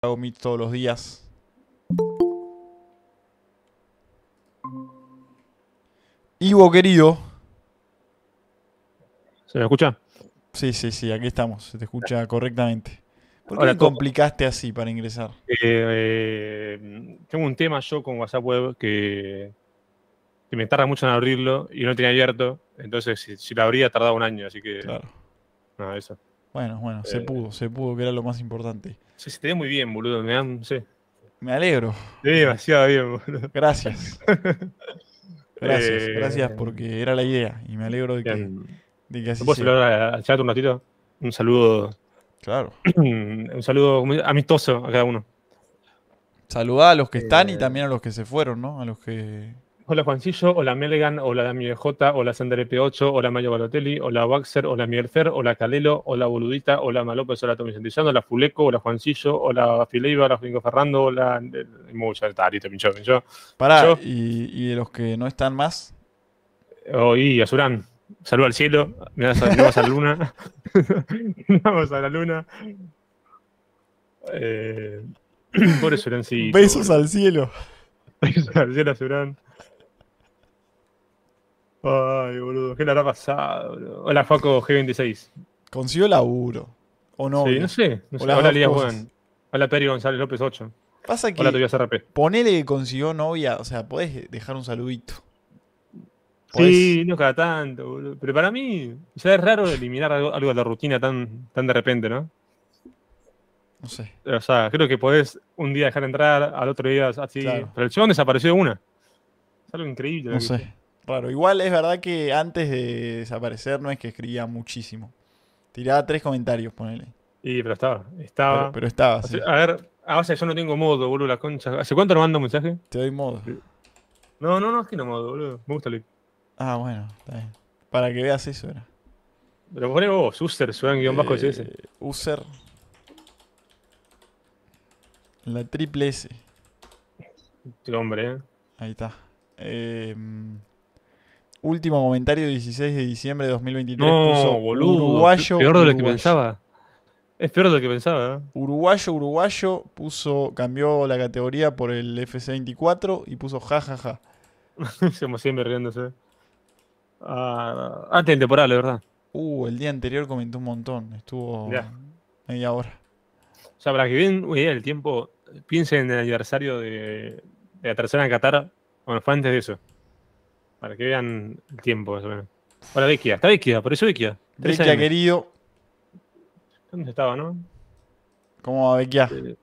hago meet todos los días. Ivo, querido. ¿Se me escucha? Sí, sí, sí, aquí estamos. Se te escucha correctamente. ¿Por qué complicaste así para ingresar? Eh, eh, tengo un tema yo con WhatsApp Web que, me tarda mucho en abrirlo y no lo tenía abierto. Entonces, si, lo abría tardaba un año, así que. Claro. Nada, eso. Bueno, bueno, se eh, pudo, se pudo, que era lo más importante. Sí, se te ve muy bien, boludo. Me alegro. Te demasiado bien, boludo. Gracias. Gracias, eh, gracias porque era la idea y me alegro de que, de que así ¿Puedo saludar al chat un ratito? Un saludo. Claro. un saludo amistoso a cada uno. Saludá a los que están y eh, también a los que se fueron, ¿no? A los que Hola Juancillo, hola Melgan, hola Dami J, hola Sander P8, hola Mayo Balotelli, hola Waxer, hola Mierfer, hola Calelo, hola Boludita, hola Malópez, hola Tommy Santillano, hola Fuleco, hola Juancillo, hola Fileiva, hola Fingo Ferrando, hola. Eh, Mucha, listo, pincho pincho Pará, ¿y, ¿y de los que no están más? Oí, oh, a Azurán. salud al cielo, miramos a la luna. vamos a la luna. Eh, por eso sí. Besos al cielo. Besos al cielo, Azurán. Ay, boludo, ¿qué le habrá pasado? Hola, Faco G26. Consiguió laburo. O no. Sí, no sé. Hola, Lía Hola, Peri González López 8. Pasa que. Hola, RP. Ponele que consiguió novia. O sea, podés dejar un saludito. Sí, no cada tanto, boludo. Pero para mí, ya es raro eliminar algo, de la rutina tan, tan de repente, ¿no? No sé. O sea, creo que podés un día dejar entrar, al otro día así. Pero el chabón desapareció una. Es algo increíble. No sé raro. Igual es verdad que antes de desaparecer no es que escribía muchísimo. Tiraba tres comentarios, ponele. Sí, pero estaba. Estaba. Pero, estaba. Sí. A ver, o sea, yo no tengo modo, boludo, la concha. ¿Hace cuánto no mando mensaje? Te doy modo. No, no, no, es que no modo, boludo. Me gusta el Ah, bueno, está bien. Para que veas eso era. Pero poné vos, user, suenan guión bajo ese. Eh, user. La triple S. el este hombre, eh. Ahí está. Eh, mm último comentario 16 de diciembre de 2023 no, puso uruguayo. Peor de lo que pensaba. Es peor de lo que pensaba. ¿eh? Uruguayo, uruguayo puso, cambió la categoría por el FC24 y puso jajaja. Ja, siempre riéndose. Ah, antes del temporal, de verdad. Uh, el día anterior comentó un montón. Estuvo media hora. O sea, para que bien una idea tiempo, piensen en el aniversario de, la tercera en Qatar. Bueno, fue antes de eso. Para que vean el tiempo, más o Hola, Está Vicky por eso Vicky Vicky querido. ¿Dónde estaba, no? ¿Cómo va Vicky. Eh,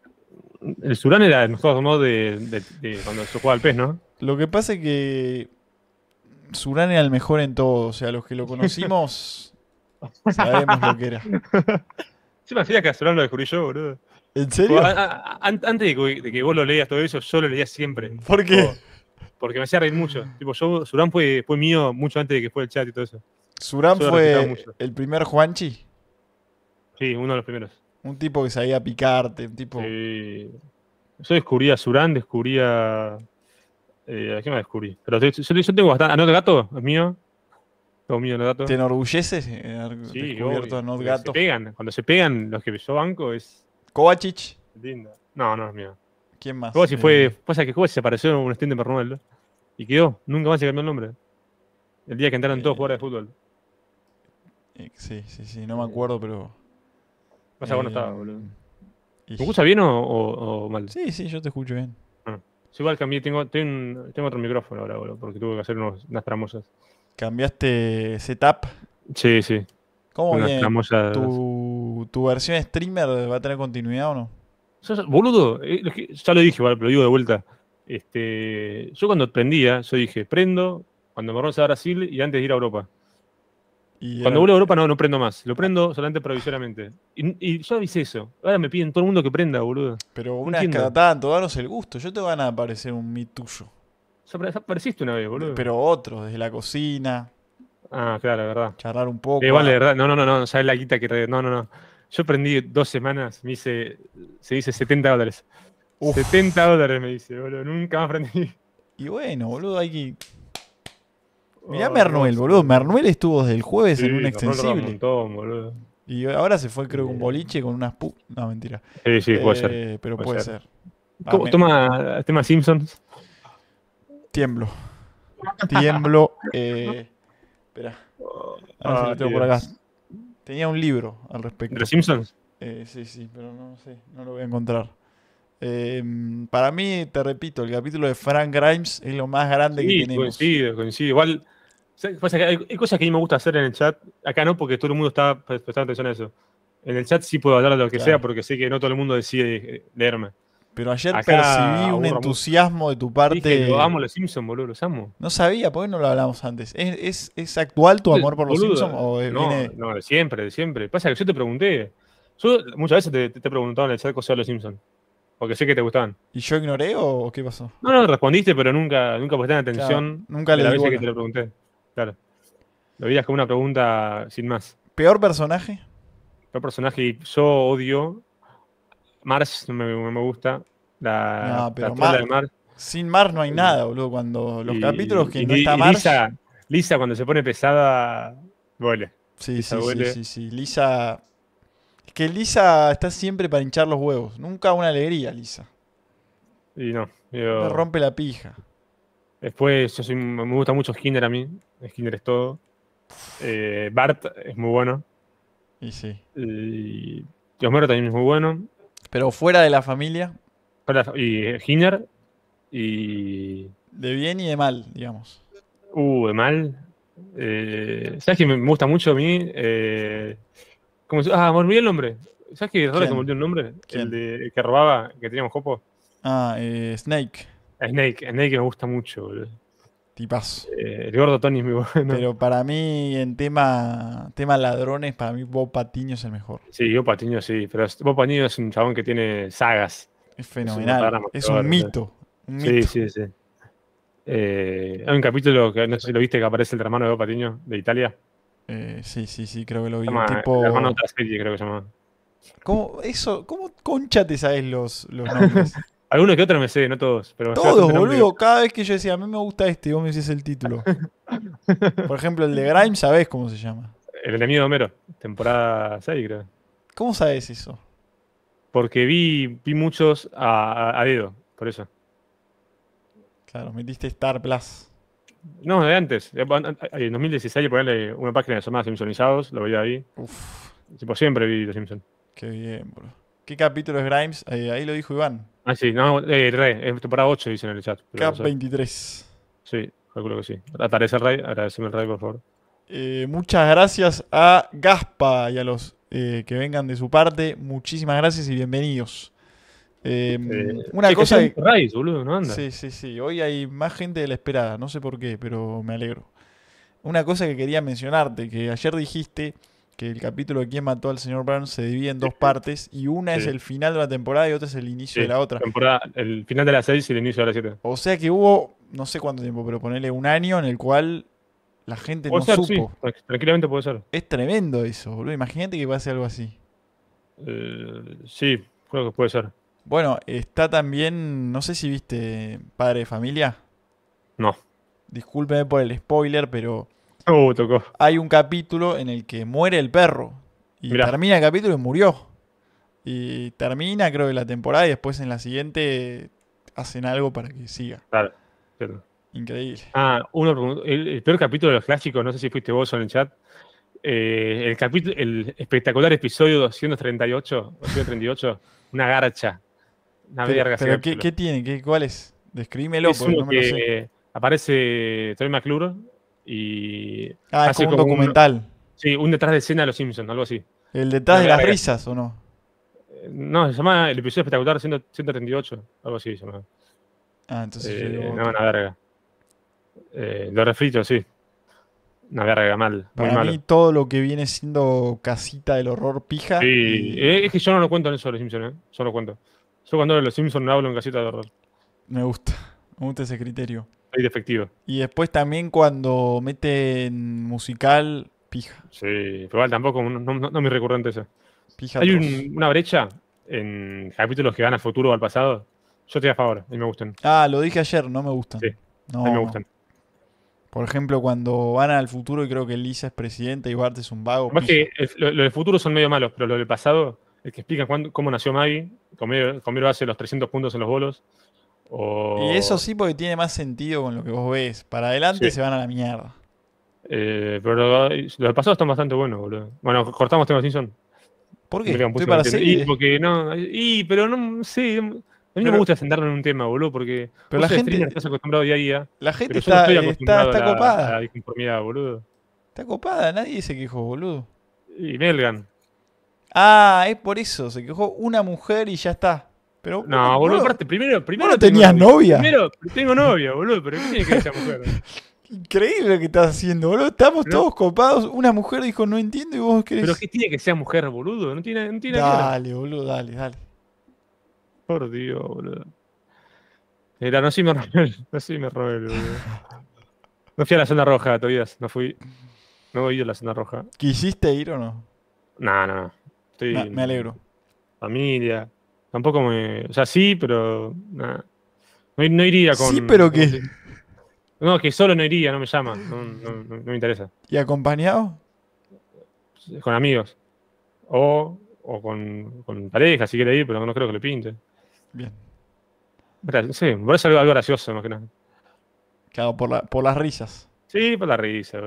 el, Suran era el mejor modo de, de, de, cuando se jugaba al pez, ¿no? Lo que pasa es que Suran era el mejor en todo. O sea, los que lo conocimos sabemos lo que era. Sí, me que a Surán lo descubrí yo, boludo. ¿En serio? antes de que, vos lo leías todo eso, yo lo leía siempre. ¿Por qué? porque me hacía reír mucho. Mm. Tipo, Surán fue, fue mío mucho antes de que fuera el chat y todo eso. ¿Surán fue el primer Juanchi? Sí, uno de los primeros. Un tipo que sabía picarte, un tipo. Sí. Yo descubrí a Surán, descubrí a. Eh, ¿A qué me descubrí? Pero yo, tengo bastante. ¿A Not Gato? ¿Es mío? ¿Todo mío, Not Gato? ¿Te enorgulleces? Eh, sí, descubierto Gato. Cuando se pegan, los que yo banco es. Kovacic. Linda. No, no es mío. ¿Quién más? fue. Eh, pasa que jugó, se apareció en un stand de Ronaldo ¿eh? y quedó. Nunca más se cambió el nombre. El día que entraron todos jugadores eh, de fútbol. Sí, sí, sí, no me acuerdo, pero. Pasa, bueno, estaba, boludo. ¿Te escucha bien o, mal? Sí, sí, yo te escucho bien. Ah. igual cambié, tengo, tengo, otro micrófono ahora, boludo, porque tuve que hacer unas tramosas. ¿Cambiaste setup? Sí, sí. ¿Cómo bien? ¿Tu, ¿Tu versión streamer va a tener continuidad o no? boludo, eh, ya lo dije, pero lo digo de vuelta. Este, yo cuando prendía, yo dije, prendo cuando me ronce a Brasil y antes de ir a Europa. cuando vuelvo a Europa no, no prendo más. Lo prendo solamente provisoriamente. Y, yo avisé eso. Ahora me piden todo el mundo que prenda, boludo. Pero una vez cada tanto, danos el gusto. Yo te van a aparecer un mi tuyo. Ya apareciste una vez, boludo. Pero otros, desde la cocina. Ah, claro, la verdad. Charlar un poco. Eh, vale, la verdad. No, no, no, no. Sabes la guita que. No, no, no. Yo aprendí dos semanas, me hice, se dice 70 dólares. 70 dólares me dice, boludo, nunca más aprendí. Y bueno, boludo, hay que... Oh, Mirá a Mernuel, boludo. Mernuel estuvo desde el jueves en un extensible. Un montón, boludo. Y ahora se fue, creo que un boliche con unas pu... No, mentira. Sí, sí, puede ser. Eh, pero puede, ser. Toma ah, el toma tema Simpsons. Tiemblo. Tiemblo. Eh, espera. si lo tengo por acá. Tenía un libro al respecto. ¿De Simpsons? Eh, sí, sí, pero no lo voy a encontrar. Em, para mí, te repito, el capítulo de Frank Grimes es lo más grande que tenemos. Coincido, coincido. Igual, pasa que hay, cosas que a mí me gusta hacer en el chat. Acá no, porque todo el mundo está prestando atención a eso. En el chat sí puedo hablar de lo que sea, porque sé que no todo el mundo decide eh, leerme. Pero ayer percibí un entusiasmo de tu parte. Dije, lo amo los Simpsons, boludo, los amo. No sabía, ¿por qué no lo hablamos antes? ¿Es, actual tu amor por los Simpsons? no, de siempre, de siempre. Pasa que yo te pregunté. Yo muchas veces te, te he preguntado en el chat cosas de los Simpsons. Porque sé que te gustaban. ¿Y yo ignoré o qué pasó? No, no, respondiste, pero nunca, nunca atención. nunca le la vez que te lo pregunté. Claro. Lo veías como una pregunta sin más. ¿Peor personaje? Peor personaje, yo odio Mars no me, gusta. La, Mar, Sin Mars no hay eh, nada, boludo. Cuando los capítulos que no está Mars. Lisa, cuando se pone pesada, duele. Sí, sí, sí, sí, Lisa. Es que Lisa está siempre para hinchar los huevos. Nunca una alegría, Lisa. Y no. rompe la pija. Después, me gusta mucho Skinder a mí. Skinder es todo. Eh, Bart es muy bueno. Y sí. Y también es muy bueno. Pero fuera de la familia. Y Hinner eh, y. De bien y de mal, digamos. Uh, de mal. Eh, ¿Sabes que me gusta mucho a mí? Eh, ah, me olvidé el nombre. ¿Sabes qué me olvidó el nombre? El, de, que robaba, que teníamos copo. Ah, eh, Snake. Snake, Snake me gusta mucho, boludo. Eh, el gordo Tony es muy bueno. Pero para mí, en tema, tema ladrones, para mí Bob Patiño es el mejor. Sí, Bob Patiño sí, pero Bob Patiño es un chabón que tiene sagas. Es fenomenal. Es, un, mito, Sí, sí, sí. Eh, hay un capítulo que no sé si lo viste que aparece el hermano de Bob Patiño de Italia. Eh, sí, sí, sí, creo que lo vi. tipo... El hermano de otra serie, creo que se llama. ¿Cómo, eso, ¿Cómo concha te sabes los, los nombres? Algunos que otros me sé, no todos. Pero todos, boludo. Cada vez que yo decía, a mí me gusta este, vos me decís el título. Por ejemplo, el de Grimes, ¿sabés cómo se llama? El enemigo de Homero, temporada 6, creo. ¿Cómo sabes eso? Porque vi, muchos a, dedo, por eso. Claro, metiste Star Plus. No, de antes. Eh, eh, en 2016 ponerle una página de más Simpsonizados, lo veía ahí. Uf. Tipo, siempre vi Los Simpsons. Qué bien, boludo ¿Qué capítulo es Grimes? Eh, ahí lo dijo Iván. Ah, sí, no, el eh, re, es temporada 8, dicen en el chat. Cap 23. Sí, calculo que sí. Atarece el rey, agradeceme el rey, por favor. Eh, muchas gracias a Gaspa y a los que vengan de su parte. Muchísimas gracias y bienvenidos. una cosa boludo, no anda. Sí, sí, sí. Hoy hay más gente de la esperada, no sé por qué, pero me alegro. Una cosa que quería mencionarte, que ayer dijiste que el capítulo de quién mató al señor Brown se divide en dos partes y una es el final de la temporada y otra es el inicio de la otra. el final de la 6 y el inicio de la 7. O sea que hubo, no sé cuánto tiempo, pero ponerle un año en el cual la gente no supo. Sí, tranquilamente puede ser. Es tremendo eso, boludo. Imagínate que pase algo así. Eh, sí, creo que puede ser. Bueno, está también, no sé si viste Padre de Familia. No. Discúlpeme por el spoiler, pero Uh, Hay un capítulo en el que muere el perro. Y termina el capítulo y murió. Y termina, creo que la temporada, y después en la siguiente hacen algo para que siga. Claro, Increíble. Ah, uno el, peor capítulo de los clásicos, no sé si fuiste vos o en el chat. Eh, el, capítulo, el espectacular episodio 238, 238, una garcha. Una pero, Pero ¿qué, tiene? ¿Qué, ¿Cuál es? Descríbemelo. porque no me lo sé. Aparece Troy McClure y ah, es como un documental. sí, un detrás de escena de los Simpsons, algo así. ¿El detrás de las risas o no? Eh, no, se llama el episodio espectacular 138, algo así se llama. Ah, entonces. Eh, No, una verga. Eh, lo refrito, sí. Una verga, mal. Para mí, todo lo que viene siendo casita del horror pija. Sí, eh, es que yo no lo cuento en eso de los Simpsons, ¿eh? Yo lo cuento. Yo cuando hablo de los Simpsons no hablo en casita del horror. Me gusta. Me gusta ese criterio. Y después también cuando Mete en musical, pija. Sí, pero igual tampoco, no, no, es muy recurrente eso. Hay una brecha en capítulos que van al futuro o al pasado. Yo estoy a favor, a mí me gustan. Ah, lo dije ayer, no me gustan. Sí, no, a mí me gustan. Por ejemplo, cuando van al futuro y creo que Lisa es presidenta y Bart es un vago. Más que los lo, del futuro son medio malos, pero lo del pasado, el que explica cómo nació Maggie, comieron Comero hace los 300 puntos en los bolos. Y eso sí, porque tiene más sentido con lo que vos ves. Para adelante se van a la mierda. Eh, pero los del pasado está bastante bueno, boludo. Bueno, cortamos temas Simpson. ¿Por qué? Estoy para porque no, y, pero no sé. Sí, a mí no me gusta sentarme en un tema, boludo, porque pero la gente está acostumbrado día a día. La gente está, eh, está, copada. boludo. Está copada, nadie se quejó, boludo. Y Melgan. Ah, es por eso, se quejó una mujer y ya está no, ah, boludo, boludo primero, primero. no tenías novia? Primero, tengo novia, boludo, pero ¿qué tiene que ser mujer? Increíble lo que estás haciendo, boludo. Estamos todos copados. Una mujer dijo, no entiendo y vos querés. Pero ¿qué tiene que ser mujer, boludo? No tiene, no tiene Dale, boludo, dale, dale. Por Dios, boludo. Era, no si me robé, no soy me robé, boludo. No fui a la zona roja, todavía no fui. No he ido a la zona roja. ¿Quisiste ir o no? No, no, Estoy, me alegro. Familia. Tampoco me. O sea, sí, pero. No, iría con. Sí, pero que. Este. no, que solo no iría, no me llama. No, me interesa. ¿Y acompañado? Con amigos. O, con, con, pareja, si quiere ir, pero no creo que le pinte. Bien. Sí, me a algo, algo gracioso, más que nada. Claro, por, las risas. Sí, por las risas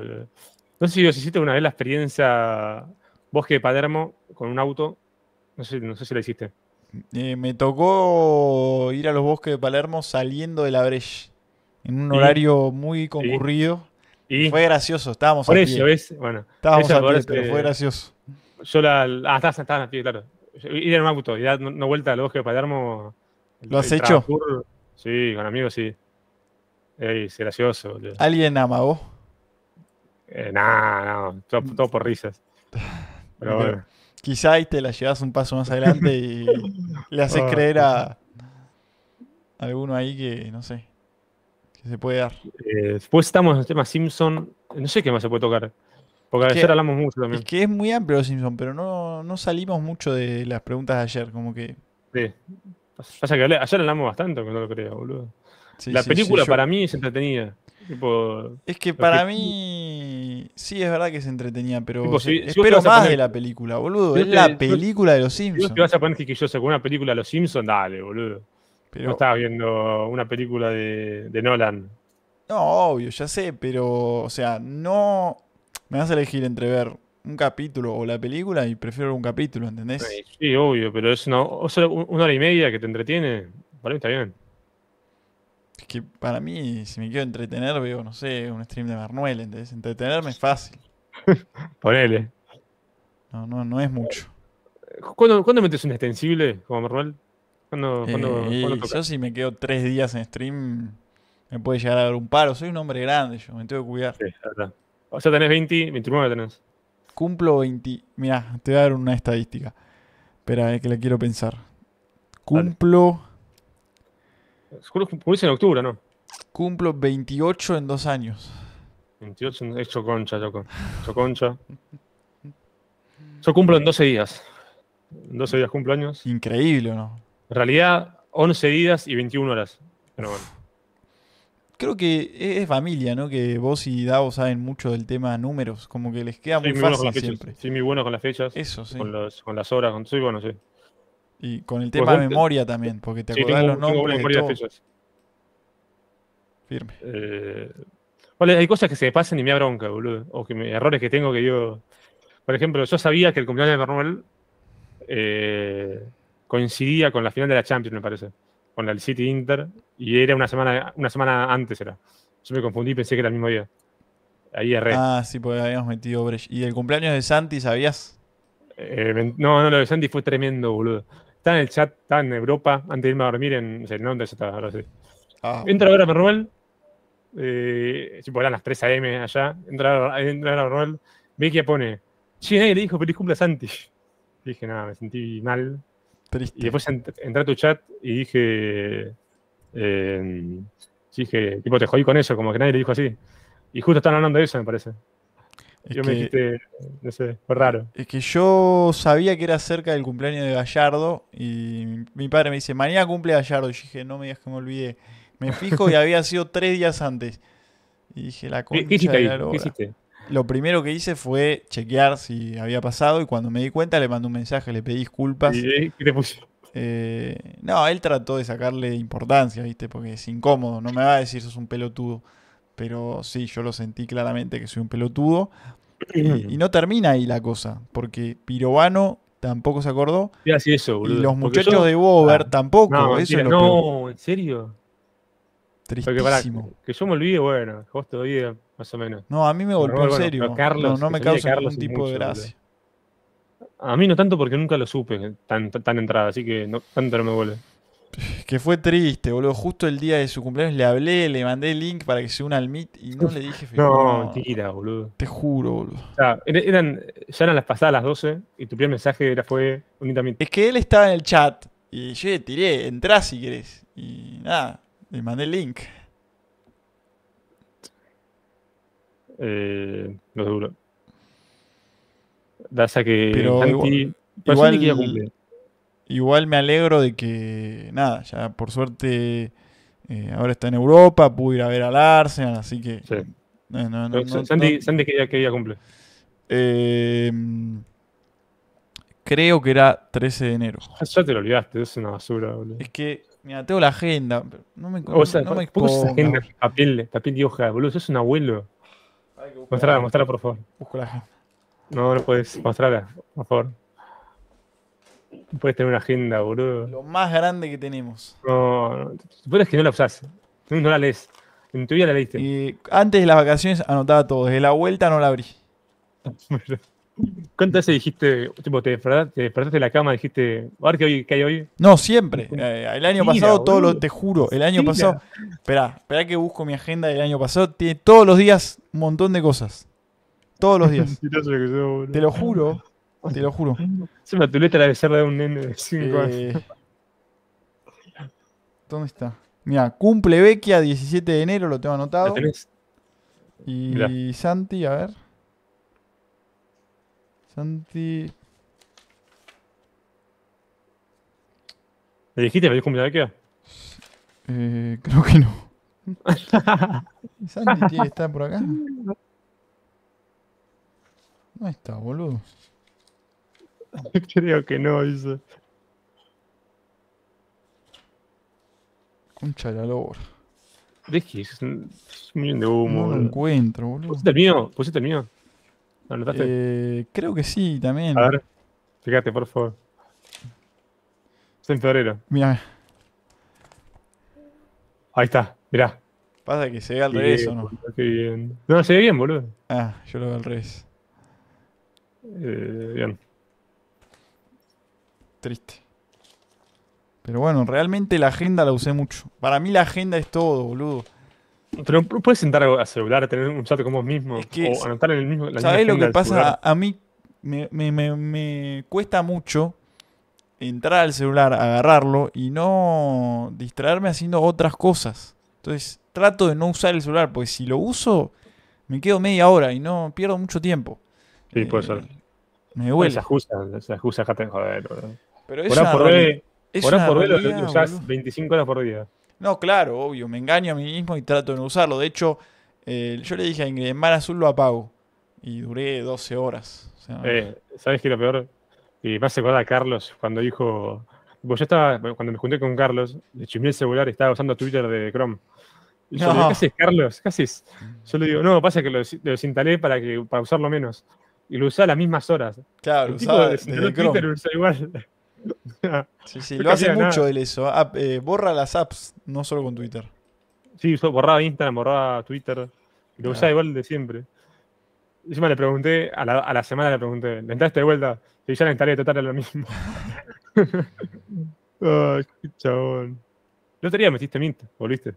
No sé si hiciste una vez la experiencia Bosque de Palermo con un auto. No sé, no sé si la hiciste. Eh, me tocó ir a los bosques de Palermo saliendo de la Breche, en un horario muy concurrido. ¿Y? Fue gracioso, estábamos Por a eso, pie. Bueno, estábamos pero fue gracioso. Yo la. Ah, estabas, estabas claro. Ir al Maputo y dar una vuelta al bosque de Palermo. ¿Lo has hecho? Sí, con amigos, sí. Ey, es gracioso, ¿Alguien amagó? Eh, nada, no, todo, todo por risas. Pero bueno. Quizá ahí te la llevas un paso más adelante y le haces ah, creer a, alguno ahí que, no sé, que se puede dar. Eh, después estamos en el tema Simpson. No sé qué más se puede tocar. Porque ayer hablamos mucho también. Es que es muy amplio Simpson, pero no, salimos mucho de las preguntas de ayer, como que. Sí. Pasa que ayer hablamos bastante, que no lo creía boludo. la película para mí es entretenida. es que para mí Sí, es verdad que se entretenía, pero espero más de la película, boludo. es la película de los Simpsons. Si vas a poner yo con una película de los Simpsons, dale, boludo. Pero... No estabas viendo una película de, Nolan. No, obvio, ya sé, pero, o sea, no me vas a elegir entre ver un capítulo o la película y prefiero un capítulo, ¿entendés? Sí, obvio, pero es una, una hora y media que te entretiene. Para mí está bien que para mí, si me quiero entretener, veo, no sé, un stream de Manuel entonces Entretenerme es fácil. Ponele. No, no, no es mucho. ¿Cuándo, ¿cuándo metes un extensible como Manuel ¿Cuándo, eh, yo si me quedo tres días en stream, me puede llegar a dar un paro. Soy un hombre grande, yo me tengo que cuidar. Sí, O sea, tenés 20, 29 tenés. Cumplo 20. Mirá, te voy a dar una estadística. Espera, es eh, que la quiero pensar. Cumplo. Cumplís en octubre, ¿no? Cumplo 28 en dos años. 28 en... es choconcha, yo Choconcha. Yo cumplo en 12 días. En 12 días cumplo años. Increíble, ¿no? En realidad, 11 días y 21 horas. Pero bueno. Creo que e-, es familia, ¿no? Que vos y Davo saben mucho del tema números. Como que les queda mucho muy, fácil siempre. Soy muy bueno con las fechas. Eso, sí. Con, las horas. Con... Soy bueno, sí. Y con el tema de memoria también, porque te acordás los nombres. de todo. Firme. Eh, hay cosas que se me pasan y me abronca boludo. O que errores que tengo que yo. Por ejemplo, yo sabía que el cumpleaños de Manuel eh, coincidía con la final de la Champions, me parece. Con la City Inter. Y era una semana, una semana antes era. Yo me confundí y pensé que era el mismo día. Ahí erré. Ah, sí, porque habíamos metido Brecht. ¿Y el cumpleaños de Santi, sabías? Eh, no, no, lo de Santi fue tremendo, boludo está en el chat, está en Europa, antes de irme a dormir en, no sé, Londres, estaba ahora sí. Ah. Entra a a Manuel, eh, eran las 3 a.m. allá, entra, ahora a Manuel, ve que pone, sí nadie le dijo feliz cumple a Santi. Dije, nada, me sentí mal. Y después entré a tu chat y dije, eh, dije, tipo, te jodí con eso, como que nadie le dijo así. Y justo están hablando de eso, me parece yo me dijiste, no sé, fue raro. Es que yo sabía que era cerca del cumpleaños de Gallardo y mi padre me dice, mañana cumple Gallardo. Y dije, no me digas que me olvidé. Me fijo y había sido tres días antes. Y dije, la concha Lo primero que hice fue chequear si había pasado y cuando me di cuenta le mandé un mensaje, le pedí disculpas. Eh, no, él trató de sacarle importancia, ¿viste? Porque es incómodo, no me va a decir sos un pelotudo. Pero sí, yo lo sentí claramente que soy un pelotudo. Y, no termina ahí la cosa, porque Pirobano tampoco se acordó. Y los muchachos de Bober ah. tampoco. No, ¿en serio? Tristísimo. que yo me olvide, bueno, vos todavía más o menos. No, a mí me golpeó en serio. Carlos, no, me causa ningún tipo de gracia. A mí no tanto porque nunca lo supe tan, tan entrada, así que no, tanto no me vuelve que fue triste, boludo. Justo el día de su cumpleaños le hablé, le mandé el link para que se una al Meet y no le dije No, mentira, boludo. Te juro, boludo. eran, ya eran las pasadas las 12 y tu primer mensaje era, fue únicamente. Es que él estaba en el chat y yo le tiré, entrá si querés. Y nada, le mandé el link. Eh, no seguro. Daza que. igual, Igual me alegro de que, nada, ya por suerte eh, ahora está en Europa, pude ir a ver al Arsenal, así que... Sí. Sandy, Sandy, ¿qué, día, cumple? Eh, creo que era 13 de enero. Ah, ya te lo olvidaste, es una basura, boludo. Es que, mira, tengo la agenda. No me O sea, no me esa agenda papel, papel hoja, boludo, sos un abuelo. Mostrala, mostrala, por favor. Busco la agenda. No, no puedes. Mostrala, por favor. Puedes tener una agenda, boludo. Lo más grande que tenemos. No, Puedes que no la usás. No, la lees. En tu vida la leíste. Y antes de las vacaciones anotaba todo. Desde la vuelta no la abrí. ¿Cuántas veces dijiste, tipo, te, despertaste, de la cama dijiste, a ver qué, hay hoy? No, siempre. Eh, el año pasado, todo lo, te juro, el año pasado. Espera, espera que busco mi agenda del año pasado. Tiene todos los días un montón de cosas. Todos los días. te lo juro. te lo juro. me ha la becerra de un nene de 5 eh, años. ¿Dónde está? Mira, cumple Bequia 17 de enero, lo tengo anotado. Y Santi, a ver. Santi. ¿Le dijiste feliz cumple Bequia? Eh, creo que no. Santi tiene que estar por acá. No está, boludo. Creo que no, dice. Concha de la Lobor es un es un millón de humo. No lo encuentro, boludo. ¿Pusiste el mío? ¿Pusiste el mío? ¿Lo anotaste? Eh, creo que sí, también. A ver, fíjate, por favor. Está en febrero. Mira, Ahí está, mirá. pasa que se ve al revés o no. bien. No, se ve bien, boludo. Ah, yo lo veo al revés. Eh, bien. Triste. Pero bueno, realmente la agenda la usé mucho. Para mí la agenda es todo, boludo. Pero puedes sentar a celular, tener un chat con vos mismo. o anotar en el mismo. La ¿Sabés lo que pasa? A mí me, cuesta mucho entrar al celular, agarrarlo y no distraerme haciendo otras cosas. Entonces trato de no usar el celular, porque si lo uso, me quedo media hora y no pierdo mucho tiempo. Sí, puede eh, ser. Me duele. Se se joder, pero es horas por por lo, usás 25 horas por día. No, claro, obvio. Me engaño a mí mismo y trato de no usarlo. De hecho, eh, yo le dije a Ingrid, en Mar Azul lo apago. Y duré 12 horas. eh, ¿Sabes qué es lo peor? Y me hace acordar a Carlos cuando dijo. Pues yo estaba, cuando me junté con Carlos, le chimé el celular y estaba usando Twitter de Chrome. Y yo le digo, ¿qué haces, Carlos? casi Yo le digo, no, pasa que lo, instalé para, que, para usarlo menos. Y lo usé a las mismas horas. Claro, lo usaba de, igual. Sí, sí, lo hace mucho él eso. Ah, eh, borra las apps, no solo con Twitter. Sí, borraba Instagram, borraba Twitter. Lo usaba igual de siempre. Encima le pregunté, a la, a la semana le pregunté, ¿le entraste de vuelta? Y ya le instalé total era lo mismo. Ay, qué chabón. ¿No te metiste Mint? ¿Volviste?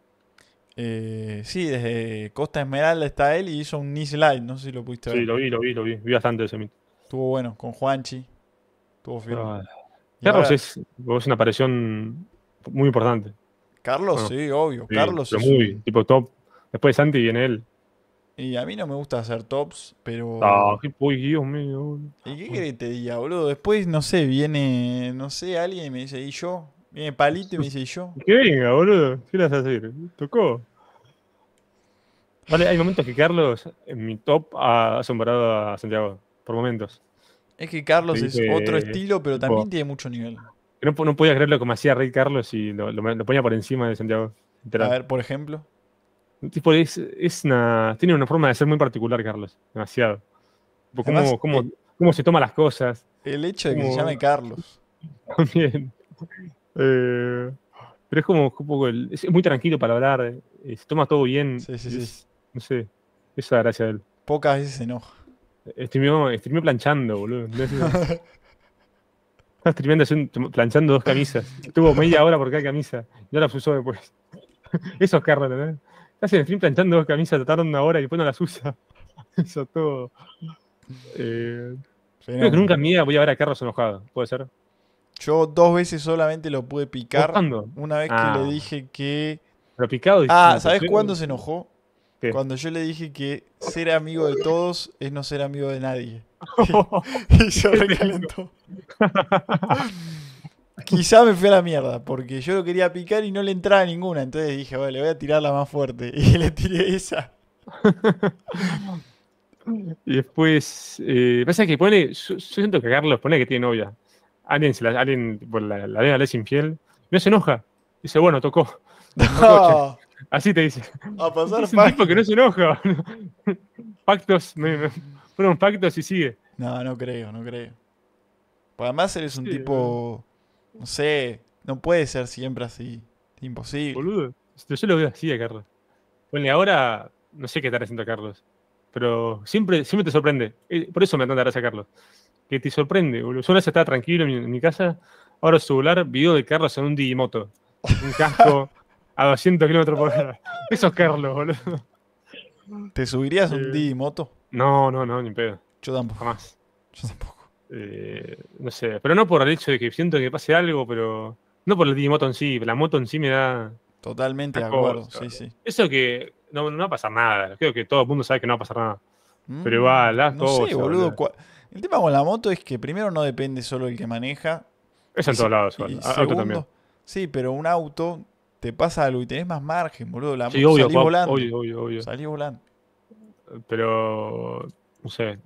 Eh, sí, desde Costa Esmeralda está él y hizo un nice Light no sé si lo pudiste ver. Sí, lo vi, lo vi, lo vi. Vi bastante ese Mint. Estuvo bueno, con Juanchi. Estuvo firme. Ah. Carlos es, es, una aparición muy importante. Carlos, sí, obvio. Carlos es muy, tipo top. Después Santi viene él. Y a mí no me gusta hacer tops, pero. Ah, qué Dios mío. ¿Y qué querés te diga, boludo? Después, no sé, viene, no sé, alguien y me dice, ¿y yo? Viene Palito y me dice, ¿y yo? Que venga, boludo. ¿Qué le vas a hacer? Tocó. Vale, hay momentos que Carlos, en mi top, ha asombrado a Santiago. Por momentos. Es que Carlos es otro estilo, pero también tiene mucho nivel. No, no podía creer lo que me hacía Rey Carlos y lo, ponía por encima de Santiago. A ver, por ejemplo. Tipo, es, tiene una forma de ser muy particular, Carlos. Demasiado. cómo, se toma las cosas. El hecho de que se llame Carlos. También. Eh, pero es como es muy tranquilo para hablar. Eh, se toma todo bien. Sí, sí, sí. No sé. Esa gracia de él. Pocas veces se enoja. Estremeó planchando, boludo. Estaba planchando dos camisas. Tuvo media hora porque hay camisa. Ya las usó después. Esos carros Carlos, Estás en stream planchando dos camisas, Trataron una hora y después no las usa. Eso todo. Eh, nunca en mi voy a ver a Carlos enojado, ¿puede ser? Yo dos veces solamente lo pude picar. Una vez que ah. le dije que. ¿Lo picado. Ah, ¿sabes cuándo se enojó? Cuando yo le dije que ser amigo de todos es no ser amigo de nadie. y se recalentó. Quizá me fui a la mierda, porque yo lo quería picar y no le entraba ninguna. Entonces dije, vale, le voy a tirar la más fuerte. Y le tiré esa. y después, eh, pasa que pone, yo, siento que Carlos pone que tiene novia. Alguien, se la, alguien la, es infiel. No se enoja. Dice, bueno, tocó. No. Así te dice. A pasar es un tipo que no se enoja. pactos, fueron pactos y sigue. No, no creo, no creo. además eres un tipo, no sé, no puede ser siempre así. Imposible. Boludo, este, yo lo veo así a Carlos. Bueno, ahora no sé qué estará haciendo Carlos, pero siempre, siempre te sorprende. Eh, por eso me tanta a Carlos. Que te sorprende, boludo. Yo una estaba tranquilo en mi, casa, ahora su celular, video de Carlos en un Digimoto. Un casco. a 200 kilómetros por hora. Eso es Carlos, boludo. ¿Te subirías un D moto? No, no, no, ni pedo. Yo tampoco. Jamás. Yo tampoco. Eh, no sé, pero no por el hecho de que siento que pase algo, pero. No por el moto en sí, la moto en sí me da. Totalmente de acuerdo, sí, sí. Eso que no, no, va a pasar nada. Creo que todo el mundo sabe que no va a pasar nada. Mm, pero igual, las no boludo. El tema con la moto es que primero no depende solo el que maneja. Es en todos lados, Sí, pero un auto te pasa algo y tenés más margen, boludo. La volando. Obvio, volando. Pero, no sé.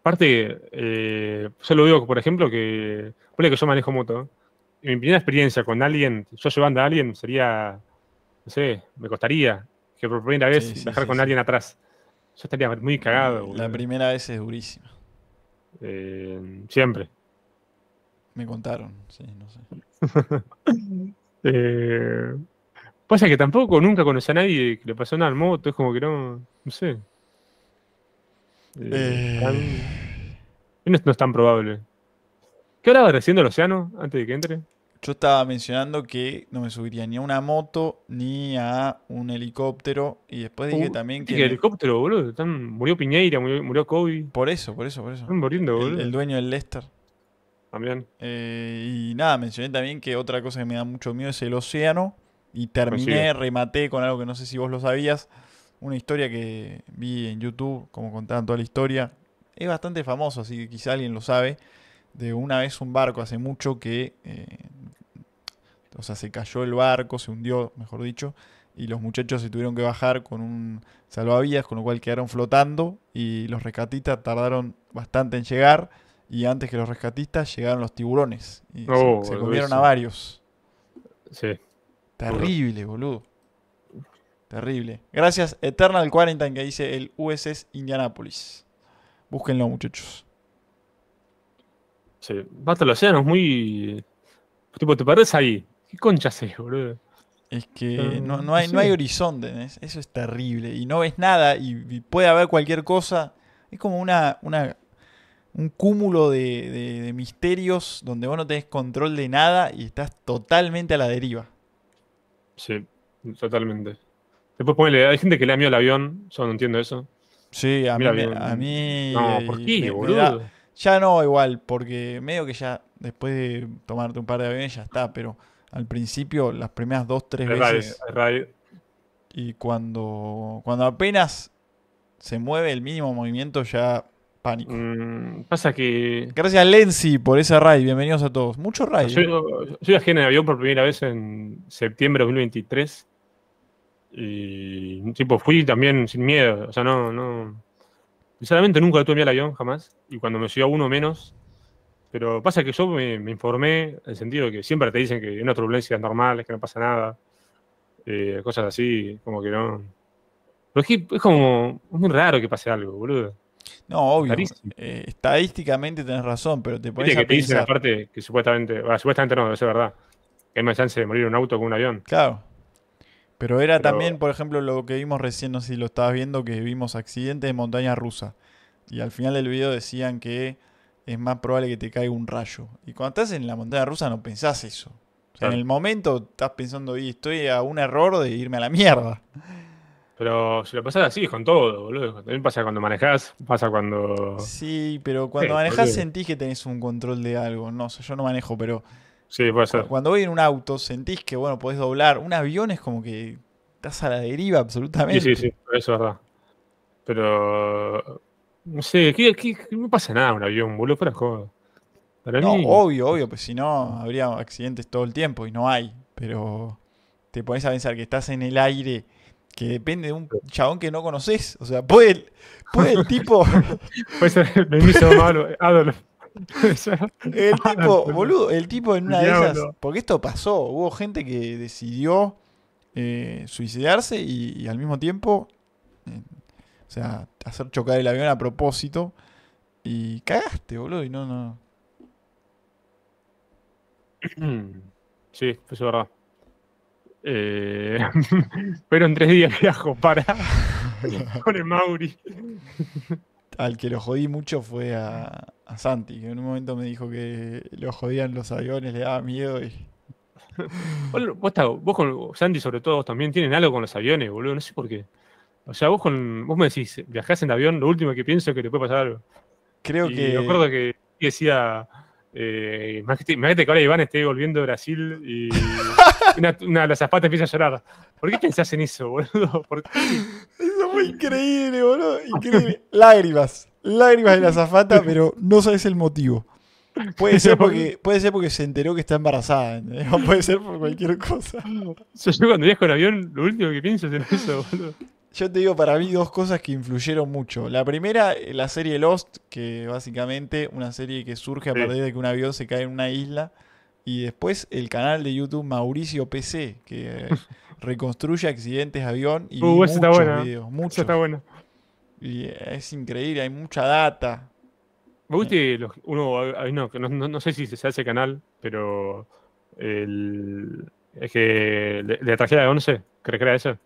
Aparte, eh, yo lo digo, por ejemplo, que. Ponle que yo manejo moto. Y mi primera experiencia con alguien, yo llevando a alguien, sería. No sé, me costaría que por primera vez con alguien atrás. Yo estaría muy cagado. La primera vez es durísima. Eh, siempre. Me contaron, sí, no sé. Eh, pasa que tampoco nunca conocí a nadie que le pasó nada al moto, es como que no, no sé. Eh, eh. no, es, tan probable. ¿Qué hablaba recién del océano antes de que entre? Yo estaba mencionando que no me subiría ni a una moto ni a un helicóptero. Y después dije uh, también que. ¿Qué helicóptero, boludo? murió Piñeira, murió, Kobe. Por eso, por eso, por eso. Están muriendo, boludo. el dueño del Lester. Eh, y nada, mencioné también que otra cosa que me da mucho miedo es el océano. Y terminé, rematé con algo que no sé si vos lo sabías. Una historia que vi en YouTube, como contaban toda la historia. Es bastante famoso, así que quizá alguien lo sabe. De una vez un barco hace mucho que. Eh, o sea, se cayó el barco, se hundió, mejor dicho y los muchachos se tuvieron que bajar con un salvavidas, con lo cual quedaron flotando y los rescatistas tardaron bastante en llegar y antes que los rescatistas llegaron los tiburones y se, oh, comieron a varios. Sí. Terrible, boludo. Terrible. Gracias Eternal Quarantine que dice el USS Indianapolis. Búsquenlo, muchachos. Sí, Basta el Océano es muy. Tipo, te perdés ahí. ¿Qué conchas es, boludo? Es que ah, no, hay, no hay horizonte, eso es terrible. Y no ves nada y, y puede haber cualquier cosa. Es como una, una un cúmulo de, misterios donde vos no tenés control de nada y estás totalmente a la deriva. Sí, totalmente. Después ponele, hay gente que le da miedo al avión, yo no entiendo eso. Sí, a mí. A mí no, ¿por qué, ya no, igual, porque medio que ya después de tomarte un par de aviones ya está, pero al principio, las primeras dos, tres veces. Y cuando, cuando apenas se mueve el mínimo movimiento ya Mm, pasa que. Gracias, Lenzi, por ese raid. Bienvenidos a todos. Mucho raid. Yo, ¿eh? yo viajé avión por primera vez en septiembre de 2023. Y tipo, fui también sin miedo. O sea, no, no. Sinceramente nunca tuve miedo al avión, jamás. Y cuando me subió uno menos. Pero pasa que yo me, informé en el sentido de que siempre te dicen que hay una turbulencia normal, que no pasa nada. Eh, cosas así, como que no. Pero es como. Es muy raro que pase algo, boludo. No, obvio. Eh, estadísticamente tenés razón, pero te pones a que pensar... parte que supuestamente, supuestamente no, debe ser verdad. Que hay más chance de morir un auto que un avión. Claro. Pero era también, por ejemplo, lo que vimos recién, no sé si lo estabas viendo, que vimos accidentes de montaña rusa. Y al final del video decían que es más probable que te caiga un rayo. Y cuando estás en la montaña rusa no pensás eso. en el momento estás pensando, y estoy a un error de irme a la mierda. Pero si lo pasas así es con todo, boludo. También pasa cuando manejás, pasa cuando. Sí, pero cuando manejás sentís que tenés un control de algo. No sé, yo no manejo, pero. Sí, puede ser. Cuando voy en un auto, sentís que, bueno, podés doblar. Un avión es como que estás a la deriva absolutamente. Sí, sí, sí, eso es verdad. Pero. No sé, aquí no pasa nada un avión, boludo, fuera joder. Para no, obvio, obvio, pues si no, habría accidentes todo el tiempo y no hay. Pero te pones a pensar que estás en el aire que depende de un chabón que no conoces. O sea, puede, puede el tipo. Puede ser el mismo Adolf. el tipo, boludo, el tipo en una de esas. Porque esto pasó. Hubo gente que decidió eh, suicidarse y, al mismo tiempo. Eh, o sea, hacer chocar el avión a propósito. Y cagaste, boludo. Y no, no. Sí, eso verdad. Eh, pero en tres días viajo para con el Mauri. Al que lo jodí mucho fue a, Santi, que en un momento me dijo que lo jodían los aviones, le daba miedo y. Vos, con Santi, sobre todo, vos también tienen algo con los aviones, boludo, no sé por qué. O sea, vos con. vos me decís, viajás en avión, lo último que pienso es que le puede pasar algo. Creo que. Me acuerdo que decía. Eh, imagínate, que ahora Iván esté volviendo a Brasil y una, de las zapatas empieza a llorar. ¿Por qué pensás en eso, boludo? Eso fue increíble, boludo. Increíble. Lágrimas. Lágrimas de la zafata, pero no sabes el motivo. Puede ser, porque, puede ser porque se enteró que está embarazada. Puede ser por cualquier cosa. Yo, cuando viajo en avión, lo último que pienso es en eso, boludo. Yo te digo, para mí, dos cosas que influyeron mucho. La primera, la serie Lost, que básicamente una serie que surge a partir de que un avión se cae en una isla y después el canal de YouTube Mauricio PC, que reconstruye accidentes avión y uh, muchos ¿eh? videos. está bueno. Y es increíble, hay mucha data. Me gusta uno, no, sé si se hace canal, pero el, es que la tragedia de 11, ¿crees que era eso?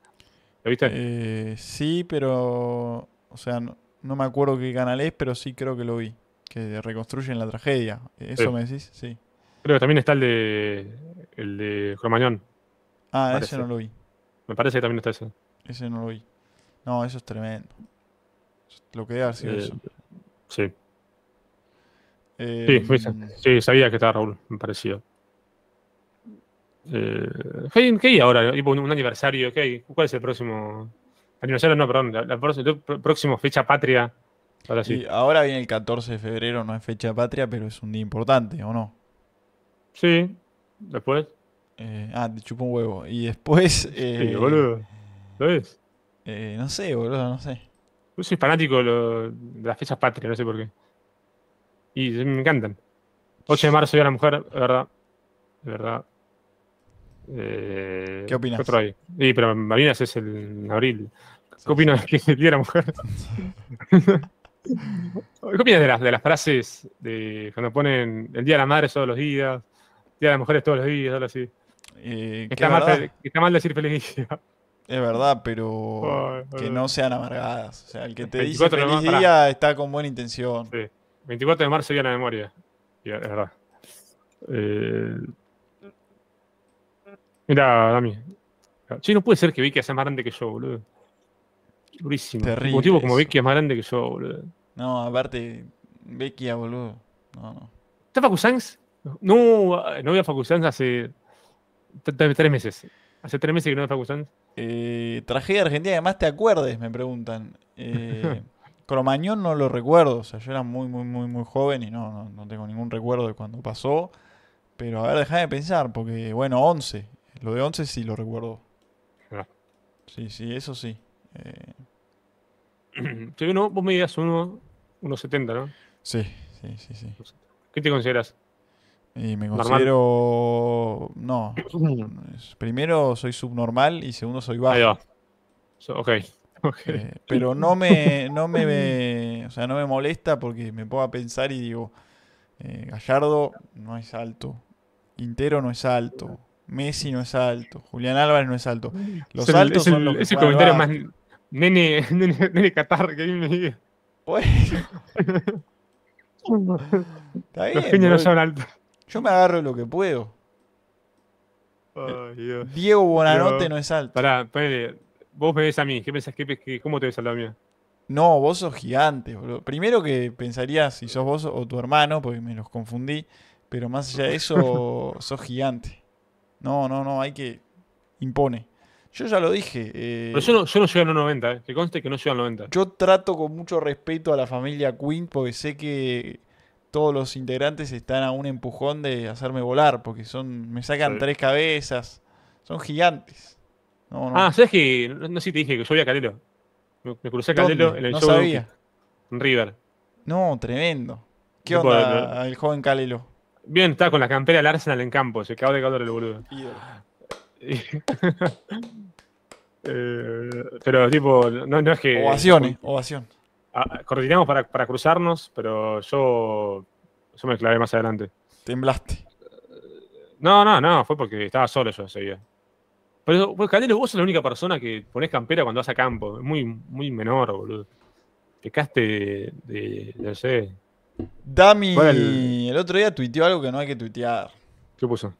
¿Lo viste? Eh, sí, pero, o sea, no, me acuerdo qué canal es, pero sí creo que lo vi, que reconstruyen la tragedia. ¿Eso me decís? Sí. Creo que también está el de. El de Cromañón. Ah, ese no lo vi. Me parece que también está ese. Ese no lo vi. No, eso es tremendo. Lo que debe haber sido eh, eso. Sí. Eh, sí, sabía que estaba Raúl, me pareció. Eh, ¿qué, hay ahora? Un, aniversario, ¿qué ¿Cuál es el próximo? Aniversario, no, perdón, la, fecha patria. Ahora sí. ahora viene el 14 de febrero, no es fecha patria, pero es un día importante, ¿o no? Sí, después. Eh, ah, te chupó un huevo. Y después. sí, eh, boludo. ¿Lo Eh, no sé, boludo, no sé. Yo soy fanático de, las fechas patrias, no sé por qué. Y me encantan. 8 de marzo, Día de la Mujer, de verdad. De verdad. Eh, ¿Qué opinas? Sí, pero Marinas es el en abril. ¿Qué opinas de que el Día de la Mujer? ¿Qué opinas de las, de las frases de cuando ponen el Día de la Madre todos los días? Día de mujeres todos los días, ahora así. Eh, está, mal, está, decir feliz Es verdad, pero que no sean amargadas. O sea, el que te dice feliz día está con buena intención. Sí. 24 de marzo, día de la memoria. es verdad. Eh... Mira, Dami. sí no puede ser que Vicky sea más grande que yo, boludo. Durísimo. Terrible. Un tipo como Vicky es más grande que yo, boludo. No, aparte, Vicky, boludo. No, no. ¿Está Facu no, eh, no voy a hace tres meses. Hace tres meses que no voy a traje tragedia argentina, además te acuerdes, me preguntan. Eh, Cromañón no lo recuerdo, o sea, yo era muy, muy, muy, muy joven y no, no, tengo ningún recuerdo de cuando pasó. Pero a ver, déjame pensar, porque bueno, 11. Lo de 11 sí lo recuerdo. Ah. Sí, sí, eso sí. Eh. vos me digas uno, unos ¿no? Sí, sí, sí, sí. ¿Qué te consideras? Y me considero. No. Primero soy subnormal y segundo soy bajo. Ahí va. ok. okay. Eh, pero no me, no me, o sea, no me molesta porque me puedo pensar y digo, eh, Gallardo no es alto, Quintero no es alto, Messi no es alto, Julián Álvarez no es alto. Los altos son el, Es el comentario más nene, nene, nene Qatar que a me diga. Bueno. Está los genios no son altos. Yo me agarro lo que puedo. Diego Bonanote no es alto. Pará, Vos me ves a mí. ¿Qué pensás? ¿Cómo te ves a la mía? No, vos sos gigante, Primero que pensarías si sos vos o tu hermano, porque me los confundí. Pero más allá de eso, sos gigante. No, no, no, hay que. Impone. Yo ya lo dije. Eh, pero yo no, yo no llego a los 90, eh. que conste que no llego a los 90. Yo trato con mucho respeto a la familia Quinn porque sé que todos los integrantes están a un empujón de hacerme volar, porque son me sacan tres cabezas, son gigantes. Ah, ¿sabes que no, sé si te dije que yo vi a Calelo Me, crucé a Calelo en el show sabía. River. No, tremendo. ¿Qué onda el joven Calelo? Bien, está con la campera del Arsenal en campo, se acaba de calor el boludo. Eh, pero tipo, no, no es que... Ovaciones, ovación. Ah, coordinamos para, cruzarnos, pero yo, yo me clavé más adelante. Temblaste. No, no, no, fue porque estaba solo yo ese día. Pero, pues, vos sos la única persona que pones campera cuando vas a campo. Es muy, muy menor, boludo. Pecaste de, de, no sé. Dami, el... otro día tuiteó algo que no hay que tuitear. ¿Qué puso?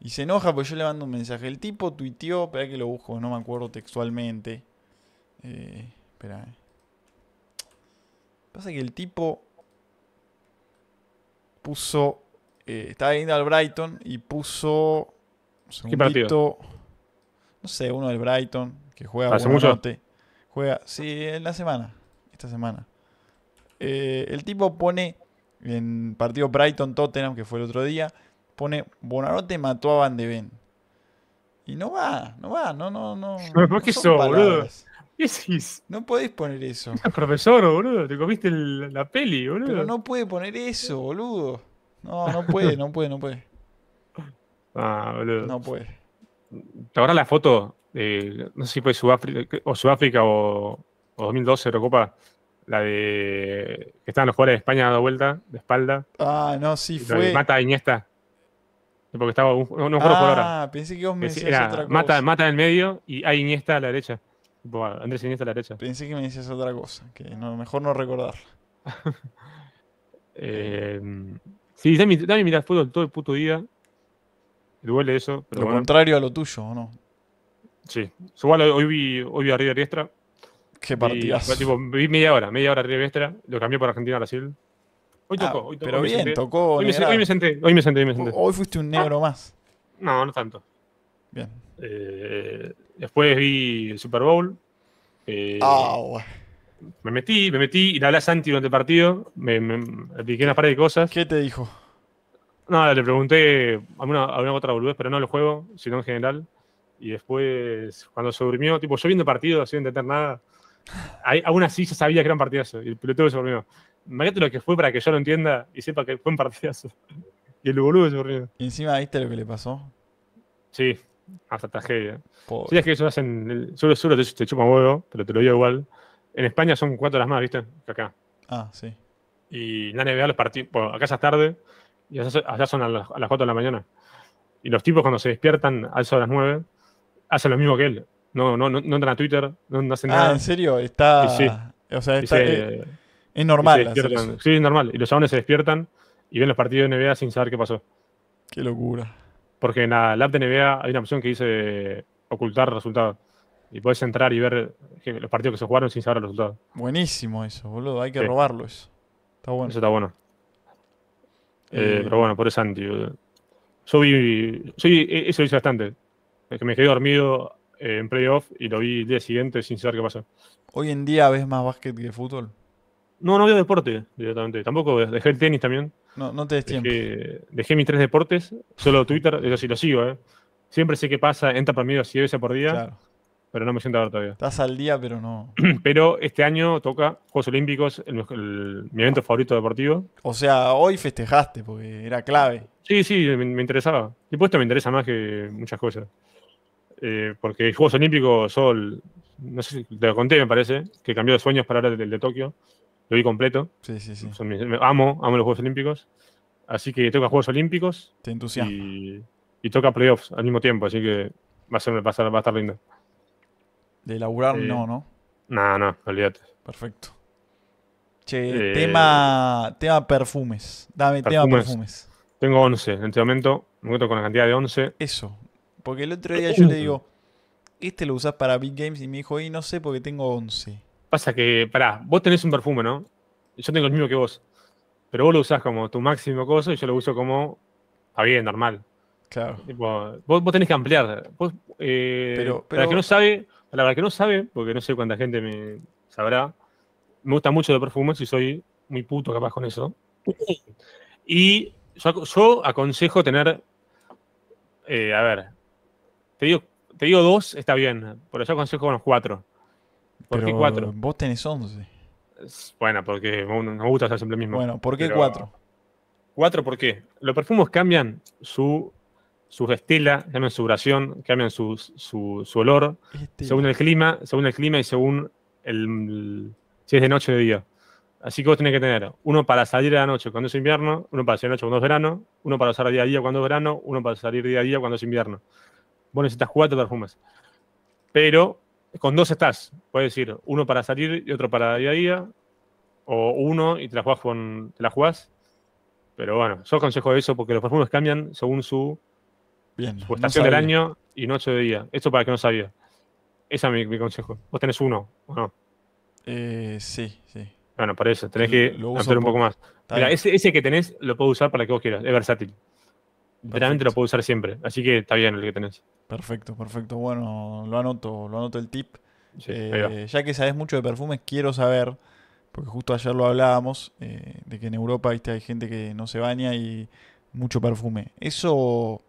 Y se enoja porque yo le mando un mensaje. El tipo tuiteó, espera que lo busco, no me acuerdo textualmente. Eh, espera, eh. Pasa que el tipo puso. Eh, estaba viendo al Brighton y puso. Un ¿Qué partido? No sé, uno del Brighton que juega. ¿Hace mucho? juega, sí, en la semana. Esta semana. Eh, el tipo pone en partido Brighton-Tottenham, que fue el otro día, pone Bonarote mató a Van de Ven. Y no va, no va, no, no, no. eso, no podés poner eso. profesor, boludo, te comiste la peli, boludo. Pero no puede poner eso, boludo. No, no puede, no puede, no puede. Ah, boludo. No puede. ¿Te acordás la foto? no sé si fue Sudáfrica o, Sudáfrica o, 2012 Eurocopa. La de. que estaban los jugadores de España dando vuelta, de espalda. Ah, no, sí, fue. mata a e Iniesta. Porque estaba. Un, no por ahora. ah, pensé que vos me decías otra cosa. mata, mata en el medio y hay Iniesta a la derecha. Bueno, Andrés Iniesta a la derecha. Pensé que me decías otra cosa, que mejor no recordarla. Em, sí, dame mira el fútbol todo el puto día. Duele eso. lo contrario a lo tuyo, ¿o no? Sí. Igual hoy vi, hoy vi a River Diestra. Qué partidas? vi media hora, media hora arriba River Lo cambié por Argentina-Brasil. Hoy ah, tocó, hoy tocó. Pero hoy tocó. me, senté, hoy me senté, hoy me senté. Hoy fuiste un negro ah. más. No, no tanto. Bien. Eh, después vi el Super Bowl. Eh, ah, me metí, me metí y le hablé a Santi durante el partido. Me, me una par de cosas. ¿Qué te dijo? Nada, le pregunté a alguna, alguna otra boludez, pero no lo juego, sino en general. Y después, cuando se durmió, tipo, yo viendo partido, sin entender nada, ahí, aún así ya sabía que era un partidazo, Y el se durmió. Imagínate lo que fue para que yo lo entienda y sepa que fue un partidazo. Y el boludo se durmió. Y encima viste lo que le pasó. Sí, hasta tragedia. es que ellos hacen. El, solo, te, te chupan huevo, pero te lo digo igual. En España son cuatro horas más, ¿viste? Que acá. Ah, sí. Y la NBA los partidos. acá ya es tarde y allá, son a las, cuatro de la mañana. Y los tipos cuando se despiertan a eso de las 9 hacen lo mismo que él. No, no, entran a Twitter, no, hacen ah, nada. Ah, ¿en serio? Está. O sea, está, eh, es, normal. sí, es normal. Y los hombres se despiertan y ven los partidos de NBA sin saber qué pasó. Qué locura. Porque en la, de NBA hay una opción que dice ocultar resultados. Y puedes entrar y ver los partidos que se jugaron sin saber los resultado. Buenísimo eso, boludo. Hay que robarlo eso. Está bueno. Eso está bueno. Eh, eh, pero bueno, por eso anti. Yo vi. Yo vi, e, eso hice bastante. Es que me quedé dormido eh, en playoff y lo vi el día siguiente sin saber qué pasó. ¿Hoy en día ves más básquet que fútbol? No, no veo deporte directamente. Tampoco dejé el tenis también. No, no te des tiempo. Dejé, mis tres deportes. Solo Twitter, eso sí lo sigo, ¿eh? Siempre sé qué pasa, entra para mí así veces por día. Claro. Pero no me siento a ver todavía. Estás al día, pero no. pero este año toca Juegos Olímpicos, el, mi evento favorito deportivo. O sea, hoy festejaste porque era clave. Sí, sí, me, interesaba. Y puesto esto me interesa más que muchas cosas. Eh, porque Juegos Olímpicos, son, no sé si te lo conté, me parece, que cambió de sueños para el el de Tokio. Lo vi completo. Sí, sí, sí. amo, amo los Juegos Olímpicos. Así que toca Juegos Olímpicos. Te entusiasma. Y, toca playoffs al mismo tiempo, así que va a, ser, estar, va a estar lindo. De laburar eh, no, ¿no? No, no, olvídate. Perfecto. Che, eh, tema, tema perfumes. Dame tema perfumes. Tengo 11 en este momento. Me encuentro con la cantidad de 11. Eso. Porque el otro día yo le digo, este lo usas para Big Games y me dijo, y no sé porque tengo 11. Pasa que, pará, vos tenés un perfume, ¿no? Yo tengo el mismo que vos. Pero vos lo usás como tu máximo cosa y yo lo uso como. a bien, normal. Claro. vos, tenés que ampliar. Eh, pero, Para que no sabe, para que no sabe, porque no sé cuánta gente me sabrá, me gusta mucho de perfumes y soy muy puto capaz con eso. Y yo, aconsejo tener. Eh, a ver. Te digo, te digo dos, está bien. Pero yo aconsejo unos cuatro. ¿Por qué cuatro? Vos tenés 11. Bueno, porque me gusta hacer siempre mismo. Bueno, ¿por qué cuatro? ¿Cuatro ¿por qué? Los perfumes cambian su, su estela, cambian su duración, cambian su, olor, este según el clima, según el clima y según el, si es de noche o de día. Así que vos tenés que tener uno para salir de la noche cuando es invierno, uno para salir de noche cuando es verano, uno para usar día a día cuando es verano, uno para salir día a día cuando es invierno. Vos necesitas cuatro perfumes. Pero con dos estás, puedes decir, uno para salir y otro para día a día, o uno y te la jugás, con, Pero bueno, yo aconsejo eso porque los perfumes cambian según su, estación del año y noche de día. Esto para que no sabía. Ese es mi, consejo. Vos tenés uno, ¿o no? Eh, sí, sí. Bueno, para eso, tenés que hacer un poco, más. Mira, ese, que tenés lo puedo usar para que vos quieras, es versátil. Realmente lo puedo usar siempre. Así que está bien el que tenés. Perfecto, perfecto. Bueno, lo anoto, lo anoto el tip. Eh, ya que sabes mucho de perfumes, quiero saber, porque justo ayer lo hablábamos, eh, de que en Europa hay gente que no se baña y mucho perfume. ¿Eso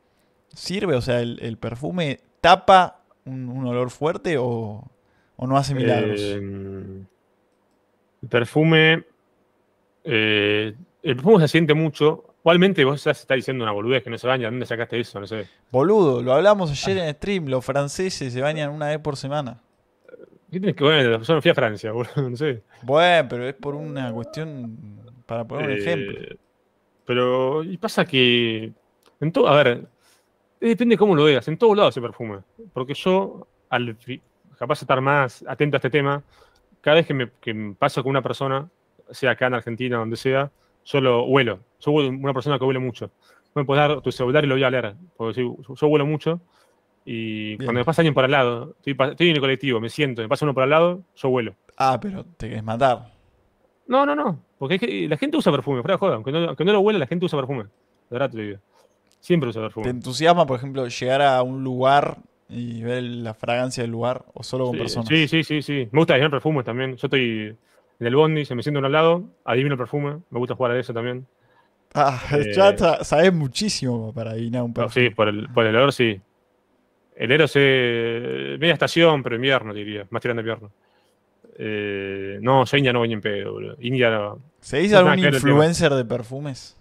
sirve? O sea, ¿el, perfume tapa un, olor fuerte o, no hace milagros? Eh, el perfume. el perfume se siente mucho Igualmente vos ya está diciendo una boludez que no se baña. ¿Dónde sacaste eso? No sé. Boludo, lo hablamos ah. ayer en stream. Los franceses se bañan una vez por semana. ¿Qué tienes que ver? yo no fui a Francia, boludo, no sé. Bueno, pero es por una cuestión, para poner un eh, ejemplo. Pero, y pasa que, todo, a ver, eh, depende cómo lo veas, en todos lados se perfuma. Porque yo, al capaz estar más atento a este tema, cada vez que me, que paso con una persona, sea acá en Argentina, o donde sea, Solo vuelo. huelo. soy una persona que huele mucho. Me puedes dar tu celular y lo voy a leer. Porque yo, yo huelo mucho. Y cuando me pasa alguien por al lado, estoy, en el colectivo, me siento, me pasa uno por al lado, yo vuelo. Ah, pero te querés matar. No, no, no. Porque es que la gente usa perfume, fuera de joda. Aunque no, lo huela, la gente usa perfume. De verdad Siempre usa perfume. ¿Te entusiasma, por ejemplo, llegar a un lugar y ver la fragancia del lugar o solo con personas? Sí, sí, sí, sí. Me gusta llenar perfumes también. Yo estoy en el bondi, se me sienta uno al lado, adivino el perfume, me gusta jugar a eso también. Ah, el eh, ya sabes muchísimo para adivinar un perfume. sí, por el, por el olor sí. El Eros es eh, media estación, pero invierno diría, más tirando invierno. Eh, no, yo India no voy ni en pedo, boludo. India no. algún influencer de perfumes?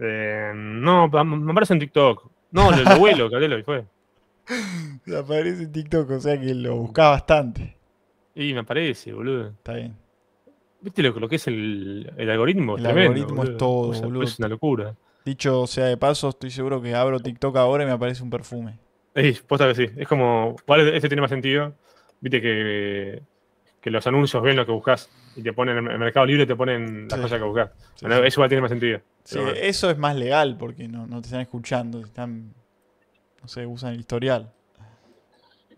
no, me aparece en TikTok. No, el abuelo, vuelo, y fue. Me aparece en TikTok, o sea que lo buscaba bastante. Y me aparece, boludo. Está bien. ¿Viste lo, que es el, algoritmo? El algoritmo es todo, boludo. Es una locura. Dicho sea de paso, estoy seguro que abro TikTok ahora y me aparece un perfume. Sí, posta que sí. Es como, cuál este tiene más sentido. Viste que, los anuncios ven lo que buscas y te ponen en el mercado libre te ponen las cosas que buscas. Eso igual tiene más sentido. eso es más legal porque no, te están escuchando, están, no sé, usan el historial.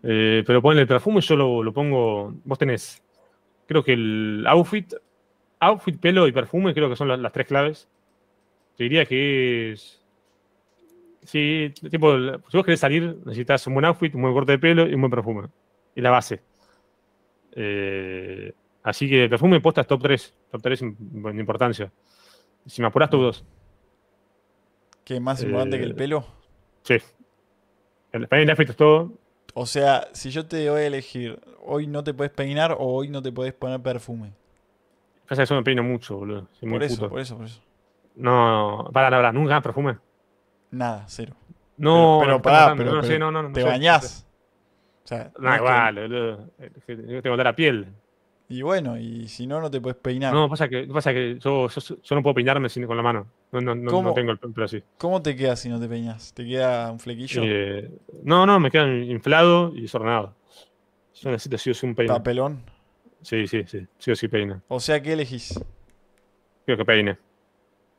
Eh, pero ponen el perfume, yo lo, lo pongo, vos tenés Creo que el outfit, outfit, pelo y perfume creo que son las, tres claves. Te diría que es... Sí, si vos querés salir, necesitas un buen outfit, un buen corte de pelo y un buen perfume. Y la base. Eh, así que perfume posta top 3. Top 3 en importancia. Si me apuras, top dos? ¿Qué más importante que el eh, pelo? Sí. El, el outfit es todo. O sea, si yo te voy a elegir, hoy no te puedes peinar o hoy no te puedes poner perfume. Pasa que yo me peino mucho, boludo. por eso, por eso, por eso. No, para, la verdad, nunca perfume. Nada, cero. No, pero, para, pero, no, no, no, te bañás. O sea, no, igual, Tengo que dar la piel. Y bueno, y si no, no te puedes peinar. No, pasa que, pasa que yo, yo no puedo peinarme sin, con la mano. No, no, no, no tengo el pelo así. ¿Cómo te queda si no te peñas? ¿Te queda un flequillo? Eh, no, no, me queda inflado y desordenado. Yo necesito sí o sí un peine. ¿Papelón? Sí, sí, sí. Sí o sí peina. O sea, ¿qué elegís? Creo que peine.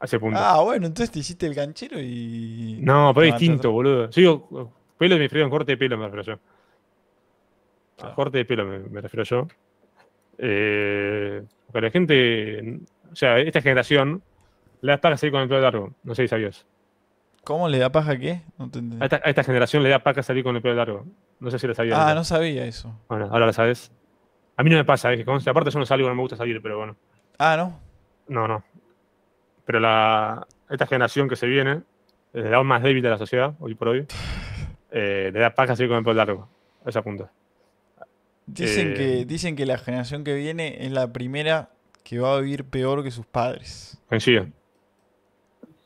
Hace punto. Ah, bueno, entonces te hiciste el ganchero y. No, pero es distinto, boludo. Yo pelo me refiero a un corte de pelo, me refiero yo. A ah. corte de pelo me, refiero yo. Eh, porque la gente. O sea, esta generación le da paja salir con el pelo largo. No sé si sabías. ¿Cómo le da paja qué? No te a, esta, generación le da paja salir con el pelo largo. No sé si lo sabías. Ah, ¿no? sabía eso. Bueno, ahora lo sabes. A mí no me pasa, es ¿eh? que aparte yo no salgo, no me gusta salir, pero bueno. Ah, ¿no? No, no. Pero la, esta generación que se viene, le da más débil de la sociedad, hoy por hoy, eh, le da paja salir con el pelo largo. Esa punto Dicen, eh, que, dicen que la generación que viene es la primera que va a vivir peor que sus padres. Coincido.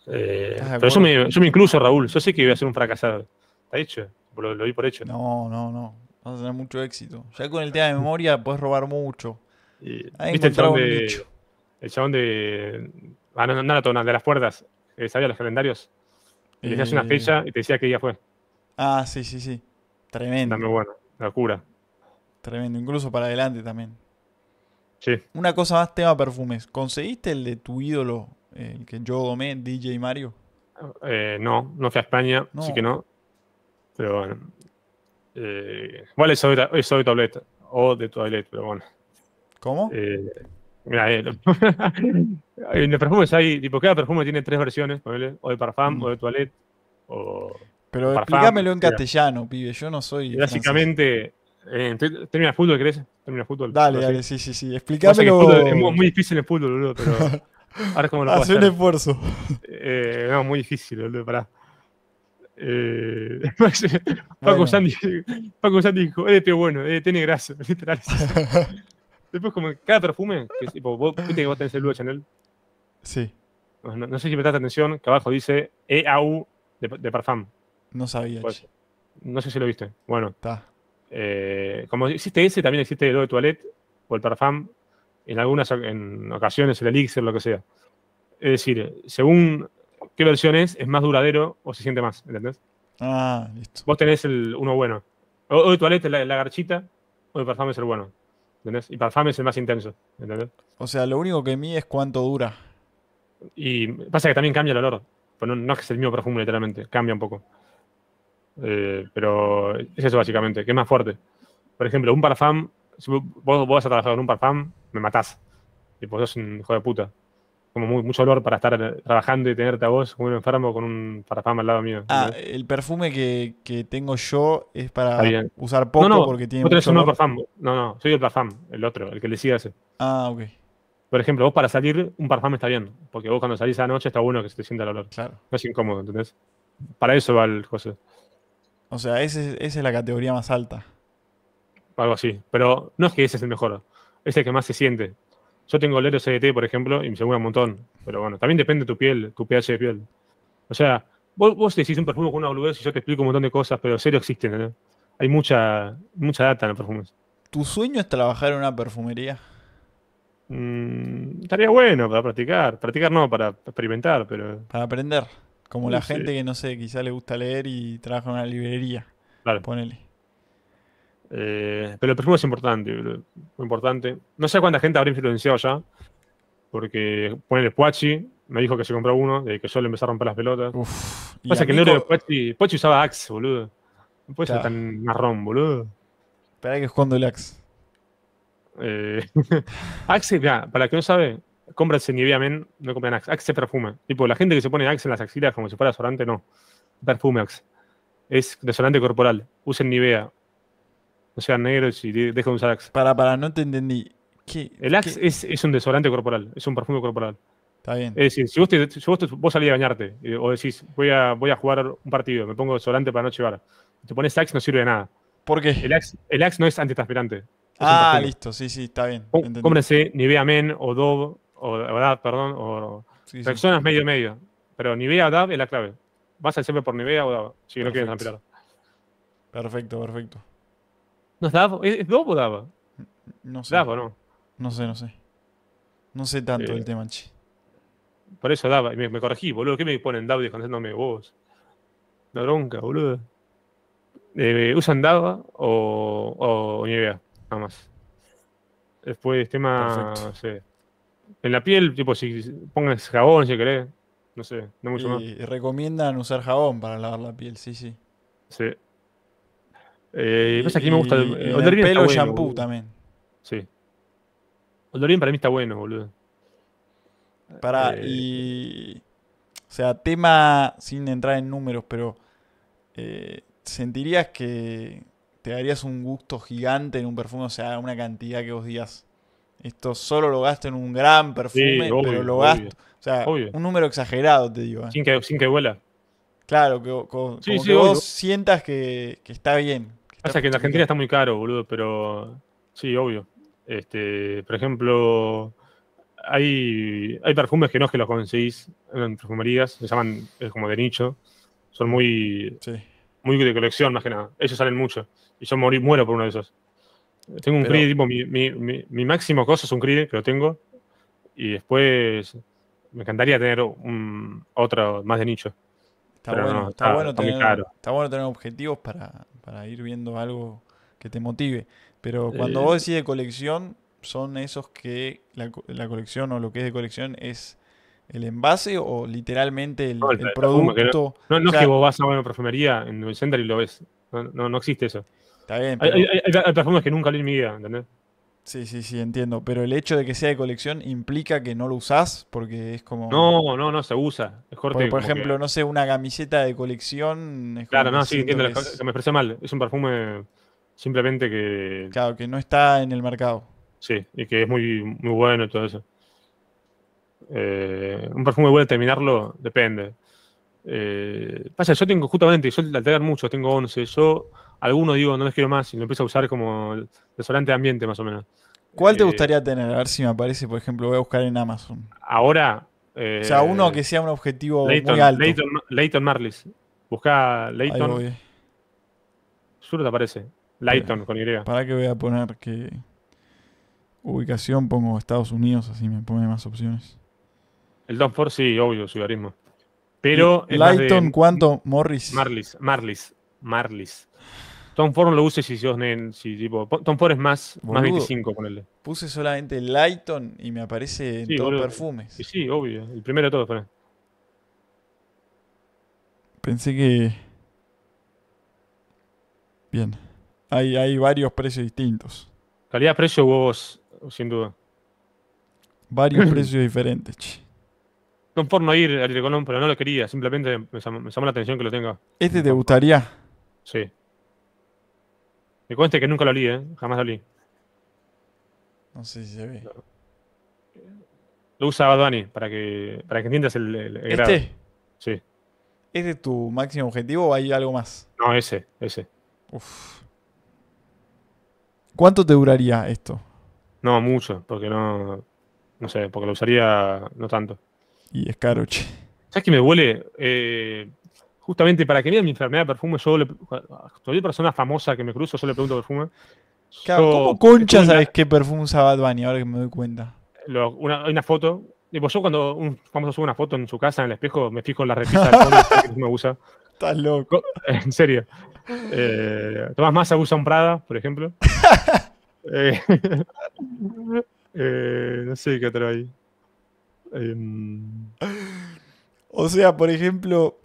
Eh, ah, pero yo me, incluso, Raúl. Yo sé que iba a ser un fracasado. Está hecho. Lo, vi por hecho. No, no, no. Vas a tener mucho éxito. Ya con el tema de memoria puedes robar mucho. ¿Viste el chabón, de, el chabón de. Ah, no, no, de las puertas. Eh, ¿Sabía los calendarios? Y decías una eh. fecha y te decía que día fue. Ah, sí, sí, sí. Tremendo. muy bueno. Locura. Tremendo. Incluso para adelante también. Sí. Una cosa más, tema perfumes. ¿Conseguiste el de tu ídolo el que yo domé, DJ Mario. Eh, no, no fui a España, así que no. Pero bueno. Eh, es sobre tableta. O de toilet, pero bueno. ¿Cómo? Eh, mira, en eh, los perfumes hay, tipo, cada perfume tiene tres versiones, o de parfum, mm. o de toilet, o... Pero explícamelo en castellano, pibe, yo no soy... Básicamente, eh, termina fútbol, ¿crees? Termina fútbol. Dale, dale, sí, sí, sí. Explícamelo. O es muy, difícil el fútbol, boludo, pero... Ahora como lo Hace un esfuerzo. Eh, no, muy difícil, boludo, pará. Eh, Paco, Sandy, Paco Sandy dijo, eh, pero bueno, tiene grasa, literal. Después como cada perfume, que viste que vos tenés el Blue Chanel. Sí. No, sé si prestaste atención, que abajo dice EAU de, Parfum. No sabía. Pues, no sé si lo viste. Bueno. Está. como existe ese, también existe el eau de Toilette o el Parfum en algunas en ocasiones el elixir, lo que sea. Es decir, según qué versión es, es más duradero o se siente más, ¿entendés? Ah, listo. Vos tenés el uno bueno. O, de la, la, garchita, o el parfum es el bueno. ¿Entendés? Y parfum es el más intenso, ¿entendés? O sea, lo único que mide es cuánto dura. Y pasa que también cambia el olor. no, es que es el mismo perfume, literalmente. Cambia un poco. Eh, pero es eso básicamente, que es más fuerte. Por ejemplo, un parfum, si vos, vos vas a trabajar con un parfum, me matás. Y Tipo, sos un hijo de puta. Como mucho olor para estar eh, trabajando y tenerte a vos como un enfermo con un parfum al lado mío. Ah, el perfume que, tengo yo es para usar poco porque tiene. No, no, soy el parfum, el otro, el que le sigue a ese. Ah, ok. Por ejemplo, vos para salir, un parfum está bien. Porque vos cuando salís a la noche está bueno que se te sienta el olor. No es incómodo, ¿entendés? Para eso va el José. O sea, esa es la categoría más alta. Algo así. Pero no es que ese es el mejor es el que más se siente. Yo tengo olero CDT, e por ejemplo, y me segura un montón. Pero bueno, también depende de tu piel, tu pH de piel. O sea, vos, vos decís un perfume con una boludez y yo te explico un montón de cosas, pero serio existen, ¿no? Hay mucha, mucha data en los perfumes. ¿Tu sueño es trabajar en una perfumería? Mm, estaría bueno para practicar. Practicar no, para experimentar, pero. Para aprender. Como la gente que no sé, quizá le gusta leer y trabaja en una librería. Claro. Ponele. Eh, pero el perfume es importante, muy importante. No sé cuánta gente habrá influenciado ya, porque pone el Puachi, me dijo que se compró uno, de que yo le empecé a romper las pelotas. Uf, usaba Axe, boludo. No puede ser tan marrón, boludo. Espera que es cuando el Axe. Eh, Axe, para el que no sabe, cómprense Nivea Men, no compren Axe. Axe es perfume. Tipo, la gente que se pone Axe en las axilas como si fuera desodorante, no. Perfume Axe. Es desodorante corporal. Usen Nivea no sean negros y dejen de usar Axe. Para, para, no entender entendí. ¿Qué, el Axe es, un desodorante corporal, es un perfume corporal. Está bien. Es decir, si vos, vos, salís a bañarte eh, o decís, voy a, voy a jugar un partido, me pongo desodorante para no llevar, te pones Axe no sirve de nada. ¿Por qué? El Axe, el no es antitranspirante. Ah, listo, sí, sí, está bien. O, cómprense Nivea Men o Dove, o, DAB, perdón, o personas medio medio medio. Pero Nivea o DAB es la clave. Vas a siempre por Nivea o DAB, si no quieres transpirar. Perfecto, perfecto. ¿No es DAVA? ¿Es, o Dava? No sé. o ¿no? No sé, no sé. No sé tanto eh. del tema, che. Por eso Dava. Me, me, corregí, boludo. ¿Qué me ponen Dava desconociéndome vos? La bronca, boludo. Eh, ¿Usan Dava o, o, Nada más. Después, tema. No sé. En la piel, tipo, si pongas jabón, si querés. No sé, no mucho y Recomiendan usar jabón para lavar la piel, sí, sí. Sí. Eh, aquí me gusta. el, pelo shampoo también. Sí. para mí está bueno, boludo. Eh, y. O sea, tema sin entrar en números, pero. Eh, ¿Sentirías que te darías un gusto gigante en un perfume? O sea, una cantidad que vos digas. Esto solo lo gasto en un gran perfume, pero lo gasto. O sea, un número exagerado, te digo. ¿eh? Sin que, sin que vuela. Claro, que, con, que vos sientas que, está bien. Que Pasa que en Argentina está muy caro, boludo, pero sí, obvio. Este, por ejemplo, hay, hay perfumes que no es que los conseguís en perfumerías, se llaman como de nicho, son muy, muy de colección más que nada. Ellos salen mucho y yo muero por uno de esos. Tengo un pero, tipo, mi, mi, mi, máximo cosa es un Creed, que lo tengo, y después me encantaría tener otro más de nicho. Está, bueno, está, bueno tener, objetivos para, para, ir viendo algo que te motive. Pero cuando eh. vos decís de colección, son esos que la, colección o lo que es de colección es el envase o literalmente el, producto. No, no, es que vos vas a una perfumería en el center y lo ves. No, no, existe eso. Está bien. Pero... Hay, hay, que nunca leí en mi vida, ¿entendés? Sí, sí, sí, entiendo. Pero el hecho de que sea de colección implica que no lo usás porque es como. No, no, no se usa. Es corte, por ejemplo, no sé, una camiseta de colección. claro, no, sí, entiendo. Que, me expresé mal. Es un perfume simplemente que. Claro, que no está en el mercado. Sí, y que es muy, muy bueno y todo eso. Eh, un perfume bueno terminarlo, depende. Eh, pasa, yo tengo justamente, yo al mucho, tengo 11. Yo algunos digo, no les quiero más y lo empiezo a usar como desolante de ambiente más o menos. ¿Cuál te eh, gustaría tener? A ver si me aparece, por ejemplo, voy a buscar en Amazon. Ahora. o eh, sea, uno que sea un objetivo muy alto. Leighton, Marlis. Busca Leighton. Sur te aparece. Leighton con Y. Para qué voy a poner que. Ubicación pongo Estados Unidos, así me pone más opciones. El Don Ford, sí, obvio, sugarismo. Pero. Leighton, ¿cuánto? Morris. Marlis. Marlis. Marlis. Tom Ford lo uses si sos Tom Ford es más, más 25, ponele. Puse solamente Lighton y me aparece en sí, todos perfumes. Sí, sí, obvio. El primero de todos, Pensé que. Bien. Hay, hay varios precios distintos. Calidad-precio Huevos sin duda. Varios precios diferentes, che. No por no ir al Colón, pero no lo quería. Simplemente me me llamó, la atención que lo tenga. ¿Este te gustaría? Sí. Me cueste que nunca lo olí, ¿eh? Jamás lo olí. No sé si se ve. Lo usa Dani para que, para que entiendas el, el, ¿Este? Sí. ¿Este es tu máximo objetivo o hay algo más? No, ese, ese. Uf. ¿Cuánto te duraría esto? No, mucho, porque no. No sé, porque lo usaría no tanto. Y es caro, che. ¿Sabes qué me huele? Eh, justamente para que vean mi enfermedad de perfume, yo le, persona famosa que me cruzo, solo le pregunto perfume. Claro, ¿cómo concha sabes qué perfume usa Bad Bunny ahora que me doy cuenta? una, hay una foto. yo cuando un famoso sube una foto en su casa, en el espejo, me fijo en la repisa del que me usa. Estás loco. Eh, en serio. Eh, Tomás Massa usa un Prada, por ejemplo. Eh, eh, no sé qué trae em, o sea, por ejemplo,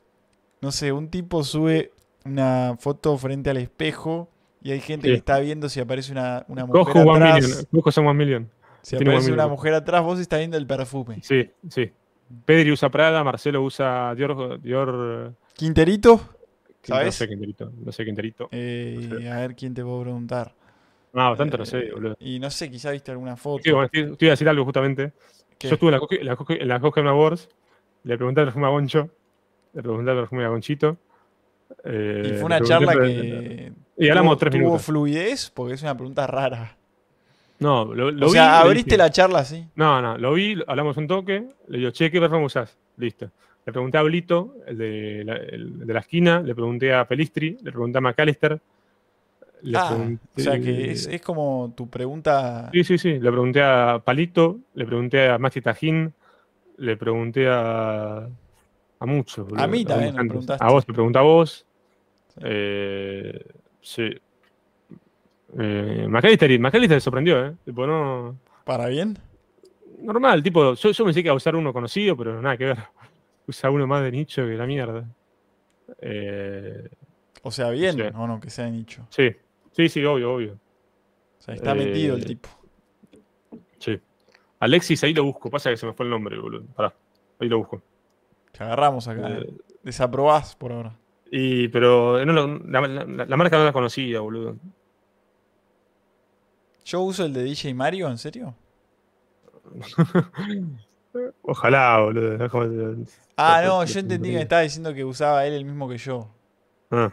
no sé, un tipo sube una foto frente al espejo y hay gente que está viendo si aparece una, una mujer atrás. Cojo one million. Si aparece una mujer atrás, vos estás viendo el perfume. Sí, sí. Pedri usa Prada, Marcelo usa Dior. Dior... ¿Quinterito? ¿Sabes? No sé Quinterito. No sé Quinterito. Eh, a ver quién te puedo preguntar. No, bastante no sé, eh, boludo. Y no sé, quizá viste alguna foto. Sí, bueno, te, iba a decir algo justamente. Yo estuve en la coge de la, le pregunté al Goncho le pregunté la perfume a Conchito. y eh, fue una charla que. Y hablamos tres minutos. fluidez? Porque es una pregunta rara. No, lo, o vi. O sea, abriste la charla así. No, no, lo vi, hablamos un toque, le digo, che, ¿qué perfume usás? Listo. Le pregunté a Blito, el de la, esquina, le pregunté a Pelistri, le pregunté a McAllister. ah, O sea que es, como tu pregunta. Sí, sí, sí. Le pregunté a Palito, le pregunté a Maxi Tajín, le pregunté a a muchos, A mí también me preguntaste. A vos me pregunta a vos. Sí. Eh, sí. Eh, McAllister, sorprendió, ¿eh? ¿Para bien? Normal, tipo, yo, yo pensé que iba a usar uno conocido, pero nada que ver. Usa uno más de nicho que la mierda. Eh, o sea, bien, o no, que sea de nicho. Sí, sí, sí, obvio, obvio. O sea, está metido el eh, tipo. Sí. Alexis, ahí lo busco. Pasa que se me fue el nombre, boludo. Pará, ahí lo busco agarramos acá. Desaprobás por ahora. Y, pero la, marca no la conocía, boludo. ¿Yo uso el de DJ Mario, en serio? Ojalá, boludo. ah, no, yo entendí que estaba diciendo que usaba él el mismo que yo. Ah.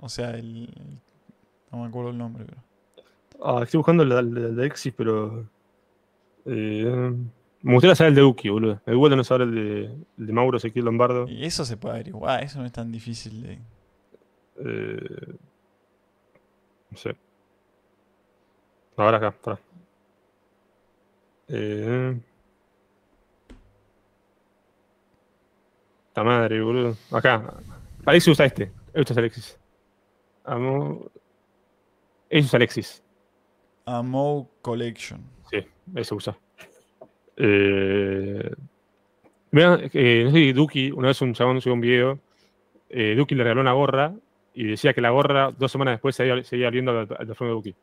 O sea, el. No me acuerdo el nombre, pero. Ah, estoy buscando el de Exis, pero. Eh, me gustaría saber el de Uki, boludo. Me duele no saber el de, el de Mauro Ezequiel Lombardo. Y eso se puede averiguar, ah, eso no es tan difícil de. Eh, no sé. Ahora acá, para. Eh, madre, boludo. Acá. Alexis usa este. Este es Alexis. Amo. Eso este es Alexis. Amo Collection. Sí, eso usa. Eh, eh, no sé si Duki, una vez un chabón subió un video, eh, Duki le regaló una gorra y decía que la gorra dos semanas después seguía, seguía oliendo al, perfume de Duki.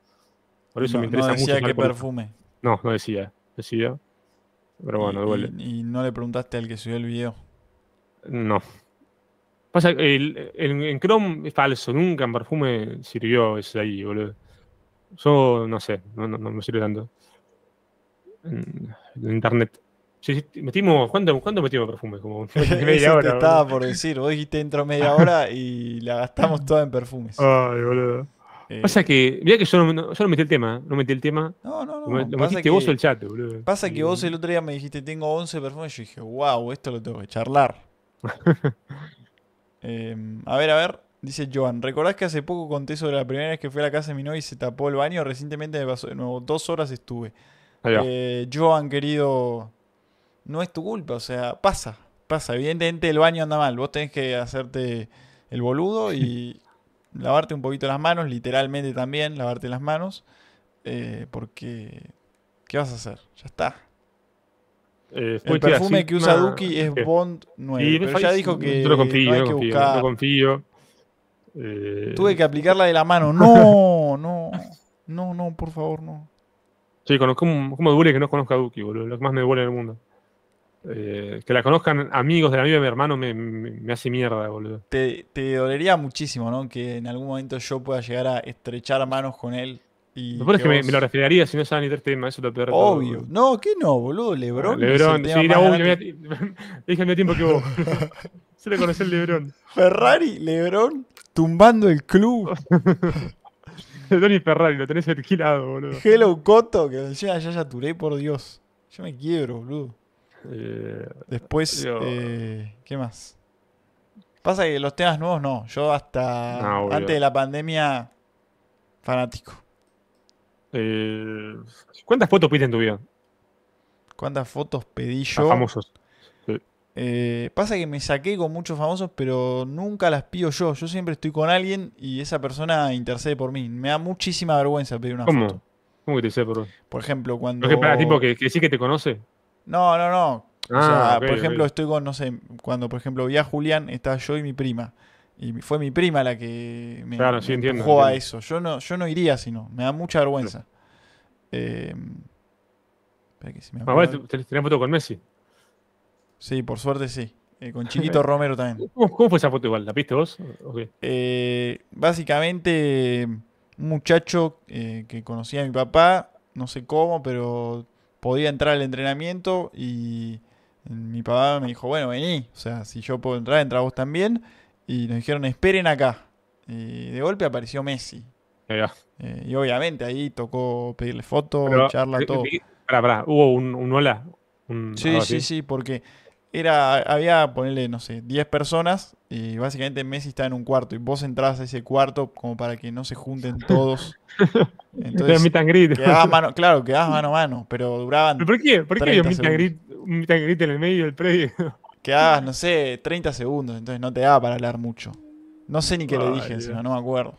Por eso no, me interesa no decía qué perfume. No, no decía, decía. Pero bueno, y, Y, no le preguntaste al que subió el video? No. Pasa, el, en Chrome es falso, nunca en perfume sirvió ese ahí, boludo. Yo no sé, no me sirve tanto en, internet. Sí, metimos, ¿cuánto, metimos perfume? Como media hora. estaba por decir, vos dijiste dentro media hora y la gastamos toda en perfumes. Ay, boludo. Eh, pasa que, mira que yo no, metí el tema, no metí el tema. No, no, no. Lo metiste vos el chat, boludo. Pasa que vos el otro día me dijiste, tengo 11 perfumes, yo dije, wow, esto lo tengo que charlar. Eh, a ver, a ver, dice Joan, ¿recordás que hace poco conté sobre la primera vez que fui a la casa de mi novia y se tapó el baño? Recientemente pasó de dos horas estuve. Yo eh, han querido, no es tu culpa, o sea, pasa, pasa. Evidentemente el baño anda mal, vos tenés que hacerte el boludo y lavarte un poquito las manos, literalmente también, lavarte las manos, eh, porque ¿qué vas a hacer? Ya está. Eh, el perfume que usa Duki es Bond 9. ya dijo que. Yo lo confío, yo, confío. Tuve que aplicarla de la mano. No, no, no, no, por favor, no. Sí, conozco como duele que no conozca a Duki, boludo, lo que más me duele en el mundo. Eh, que la conozcan amigos de la vida de mi hermano me, hace mierda, boludo. Te, dolería muchísimo, ¿no? Que en algún momento yo pueda llegar a estrechar manos con él. Y lo que me, lo refinaría si no saben ni tres temas, eso te peor. Obvio. no, ¿qué no, boludo? Lebrón. Lebrón, sí, era obvio. Dije al mismo tiempo que vos. Se le conoce el Lebrón. Ferrari, Lebrón, tumbando el club. Tony Ferrari, lo tenés alquilado, boludo. Hello Coto, que decía ya ya turé, por Dios. Yo me quiebro, boludo. Eh, Después, eh, ¿qué más? Pasa que los temas nuevos no. Yo hasta ah, antes de la pandemia, fanático. Eh, ¿Cuántas fotos pediste en tu vida? ¿Cuántas fotos pedí yo? A famosos. Eh, pasa que me saqué con muchos famosos, pero nunca las pido yo. Yo siempre estoy con alguien y esa persona intercede por mí. Me da muchísima vergüenza pedir una foto. ¿Cómo que te por Por ejemplo, cuando. que tipo que, sí que te conoce? No, no, no. Ah, sea, por ejemplo, estoy con, no sé, cuando por ejemplo vi a Julián, estaba yo y mi prima. Y fue mi prima la que me, claro, a eso. Yo no, yo no iría si no. Me da mucha vergüenza. Eh, si me ah, tenés foto con Messi. Sí, por suerte sí. Eh, con Chiquito Romero también. ¿Cómo, fue esa foto igual? ¿La viste vos? Eh, básicamente, un muchacho eh, que conocía a mi papá, no sé cómo, pero podía entrar al entrenamiento y mi papá me dijo, bueno, vení, o sea, si yo puedo entrar, entra vos también. Y nos dijeron, esperen acá. Y de golpe apareció Messi. y obviamente ahí tocó pedirle fotos, charla, todo. Pará, hubo un, hola. sí, sí, sí, porque era, había, ponerle, no sé, 10 personas y básicamente Messi estaba en un cuarto y vos entrabas a ese cuarto como para que no se junten todos. Entonces, quedabas mano, claro, quedabas mano a mano, pero duraban. ¿Pero ¿Por qué? ¿Por qué había un mitangrit en el medio del predio? Quedabas, no sé, 30 segundos, entonces no te daba para hablar mucho. No sé ni qué le dije, no me acuerdo.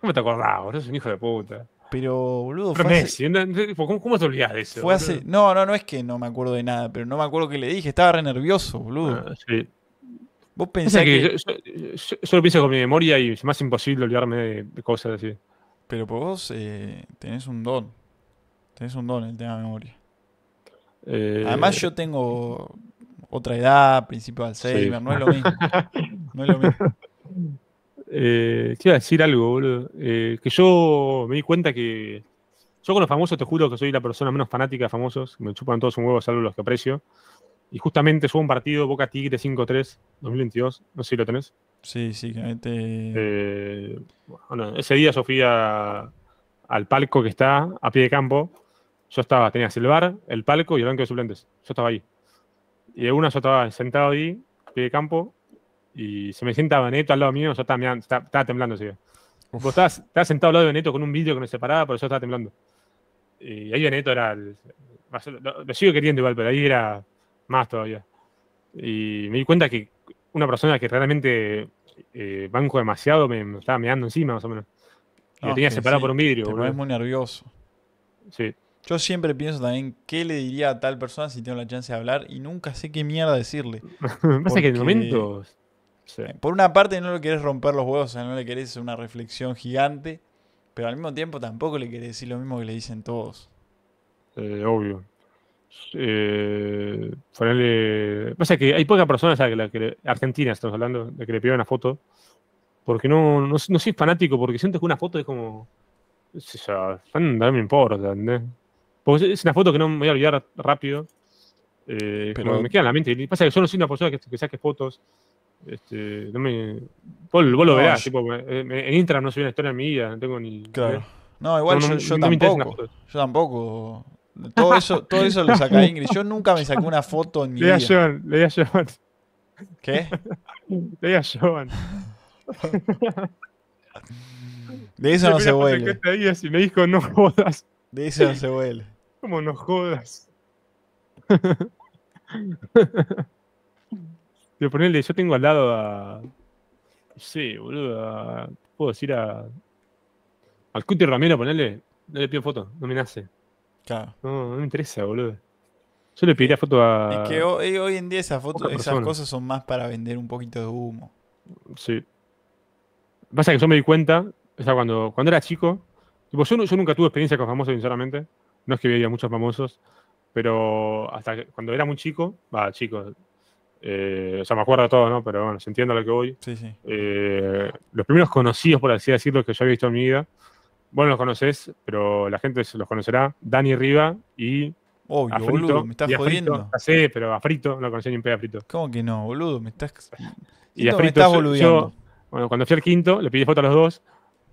¿Cómo te acordás? Eres un hijo de puta. Pero, boludo. fue ¿Cómo, te olvidás de eso? No, no, no es que no me acuerdo de nada, pero no me acuerdo que le dije. Estaba re nervioso, boludo. Ah, sí. Vos pensás que. solo pienso con mi memoria y es más imposible olvidarme de cosas así. Pero vos eh, tenés un don. Tenés un don en el tema de memoria. Eh, Además, yo tengo otra edad, principio de no es lo mismo. no es lo mismo. Quiero eh, te decir algo, boludo. Eh, que yo me di cuenta que. Yo con los famosos te juro que soy la persona menos fanática de famosos. Me chupan todos un huevo, saludos los que aprecio. Y justamente fue un partido Boca Tigre 5-3 2022. No sé si lo tenés. Sí, sí, te... Eh, bueno, ese día yo fui al palco que está a pie de campo. Yo estaba, tenías el bar, el palco y el banco de suplentes. Yo estaba ahí. Y de una yo estaba sentado ahí, a pie de campo, y se me sentaba Neto al lado mío, yo estaba, mirando, estaba, temblando, sí. Vos estabas, sentado al lado de Neto con un vidrio que me separaba, por eso estaba temblando. Y ahí Neto era el, lo, sigo queriendo igual, pero ahí era más todavía. Y me di cuenta que una persona que realmente eh, banco demasiado me, estaba mirando encima, más o menos. Y lo ah, tenía separado por un vidrio. Es muy nervioso. Sí. Yo siempre pienso también qué le diría a tal persona si tengo la chance de hablar y nunca sé qué mierda decirle. Pasa que en momento... Eh, por una parte no le querés romper los huevos, o no le querés hacer una reflexión gigante, pero al mismo tiempo tampoco le querés decir lo mismo que le dicen todos. Eh, obvio. Eh, pasa que hay pocas personas que Argentina estamos hablando, de que le piden una foto, porque no, no, soy fanático, porque siento que una foto es como... O sea, me importa, Porque es una foto que no me voy a olvidar rápido. pero me queda en la mente. Pasa que yo no soy una persona que saque fotos este, no me, vos, lo no, verás, tipo, en Instagram no soy una historia en mi vida, no tengo ni. Claro. No, igual yo, tampoco. Yo tampoco. Todo eso, todo eso lo saca Ingrid. Yo nunca me saqué una foto ni mi le vida. John, le a Joan. ¿Qué? Le di a Joan. De eso no se vuelve si me dijo, no jodas. De eso no se vuelve ¿Cómo no jodas? ponerle, yo tengo al lado a. sí boludo. puedo decir a. Al Cuti Ramiro, ponerle. No le pido foto, no me nace. Claro. No, me interesa, boludo. Yo le pediría eh, foto a. Es que eh, hoy, en día esas fotos, esas cosas son más para vender un poquito de humo. Sí. Pasa que yo me di cuenta, o sea, cuando, cuando era chico, yo, nunca tuve experiencia con famosos, sinceramente. No es que veía muchos famosos, pero hasta cuando era muy chico, va, chico, eh, o sea, me acuerdo de todo, ¿no? Pero bueno, se entiende a lo que voy. Sí, sí. Eh, los primeros conocidos, por así decirlo, que yo había visto en mi vida. Bueno, los conoces, pero la gente los conocerá. Dani Riva y. Oh, boludo, me estás jodiendo. sí, pero a Frito, no conocía ni un pedo a Frito. ¿Cómo que no, boludo? Me estás. y a Frito, estás Yo, bueno, cuando fui al quinto, le pedí foto a los dos,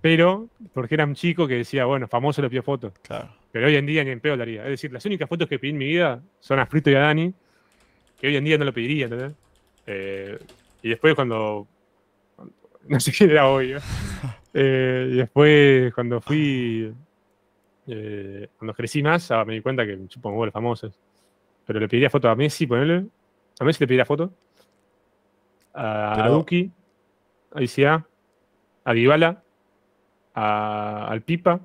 pero porque era un chico que decía, bueno, famoso le pidió foto. Claro. Pero hoy en día ni en pedo le Es decir, las únicas fotos que pedí en mi vida son a Frito y a Dani que hoy en día no lo pediría, eh, y después cuando, No sé quién era hoy. ¿eh? Eh, y después cuando fui... cuando crecí más, me di cuenta que supongo los famosos. Pero le pediría foto a Messi, ponele. A Messi le pediría foto. A, Aduki. a Duki, a ICA, a Dybala, a, al Pipa.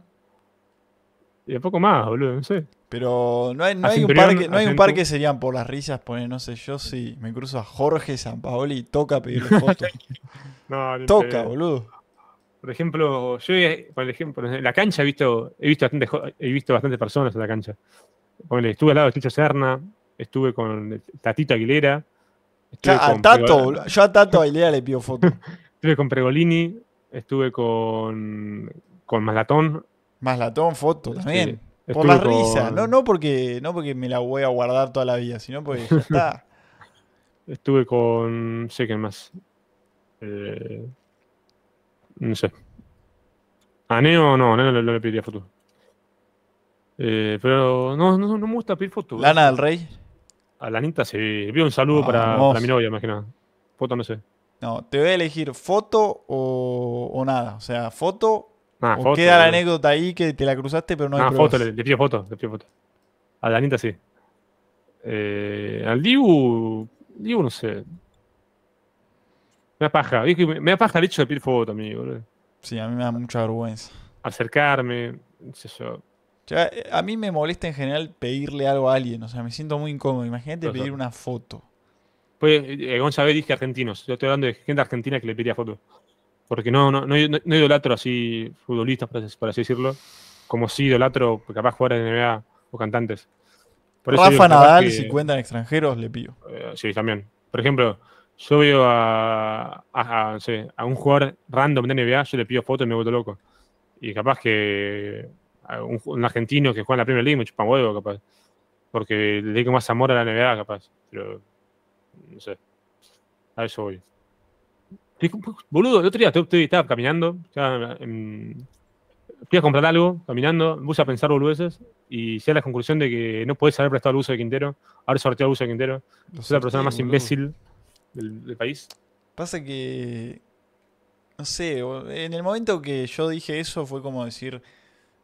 Y poco más, boludo, no sé. Pero no hay, un, parque, no serían por las risas, poner, no sé, yo si me cruzo a Jorge Sampaoli y toca pedirle fotos. no, toca, boludo. Por ejemplo, yo por ejemplo, en la cancha he visto, he visto he visto bastantes personas en la cancha. estuve al lado de Chicho Serna, estuve con Tatito Aguilera. a yo a Tato Aguilera le pido fotos. estuve con Pregolini, estuve con, con Malatón. Más la foto también. por la risa. No, no, porque, no porque me la voy a guardar toda la vida, sino porque ya está. estuve con. sé quién más. Eh, no sé. A Neo no, Neo no, le pediría foto. Eh, pero no, no, no, me gusta pedir fotos. ¿Lana del Rey? A Lanita sí. vio un saludo para, para, mi novia, más que nada. Foto no sé. No, te voy a elegir foto o, o nada. O sea, foto queda la anécdota ahí que te la cruzaste, pero no hay. foto, le, foto, le pido foto. A Danita sí. Eh, al Dibu. Dibu, no sé. Me da paja. Me da paja el hecho de pedir foto, amigo. Boludo. Sí, a mí me da mucha vergüenza. Acercarme, eh, a mí me molesta en general pedirle algo a alguien, o sea, me siento muy incómodo. Imagínate pedir una foto. Pues, eh, González dije argentinos. Yo estoy hablando de gente argentina que le pedía foto porque no, no, no, no idolatro así futbolistas, por así, decirlo, como si idolatro capaz jugadores de NBA o cantantes. Por Rafa Nadal, si cuentan extranjeros, le pido. Eh, sí, también. Por ejemplo, yo veo a, un jugador random de NBA, yo le pido fotos y me vuelvo loco. Y capaz que un, argentino que juega en la Premier League me chupan huevo, capaz. Porque le digo más amor a la NBA, capaz. Pero, no sé. A eso voy. Boludo, el otro día estaba caminando, estaba, em, fui a comprar algo, caminando, me a pensar boludeces y llegué a la conclusión de que no podés haber prestado el buzo de Quintero, haber sorteado el buzo de Quintero. No la persona más imbécil del, país. Pasa que. No sé, en el momento que yo dije eso fue como decir.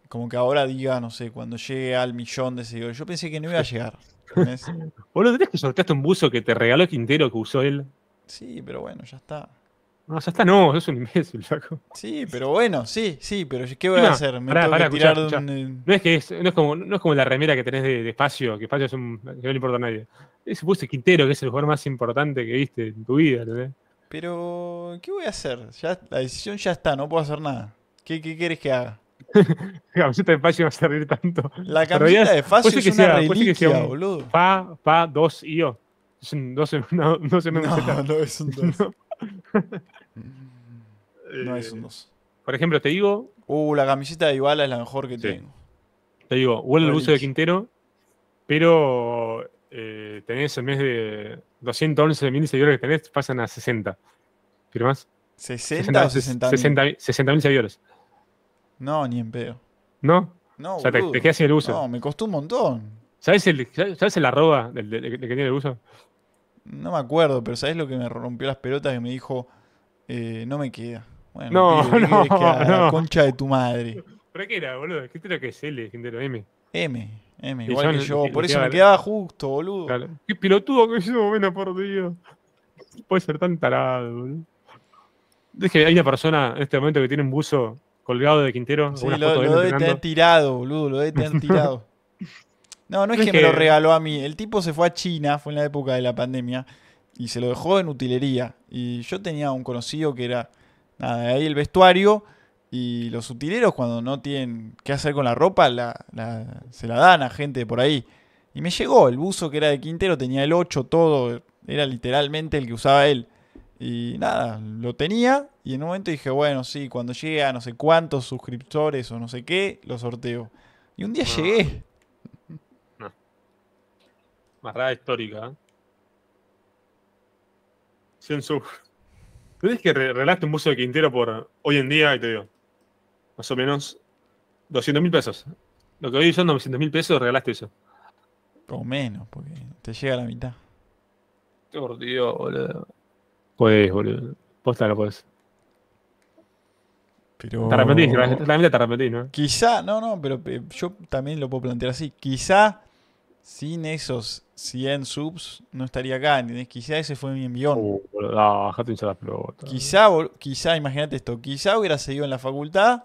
Como que ahora diga, no sé, cuando llegue al millón de seguidores. Yo pensé que no iba a llegar. Boludo, tenés que sorteaste un buzo que te regaló Quintero que usó él. Sí, pero bueno, ya está. No, ya está, no, es un imbécil, chaco Sí, pero bueno, sí, sí, pero ¿qué voy a hacer? Me No es que no es, como, no es como la remera que tenés de, espacio, que espacio es un. que no le importa a nadie. Ese puse Quintero, que es el jugador más importante que viste en tu vida, ¿verdad? Pero, ¿qué voy a hacer? Ya, la decisión ya está, no puedo hacer nada. ¿Qué, qué querés que haga? la camiseta de espacio va a servir tanto. La camiseta de espacio es una sea, reliquia, que sea un boludo. Pa, pa, dos, y yo. Es un 12, no, no, no, es un dos no eh, es un 2. Por ejemplo, te digo. Uh, la camiseta de Ibala es la mejor que tengo. Te digo, huele el buzo de Quintero, pero eh, tenés en vez de 211 mil seguidores que tenés, pasan a 60. ¿Firmás? ¿60, 60 o 60 mil? seguidores. No, ni en pedo. ¿No? No, O sea, te, quedas el uso. No, me costó un montón. ¿Sabes el, arroba de que tiene el uso? No me acuerdo, pero ¿sabés lo que me rompió las pelotas? Que me dijo, eh, no me queda. Bueno, no, no, no. La concha de tu madre. ¿Para qué era, boludo? ¿Qué era que es L, Quintero? M? M, M, igual que yo. Por eso me quedaba justo, boludo. Qué pelotudo que yo, bueno, por Dios. Puede ser tan tarado, boludo. Es que hay una persona en este momento que tiene un buzo colgado de Quintero. Sí, lo, lo debe tener tirado, boludo. Lo debe tener tirado. No, no es, que, me lo regaló a mí. El tipo se fue a China, fue en la época de la pandemia, y se lo dejó en utilería. Y yo tenía un conocido que era, nada, de ahí el vestuario. Y los utileros, cuando no tienen qué hacer con la ropa, se la dan a gente por ahí. Y me llegó el buzo que era de Quintero, tenía el 8 todo, era literalmente el que usaba él. Y nada, lo tenía y en un momento dije, bueno, sí, cuando llegue a no sé cuántos suscriptores o no sé qué, lo sorteo. Y un día llegué Marrada histórica. Sensu. ¿Crees que regalaste un buzo de Quintero por hoy en día? Y te digo, más o menos 200 mil pesos. Lo que hoy son 900 mil pesos, regalaste eso. O menos, porque te llega a la mitad. Por Dios, boludo. Podés, pues, boludo. Posta lo podés. Pero... Te arrepentís, mitad te arrepentís, ¿no? Quizá, no, no, pero eh, yo también lo puedo plantear así. Quizá sin esos 100 subs no estaría acá, Quizá ese fue mi envión. Uh, quizá, quizá, imagínate esto, quizá hubiera seguido en la facultad,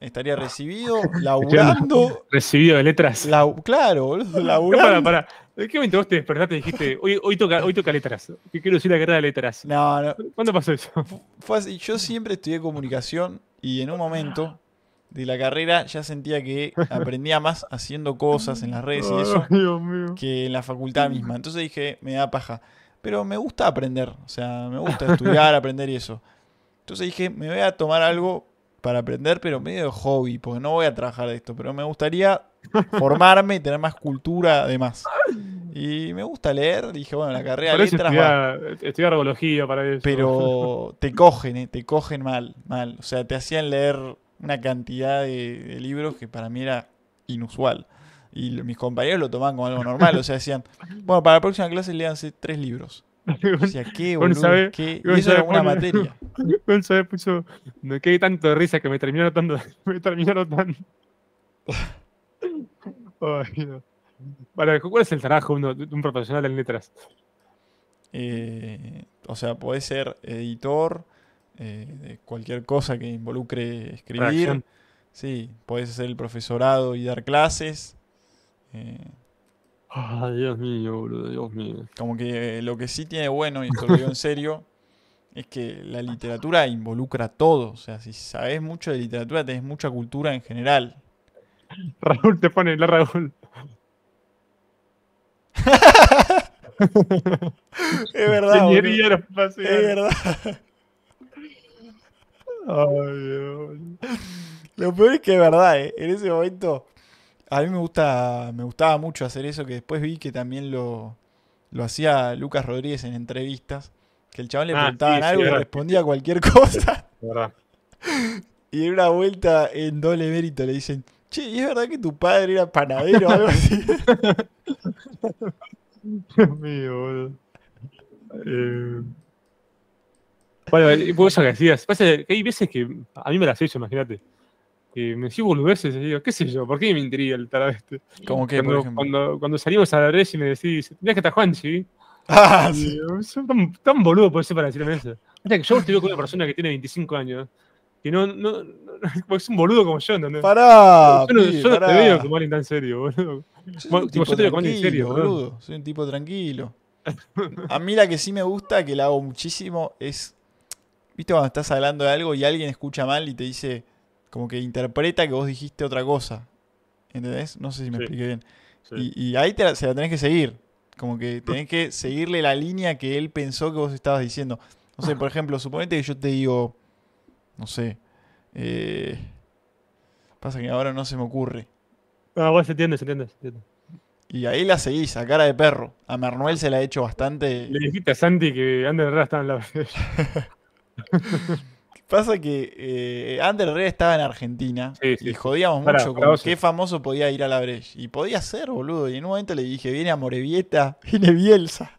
estaría recibido, laburando. recibido de letras. claro, boludo, laburando. No, para, para. qué momento vos te despertaste y dijiste, hoy, hoy, toca, hoy toca letras? ¿Qué quiero decir la guerra de letras. No, no. ¿Cuándo pasó eso? Fue así, yo siempre estudié comunicación y en un momento de la carrera ya sentía que aprendía más haciendo cosas en las redes y eso que en la facultad misma. Entonces dije, me da paja. Pero me gusta aprender, o sea, me gusta estudiar, aprender y eso. Entonces dije, me voy a tomar algo para aprender, pero medio de hobby, porque no voy a trabajar de esto, pero me gustaría formarme y tener más cultura además. Y me gusta leer, dije, bueno, la carrera de letras... va. para eso. Pero te cogen, eh, te cogen mal, mal. O sea, te hacían leer una cantidad de, libros que para mí era inusual. Y mis compañeros lo tomaban como algo normal. O sea, decían, bueno, para la próxima clase léanse tres libros. O sea, qué, boludo, sabe, qué? Y eso era una materia. puso, me quedé tanto de risa que me terminaron notando Me terminaron ¿cuál es el trabajo de un profesional en letras? Eh, o sea, podés ser editor, eh, de cualquier cosa que involucre escribir. Sí, podés hacer el profesorado y dar clases. Ah, Dios mío, Dios mío. Como que eh, lo que sí tiene bueno, y esto lo digo en serio, es que la literatura involucra todo. O sea, si sabes mucho de literatura, tenés mucha cultura en general. Raúl te pone la Raúl. es verdad. Es verdad. Lo peor es que es verdad, eh. en ese momento a mí me, gusta, me gustaba mucho hacer eso, que después vi que también lo, lo hacía Lucas Rodríguez en entrevistas, que el chabón le ah, preguntaba algo y respondía cualquier cosa. Y en una vuelta en doble mérito le dicen, che, ¿y es verdad que tu padre era panadero o algo así? mío, eh, bueno, y por eso que decías. hay veces que a mí me las he hecho, imagínate. Que me decís boludeces y digo, qué sé yo, ¿por qué me intriga el talabeste? Como que, cuando, por cuando, cuando, salimos a la red y me decís, mirá que está Juanchi. Ah, tan, tan, boludo puede ser para decirme eso. que yo estoy con una persona que tiene 25 años. Que no, no, es un boludo como yo, ¿entendés? Pará, yo, no, te veo como alguien tan serio, boludo. Como, yo te veo como alguien serio, boludo. boludo. Soy un tipo tranquilo. A mí la que sí me gusta, que la hago muchísimo, es ¿Viste cuando estás hablando de algo y alguien escucha mal y te dice, como que interpreta que vos dijiste otra cosa? ¿Entendés? No sé si me expliqué bien. Y, ahí te se la tenés que seguir. Como que tenés que seguirle la línea que él pensó que vos estabas diciendo. No sé, por ejemplo, suponete que yo te digo, no sé, eh, pasa que ahora no se me ocurre. Ah, vos entiendes, se entiendes. Y ahí la seguís, a cara de perro. A Manuel se la ha hecho bastante. Le dijiste a Santi que anda en la. Pasa que eh, Ander re estaba en Argentina y jodíamos mucho con qué famoso podía ir a la Breche. Y podía ser, boludo. Y en un momento le dije, viene a Morevieta, viene Bielsa.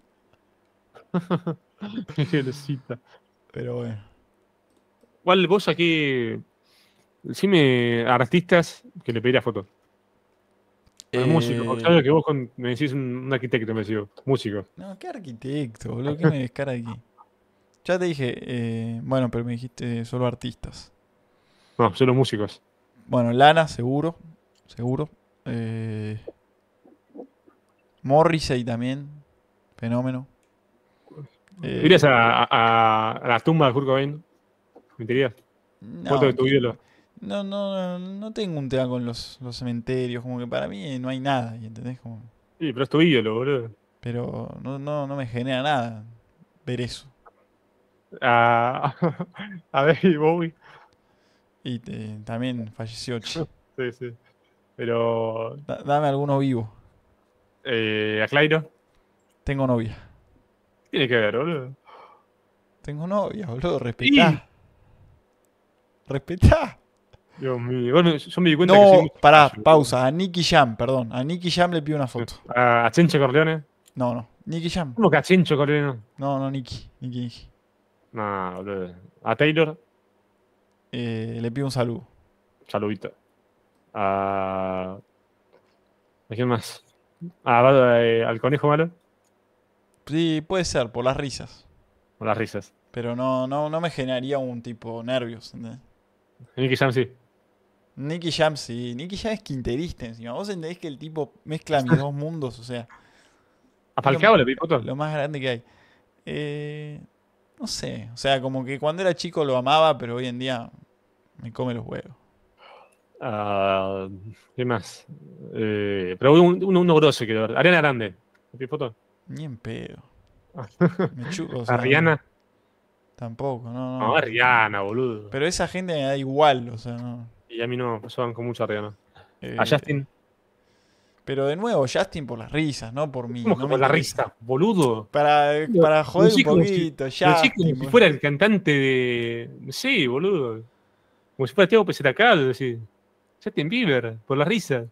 Pero bueno. ¿cuál vos aquí, decime artistas que le pedí fotos. Ah, eh... Músico. sabes que vos me decís un, arquitecto, me decís, músico. No, ¿qué arquitecto, boludo? ¿Qué me descara aquí? Ya te dije, eh, bueno, pero me dijiste eh, solo artistas. No, solo músicos. Bueno, Lana, seguro. Seguro. Morris eh, Morrissey también. Fenómeno. ¿Irías a, a, tumbas la tumba de Kurt Cobain? No, de tu No, no, no tengo un tema con los, cementerios. Como que para mí no hay nada, ¿entendés? Sí, pero es tu ídolo, boludo. Pero no, no, no me genera nada ver eso. Ah, a, a Bowie. Y eh, también falleció. sí, sí. Pero. dame alguno vivo. Eh, a Clairo. Tengo novia. tiene que ver, boludo? Tengo novia, boludo. Respetá. Respetá. Dios mío. Bueno, yo me di cuenta no, que. No, pará, pausa. A Nicky Jam, perdón. A Nicky Jam le pido una foto. ¿A Chencho Corleone? No, no. Nicky Jam. ¿Cómo que a Chencho Corleone? No, no, Nicky. Nicky, Nicky. No, ¿A Taylor? Eh, le pido un saludo. Saludito. A. quién más? Ah, ¿A, eh, ¿Al conejo malo? Sí, puede ser, por las risas. Por las risas. Pero no, no, no me generaría un tipo nervios. Nicky Jam sí. Nicky Jam sí. Nicky Jam es quinterista encima. Vos entendés que el tipo mezcla mis dos mundos, o sea. ¿A Falcao le Lo más grande que hay. Eh, no sé, o sea, como que cuando era chico lo amaba, pero hoy en día me come los huevos. Ah, ¿Qué más? Eh, pero uno, uno, grosso quiero ver. Ariana Grande. Ni en pedo. me Rihanna? o ¿Ariana? Tampoco, no, no. No, boludo. Pero esa gente me da igual, o sea, no. Y a mí no, pasaban con mucho a Rihanna. Eh, a Justin. Pero de nuevo, Justin por las risas, no por mí. No por la risa, boludo. Para, para joder un poquito, ya. como si fuera el cantante de. Sí, boludo. Como si fuera Tiago Pesetacal, así. Justin Bieber, por las risas.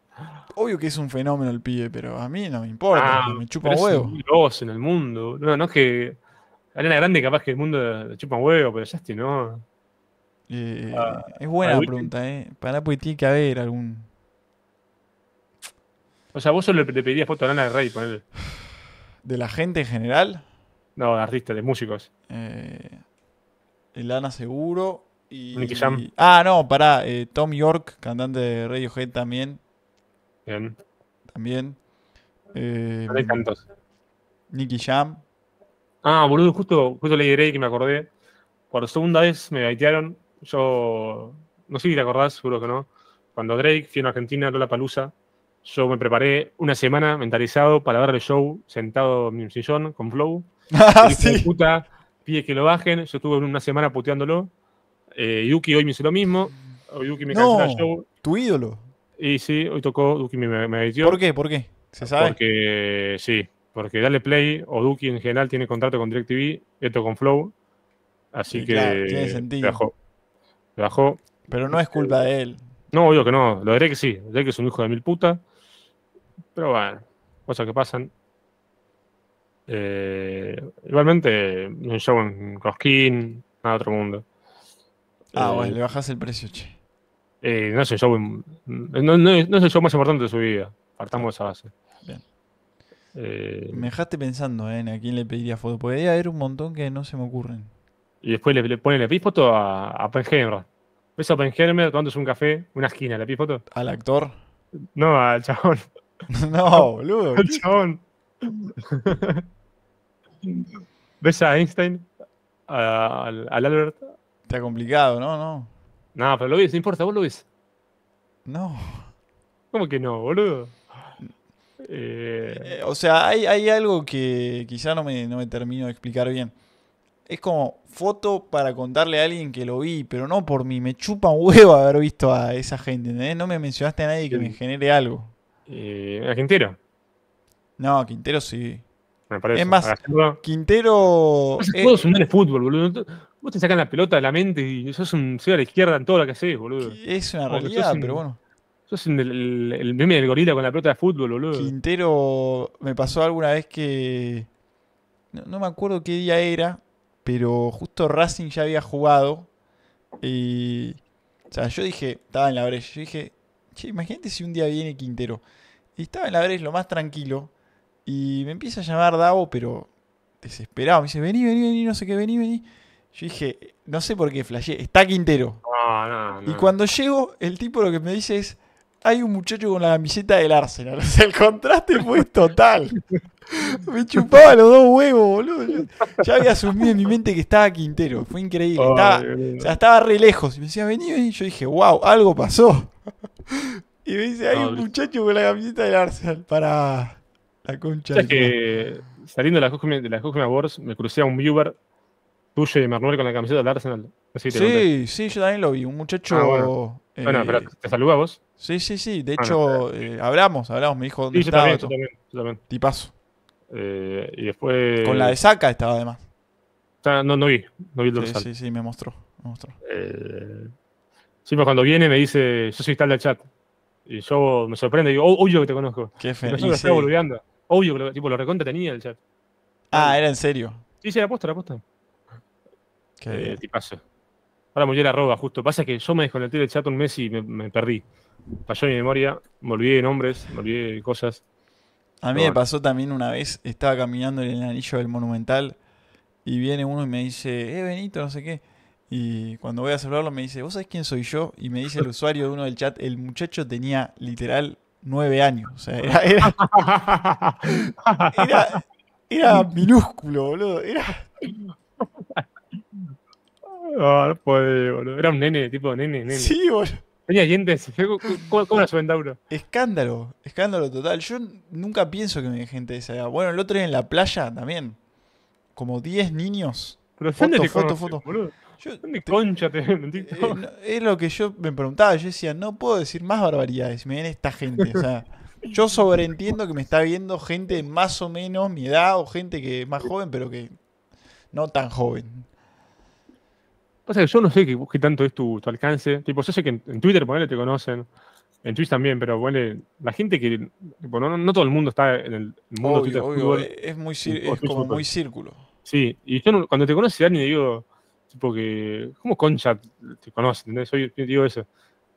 Obvio que es un fenómeno el pibe, pero a mí no me importa, ah, me chupa pero huevo. en el mundo. No, no es que. Arena Grande, capaz que el mundo le chupa huevo, pero Justin no. Eh, ah, es buena la pregunta, ¿eh? Pará, pues tiene que haber algún o sea, vos solo le pedirías fotos a Lana del Rey, ponele. ¿De la gente en general? No, de artistas, de músicos. Eh, Lana seguro. Y, Nicky Jam. ah, no, pará. Eh, Tom York, cantante de Radiohead también. Bien. También. Eh, Nicky Jam. Ah, boludo, justo, justo leí Drake y me acordé. Por segunda vez me baitearon. Yo. No sé si te acordás, seguro que no. Cuando Drake fue a Argentina, la Palusa, yo me preparé una semana mentalizado para darle show sentado en mi sillón con Flow. Ah, sí. puta, pide que lo bajen. Yo estuve una semana puteándolo. Eh, Yuki hoy me hizo lo mismo. no, Tu ídolo. Y sí, hoy tocó Duki me, me ¿Por qué? ¿Por qué? ¿Se sabe? Porque sí, porque Dale Play o Duki en general tiene contrato con DirecTV, esto con Flow. Así que. tiene sentido. Bajó. Pero no es culpa de él. No, obvio que no. Lo diré que sí. que es un hijo de mil puta. Pero bueno, cosas que pasan. Eh, igualmente, un show en Cosquín, a otro mundo. Ah, eh, bueno, le bajas el precio, che. Eh, no, es el show, no, es show más importante de su vida. Partamos esa base. Bien. Eh, me dejaste pensando en a quién le pediría foto. Podría haber un montón que no se me ocurren. Y después le, pone ponen la a, a eso ¿Ves a Pengenra tomándose un café, una esquina, la foto? ¿Al actor? No, al chabón. No, boludo. ¿Ves a Einstein? al, Albert. Está complicado, ¿no? No. pero lo ves, no importa, vos lo ves. No. ¿Cómo que no, boludo? Eh, eh, o sea, hay, algo que quizá no me, termino de explicar bien. Es como foto para contarle a alguien que lo vi, pero no por mí. Me chupa un huevo haber visto a esa gente, No me mencionaste a nadie que me genere algo. Eh, a Quintero. No, Quintero sí. Me parece. Es más, Quintero. Todos es... un fútbol, boludo. Vos te sacan la pelota de la mente y sos un cero a la izquierda en todo lo que haces, boludo. Es una realidad, pero bueno. Sos el, meme del gorila con la pelota de fútbol, boludo. Quintero me pasó alguna vez que. No, no, me acuerdo qué día era, pero justo Racing ya había jugado. Y. O sea, yo dije, estaba en la brecha, yo dije, imagínate si un día viene Quintero. Y estaba en la brez lo más tranquilo y me empieza a llamar Davo, pero desesperado. Me dice, vení, vení, vení, no sé qué, vení, vení. Yo dije, no sé por qué flashé, está Quintero. Y cuando llego, el tipo lo que me dice es, hay un muchacho con la camiseta del Arsenal. O sea, el contraste fue total. Me chupaba los dos huevos, boludo. Ya había asumido en mi mente que estaba Quintero. Fue increíble. estaba, o sea, estaba re lejos. Y me decía, vení, y Yo dije, wow, algo pasó. Y me dice, hay un muchacho con la camiseta del Arsenal. Para la concha. Es que saliendo de la Jojme, de la Wars, me crucé a un viewer tuyo de Manuel con la camiseta del Arsenal. sí, sí, yo también lo vi. Un muchacho. Ah, eh, bueno. pero te saluda vos. Sí, sí, sí. De hecho, eh, hablamos, hablamos. Me dijo dónde estaba. también, Tipazo. Eh, y después. Con la de Saca estaba además. Ah, no, no vi, no vi el dorsal. Sí, sí, sí, me mostró. Eh, sí, pero pues cuando viene me dice, yo soy tal del chat. Y yo me sorprende, digo, oh, obvio que te conozco. Qué feo. Yo estaba boludeando. Obvio que lo, tipo, lo recontra tenía el chat. Ah, era en serio. Sí, sí, la aposta, la aposta. Qué eh, tipazo. Ahora mujer arroba, justo. Pasa que yo me desconecté del chat un mes y me perdí falló mi memoria, me olvidé de nombres, me olvidé de cosas. A mí me pasó también una vez, estaba caminando en el anillo del Monumental y viene uno y me dice, eh, Benito, no sé qué. Y cuando voy a saludarlo me dice, ¿vos sabés quién soy yo? Y me dice el usuario de uno del chat, el muchacho tenía literal nueve años. O sea, era, era, minúsculo, boludo. Era... Ah, boludo. Era un nene, tipo nene, nene. Sí, boludo. ¿cómo, la Escándalo, escándalo total. Yo nunca pienso que me mi gente de esa edad. Bueno, el otro día en la playa también. Como 10 niños. Pero foto, foto, foto. concha eh, eh, Es lo que yo me preguntaba. Yo decía, no puedo decir más barbaridades. Me ven esta gente. O sea, yo sobreentiendo que me está viendo gente más o menos mi edad o gente que es más joven, pero que no tan joven. Pasa que yo no sé qué, tanto es tu, alcance. Tipo, yo sé que en, Twitter, ponele, te conocen. En Twitch también, pero bueno, la gente que. no, todo el mundo está en el mundo Twitter. es muy como muy círculo. Sí, y yo cuando te conoce alguien digo, tipo que. ¿Cómo concha te conoces ¿Entendés? Soy, digo eso.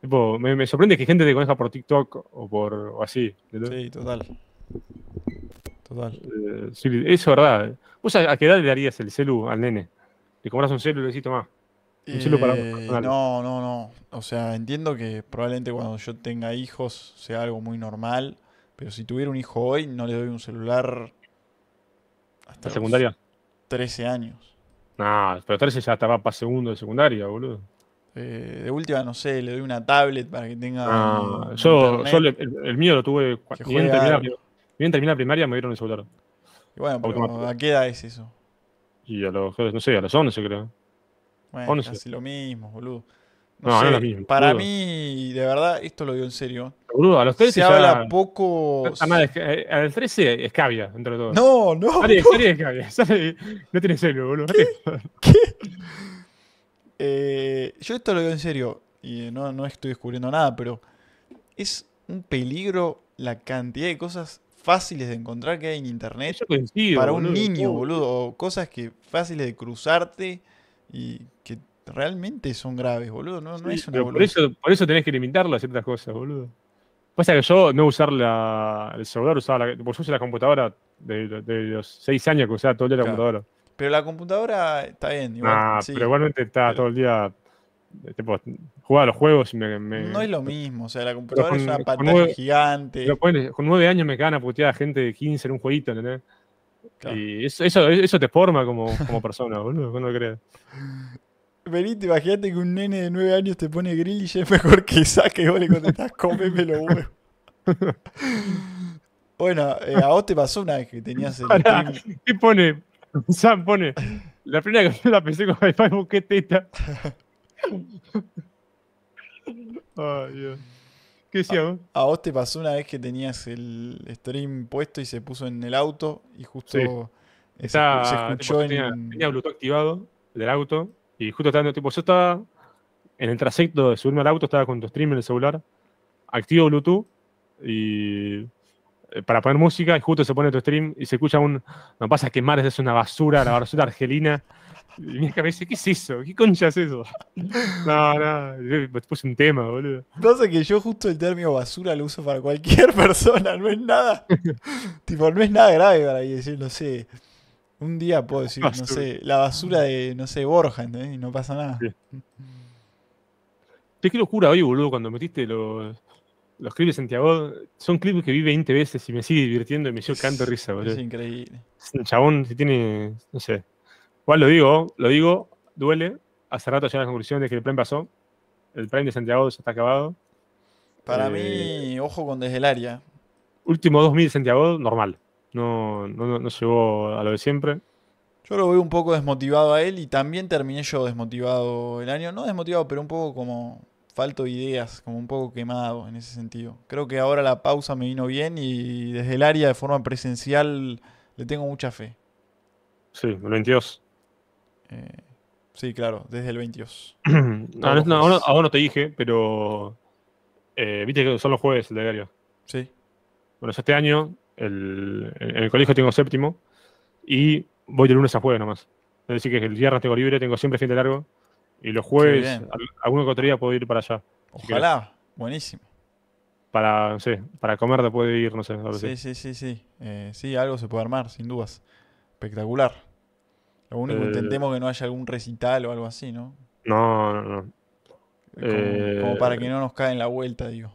Tipo, me, sorprende que gente te conozca por TikTok o por o así. Sí, total. Total. Eh, sí, eso es verdad. ¿Vos a, qué edad le darías el celu al nene? Le compras un celu y le decís, más eh, no, no, no. O sea, entiendo que probablemente cuando yo tenga hijos sea algo muy normal, pero si tuviera un hijo hoy no le doy un celular hasta secundaria? 13 años. No, pero 13 ya estaba para segundo de secundaria, boludo. Eh, de última, no sé, le doy una tablet para que tenga. Ah, yo, yo el, mío lo tuve. bien, termina bien primaria me dieron el celular. bueno, pero ¿a qué edad es eso? Y a los, no sé, a los 11 creo casi lo mismo, boludo. No, Para mí, de verdad, esto lo veo en serio. a se habla poco. A los 13 escabia, entre todos. No, no. Sale, no. no tiene serio, boludo. Eh, yo esto lo veo en serio. Y no, estoy descubriendo nada, pero es un peligro la cantidad de cosas fáciles de encontrar que hay en internet. para un niño, boludo. O cosas que fáciles de cruzarte y que realmente son graves, boludo. No, no es una por eso, por eso tenés que limitarlo a ciertas cosas, boludo. Pasa que yo no usar la, el celular, usaba la, por usé la computadora de, de, los seis años que usaba todo el día la computadora. Pero la computadora está bien. Igual, pero igualmente está todo el día eh, tipo, jugaba a los juegos me, No es lo mismo, o sea, la computadora es una pantalla gigante. Con nueve años me quedan a putear a gente de 15 en un jueguito, ¿entendés? Y eso, eso, te forma como, como persona, boludo, lo crees Benito, imagínate que un nene de 9 años te pone grill y ya es mejor que saque y vos estás contestás, lo huevos. bueno, eh, a vos te pasó una vez que tenías el. ¿Qué pone? Sam pone. La primera que la pensé con Wi-Fi, busqué teta. Ay, Dios. A, vos te pasó una vez que tenías el stream puesto y se puso en el auto y justo sí. se escuchó en... tenía, tenía, Bluetooth activado del auto y justo estaba, tipo, yo estaba en el trayecto de subirme al auto, estaba con tu stream en el celular, activo Bluetooth y eh, para poner música y justo se pone tu stream y se escucha un, no pasa que mares es una basura, la basura argelina. Y mi cabeza, ¿qué es eso? ¿Qué concha es eso? No, no, yo es un tema, boludo. Pasa que yo justo el término basura lo uso para cualquier persona, no es nada. tipo, no es nada grave para mí decir, no sé. Un día puedo decir, no sé, la basura de, no sé, Borja, Y no pasa nada. Qué locura hoy, boludo, cuando metiste los, los clips de Santiago. Son clips que vi 20 veces y me sigue divirtiendo y me sigue canto risa, boludo. Es increíble. Es un chabón que tiene, no sé, Igual lo digo, lo digo, duele. Hace rato ya la conclusión de que el plan pasó. El plan de Santiago ya está acabado. Para eh, mí, ojo con desde el área. Último 2000 de Santiago, normal. No, no, no llegó a lo de siempre. Yo lo veo un poco desmotivado a él y también terminé yo desmotivado el año. No desmotivado, pero un poco como falto de ideas, como un poco quemado en ese sentido. Creo que ahora la pausa me vino bien y desde el área de forma presencial le tengo mucha fe. Sí, 22 sí, claro, desde el 22. no, no, te dije, pero. Eh, viste que son los jueves el diario. Sí. Bueno, este año, en el colegio tengo séptimo y voy de lunes a jueves nomás. Es decir, que el viernes tengo libre, tengo siempre fin de largo. Y los jueves, alguno que otro día puedo ir para allá. Ojalá, buenísimo. Para, no sé, para comer te puede ir, no sé. Sí, sí, sí, sí. Eh, sí, algo se puede armar, sin dudas. Espectacular. Lo único, eh, entendemos intentemos que no haya algún recital o algo así, ¿no? No, no, no. Eh, como, para que no nos caen la vuelta, digo.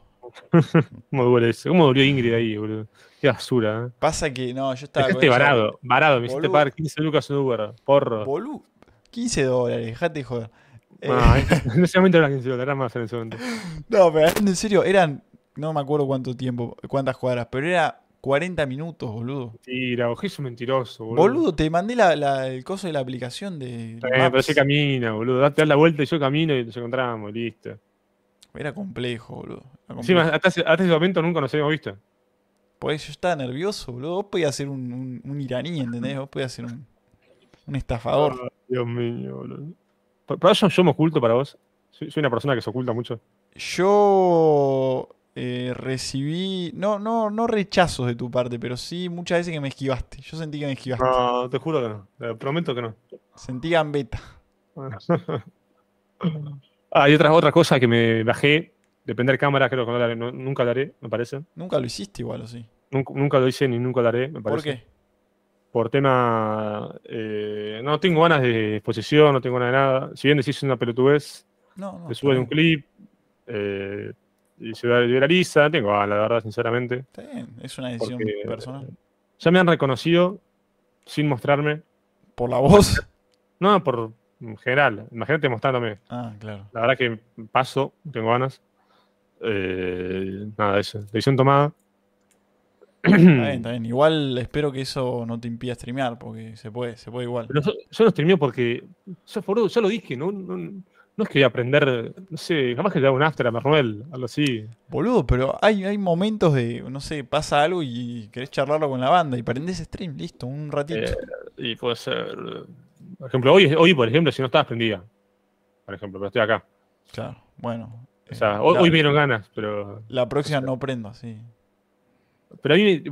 ¿Cómo duele eso. ¿Cómo dolió Ingrid ahí, boludo? Qué basura. ¿eh? Pasa que, no, yo estaba. Dejaste varado, varado, me hiciste pagar 15 lucas en Uber, porro. Bolú, 15 dólares, dejate joder. Eh, no, se ese las eran 15 dólares, eran más en ese momento. No, pero en serio, eran, no me acuerdo cuánto tiempo, cuántas cuadras, pero era 40 minutos, boludo. Mentira, Ojé es un mentiroso, boludo. Boludo, te mandé el coso de la aplicación de. pero se camina, boludo. Date la vuelta y yo camino y nos encontramos, listo. Era complejo, boludo. Sí, hasta, ese, hasta, ese momento nunca nos habíamos visto. Pues eso yo estaba nervioso, boludo. Vos podías ser un, iraní, ¿entendés? Vos podías ser un, un estafador. Dios mío, boludo. ¿Pero yo, yo me oculto para vos? ¿Soy una persona que se oculta mucho? Yo eh, recibí, no, no, no rechazos de tu parte, pero sí muchas veces que me esquivaste. Yo sentí que me esquivaste. No, te juro que no. Te prometo que no. Sentí gambeta. Hay ah, otra cosa que me bajé de cámaras, cámara, creo que no nunca daré me parece. Nunca lo hiciste igual, ¿o sí? Nunca, lo hice ni nunca haré, me parece. ¿Por qué? Por tema... Eh, no tengo ganas de exposición, no tengo ganas de nada. Si bien decís una pelotudez, no, te sube un clip, eh, ciudad liberaliza, tengo ganas, la verdad, sinceramente. Está es una decisión personal. Ya me han reconocido sin mostrarme. ¿Por la voz? No, por general. Imagínate mostrándome. Ah, claro. La verdad que paso, tengo ganas. Eh, nada, eso. Decisión tomada. Está bien, está bien. Igual espero que eso no te impida streamear, porque se puede, se puede igual. yo, no streameo porque. Yo, lo dije, ¿no? no no es que voy a aprender, no sé, jamás que le un after a Manuel, algo así. Boludo, pero hay, hay momentos de, no sé, pasa algo y querés charlarlo con la banda y prendés stream, listo, un ratito. Eh, y puede ser. Por ejemplo, hoy, hoy, por ejemplo, si no estabas prendida. Por ejemplo, pero estoy acá. Claro, bueno. O sea, eh, hoy, me ganas, pero. La próxima no prendo, sí. Pero a mí,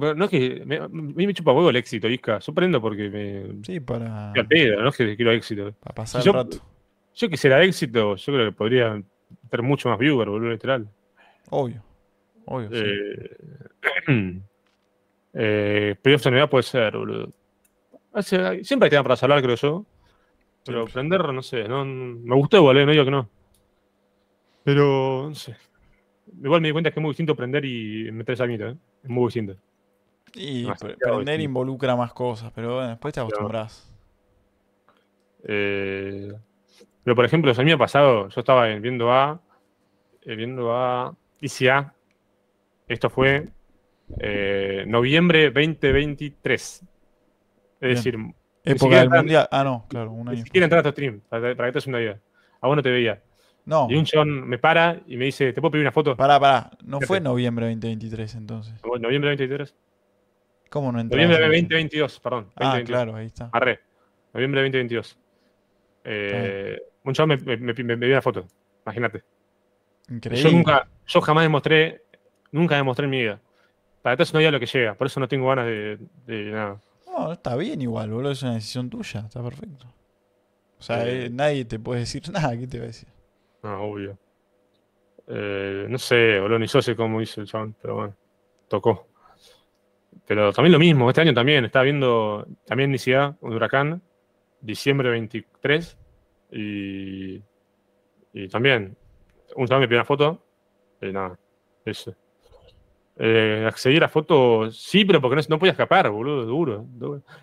Me, me chupa huevo el éxito, Isca. Yo prendo porque me. Sí, para. no es que quiero éxito. Para pasar rato yo que era éxito, yo creo que podría tener mucho más viewer, boludo, literal. Obvio, obvio. Eh, sí. eh, eh de puede ser, boludo. siempre hay temas para hablar, creo yo. Pero prender, no sé, no, me gustó igual, eh, no digo que no. Pero, no sé. Igual me di cuenta que es muy distinto prender y meter esa mito, ¿eh? Es muy distinto. Y prender involucra más cosas, pero bueno, después te acostumbras. Eh, pero, por ejemplo, el año pasado yo estaba viendo a. Eh, viendo a. ICA. Esto fue eh, noviembre 2023. Es decir. Época del mundial. Ah, no, claro, un año. Si quieres entrar a tu stream, para, que te hagas una idea. A vos no te veía. No. Y un chabón me para y me dice, ¿te puedo pedir una foto? Pará, pará. No fue noviembre 2023 entonces. ¿Noviembre 2023? ¿Cómo no entré Noviembre 2022, perdón. Ah, claro, ahí está. Arre. Noviembre 2022. Eh, un chavo me, me, me, foto, imagínate. Increíble. Yo nunca, yo jamás demostré, nunca demostré en mi vida. Para atrás no había lo que llega, por eso no tengo ganas de, nada. No, está bien igual, boludo, es una decisión tuya, está perfecto. O sea, eh, nadie te puede decir nada, ¿qué te va a decir? No, obvio. Eh, no sé, boludo, ni yo sé cómo hizo el chabón, pero bueno, tocó. Pero también lo mismo, este año también, estaba viendo también ciudad, un huracán, diciembre 23, y, y también, un pide una foto. Y nada, eso. Eh, acceder a foto, sí, pero porque no, no podía escapar, boludo, duro,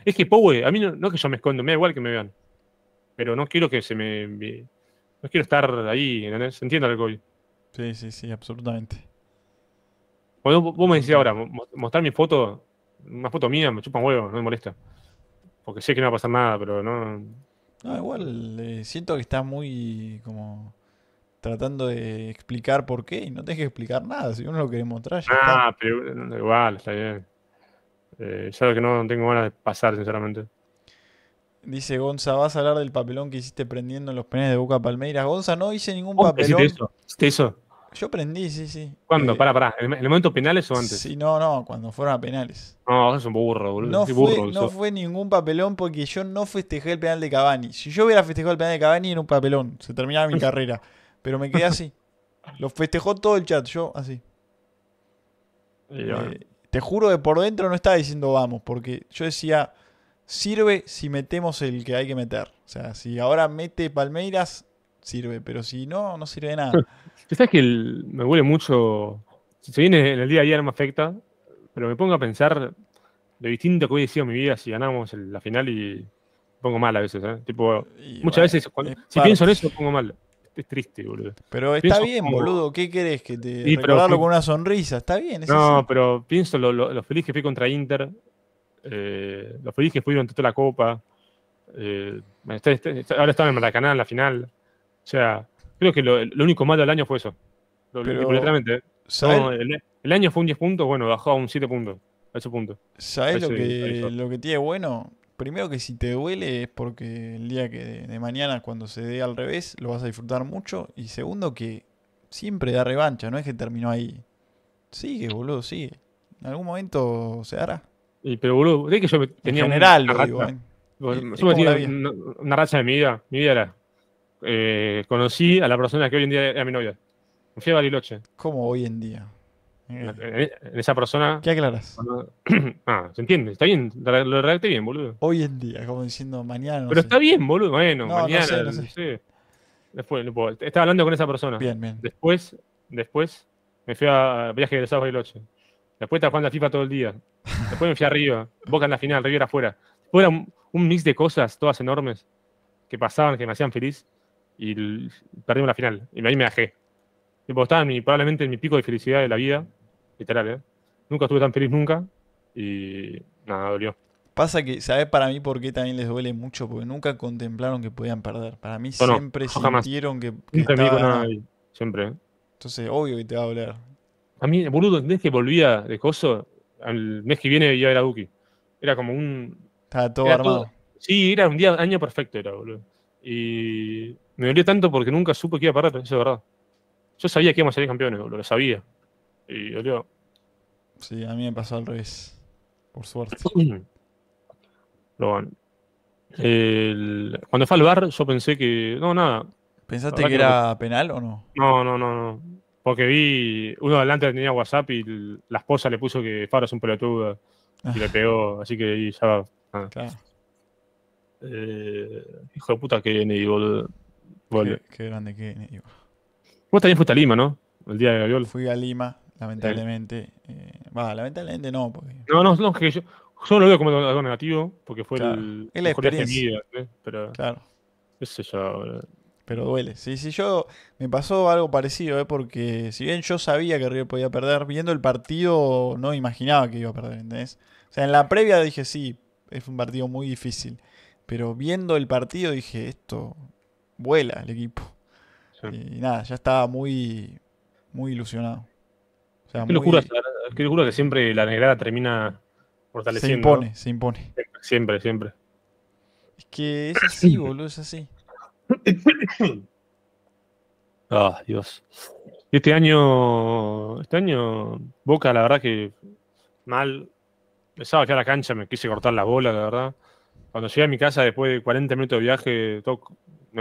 Es que Powe, a mí no, es que yo me escondo, me da igual que me vean. Pero no quiero que se me. no quiero estar ahí, ¿entendés? entiende algo Sí, sí, sí, absolutamente. vos me decís ahora, mostrar mi foto, una foto mía, me chupa un huevo, no me molesta. Porque sé que no va a pasar nada, pero no. No, igual eh, siento que está muy como tratando de explicar por qué y no tenés que explicar nada. Si uno lo quiere mostrar, Ah, pero eh, igual, está bien. Eh, lo que no tengo ganas de pasar, sinceramente. Dice Gonza, vas a hablar del papelón que hiciste prendiendo en los penes de Boca Palmeiras. Gonza, no hice ningún papelón. ¿Qué hizo? Yo aprendí, sí, sí. ¿Cuándo? Para, eh, pará, pará. ¿En el momento penales o antes? Sí, no, no, cuando fueron a penales. No, es un burro, boludo. No, fue, ningún papelón porque yo no festejé el penal de Cavani. Si yo hubiera festejado el penal de Cavani era un papelón, se terminaba mi carrera. Pero me quedé así. Lo festejó todo el chat, yo así. Eh, te juro que por dentro no estaba diciendo vamos, porque yo decía, sirve si metemos el que hay que meter. O sea, si ahora mete Palmeiras, sirve, pero si no, no sirve de nada. ¿Sabes que me huele mucho? Si se viene en el día a día no me afecta, pero me pongo a pensar lo distinto que hubiese sido mi vida si ganamos la final y pongo mal a veces. ¿eh? Tipo, muchas veces, si pienso en eso, pongo mal. Es triste, boludo. Pero está bien, boludo. ¿Qué querés? Que te recordarlo con una sonrisa. Está bien. no, pero pienso lo, feliz que fui contra Inter. Eh, lo feliz que fui durante toda la Copa. Eh, ahora estaba en Maracaná en la final. O sea, creo que lo, único malo del año fue eso. el, año fue un 10 puntos, bueno, bajó a un 7 puntos. A ese punto. ¿Sabes lo, que, lo que tiene bueno? Primero que si te duele es porque el día que de, mañana cuando se dé al revés lo vas a disfrutar mucho. Y segundo que siempre da revancha, no es que terminó ahí. Sigue, boludo, sigue. En algún momento se hará. pero boludo, es que yo tenía en general, una, digo, ¿eh? yo me una, racha de mi vida? Mi vida era eh, conocí a la persona que hoy en día era mi novia. me Fui a Bariloche. ¿Cómo hoy en día? En, eh. e, esa persona. ¿Qué aclaras? ah, se entiende, está bien, lo redacté bien, boludo. Hoy en día, como diciendo mañana. Pero está bien, boludo, bueno, mañana. No Después, estaba hablando con esa persona. Bien, bien. Después, después, me fui a viaje de sábado a Bariloche. Después estaba jugando a FIFA todo el día. Después me fui a arriba. Boca en la final, River afuera. Después era un, mix de cosas, todas enormes, que pasaban, que me hacían feliz y perdimos la final. Y ahí me dejé. estaba probablemente en mi pico de felicidad de la vida, literal, ¿eh? Nunca estuve tan feliz nunca y nada, dolió. Pasa que, ¿sabes para mí por qué también les duele mucho? Porque nunca contemplaron que podían perder. Para mí siempre sintieron que, que Nunca nada, siempre. ¿eh? Entonces, obvio que te va a doler. A mí, boludo, desde que volvía de coso, al mes que viene iba a ver a Duki. Era como un... Estaba todo armado. Sí, era un día, año perfecto era, boludo. Y me dolió tanto porque nunca supe que iba a parar, eso es verdad. Yo sabía que íbamos a salir campeones, lo sabía. Y dolió. Sí, a mí me pasó al revés. Por suerte. Lo van. Cuando fue al bar, yo pensé que. No, nada. ¿Pensaste que, era penal o no? No, no, no, no. Porque vi. Uno adelante tenía WhatsApp y la esposa le puso que Faro es un pelotudo. Y le pegó, así que ahí ya. Claro. Eh, hijo de puta que ni boludo. Qué, grande, qué. Vos también fuiste a Lima, ¿no? El día de Gabriel Fui a Lima, lamentablemente. Eh, va, lamentablemente no. Porque... No, no, no, que yo, yo lo veo como algo negativo, porque fue el la mejor de ¿eh? Pero, claro. pero duele. Sí, sí, yo me pasó algo parecido, ¿eh? porque si bien yo sabía que River podía perder, viendo el partido no imaginaba que iba a perder, ¿entendés? O sea, en la previa dije, sí, es un partido muy difícil. Pero viendo el partido dije, esto vuela el equipo. Y nada, ya estaba muy, muy ilusionado. O sea, qué, juro que siempre la negrada termina fortaleciendo. Se impone, se impone. Siempre, siempre. Es que es así, boludo, es así. Ah, Dios. Este año, este año, Boca, la verdad que mal. Pensaba que a la cancha me quise cortar la bola, la verdad. Cuando llegué a mi casa después de 40 minutos de viaje, toc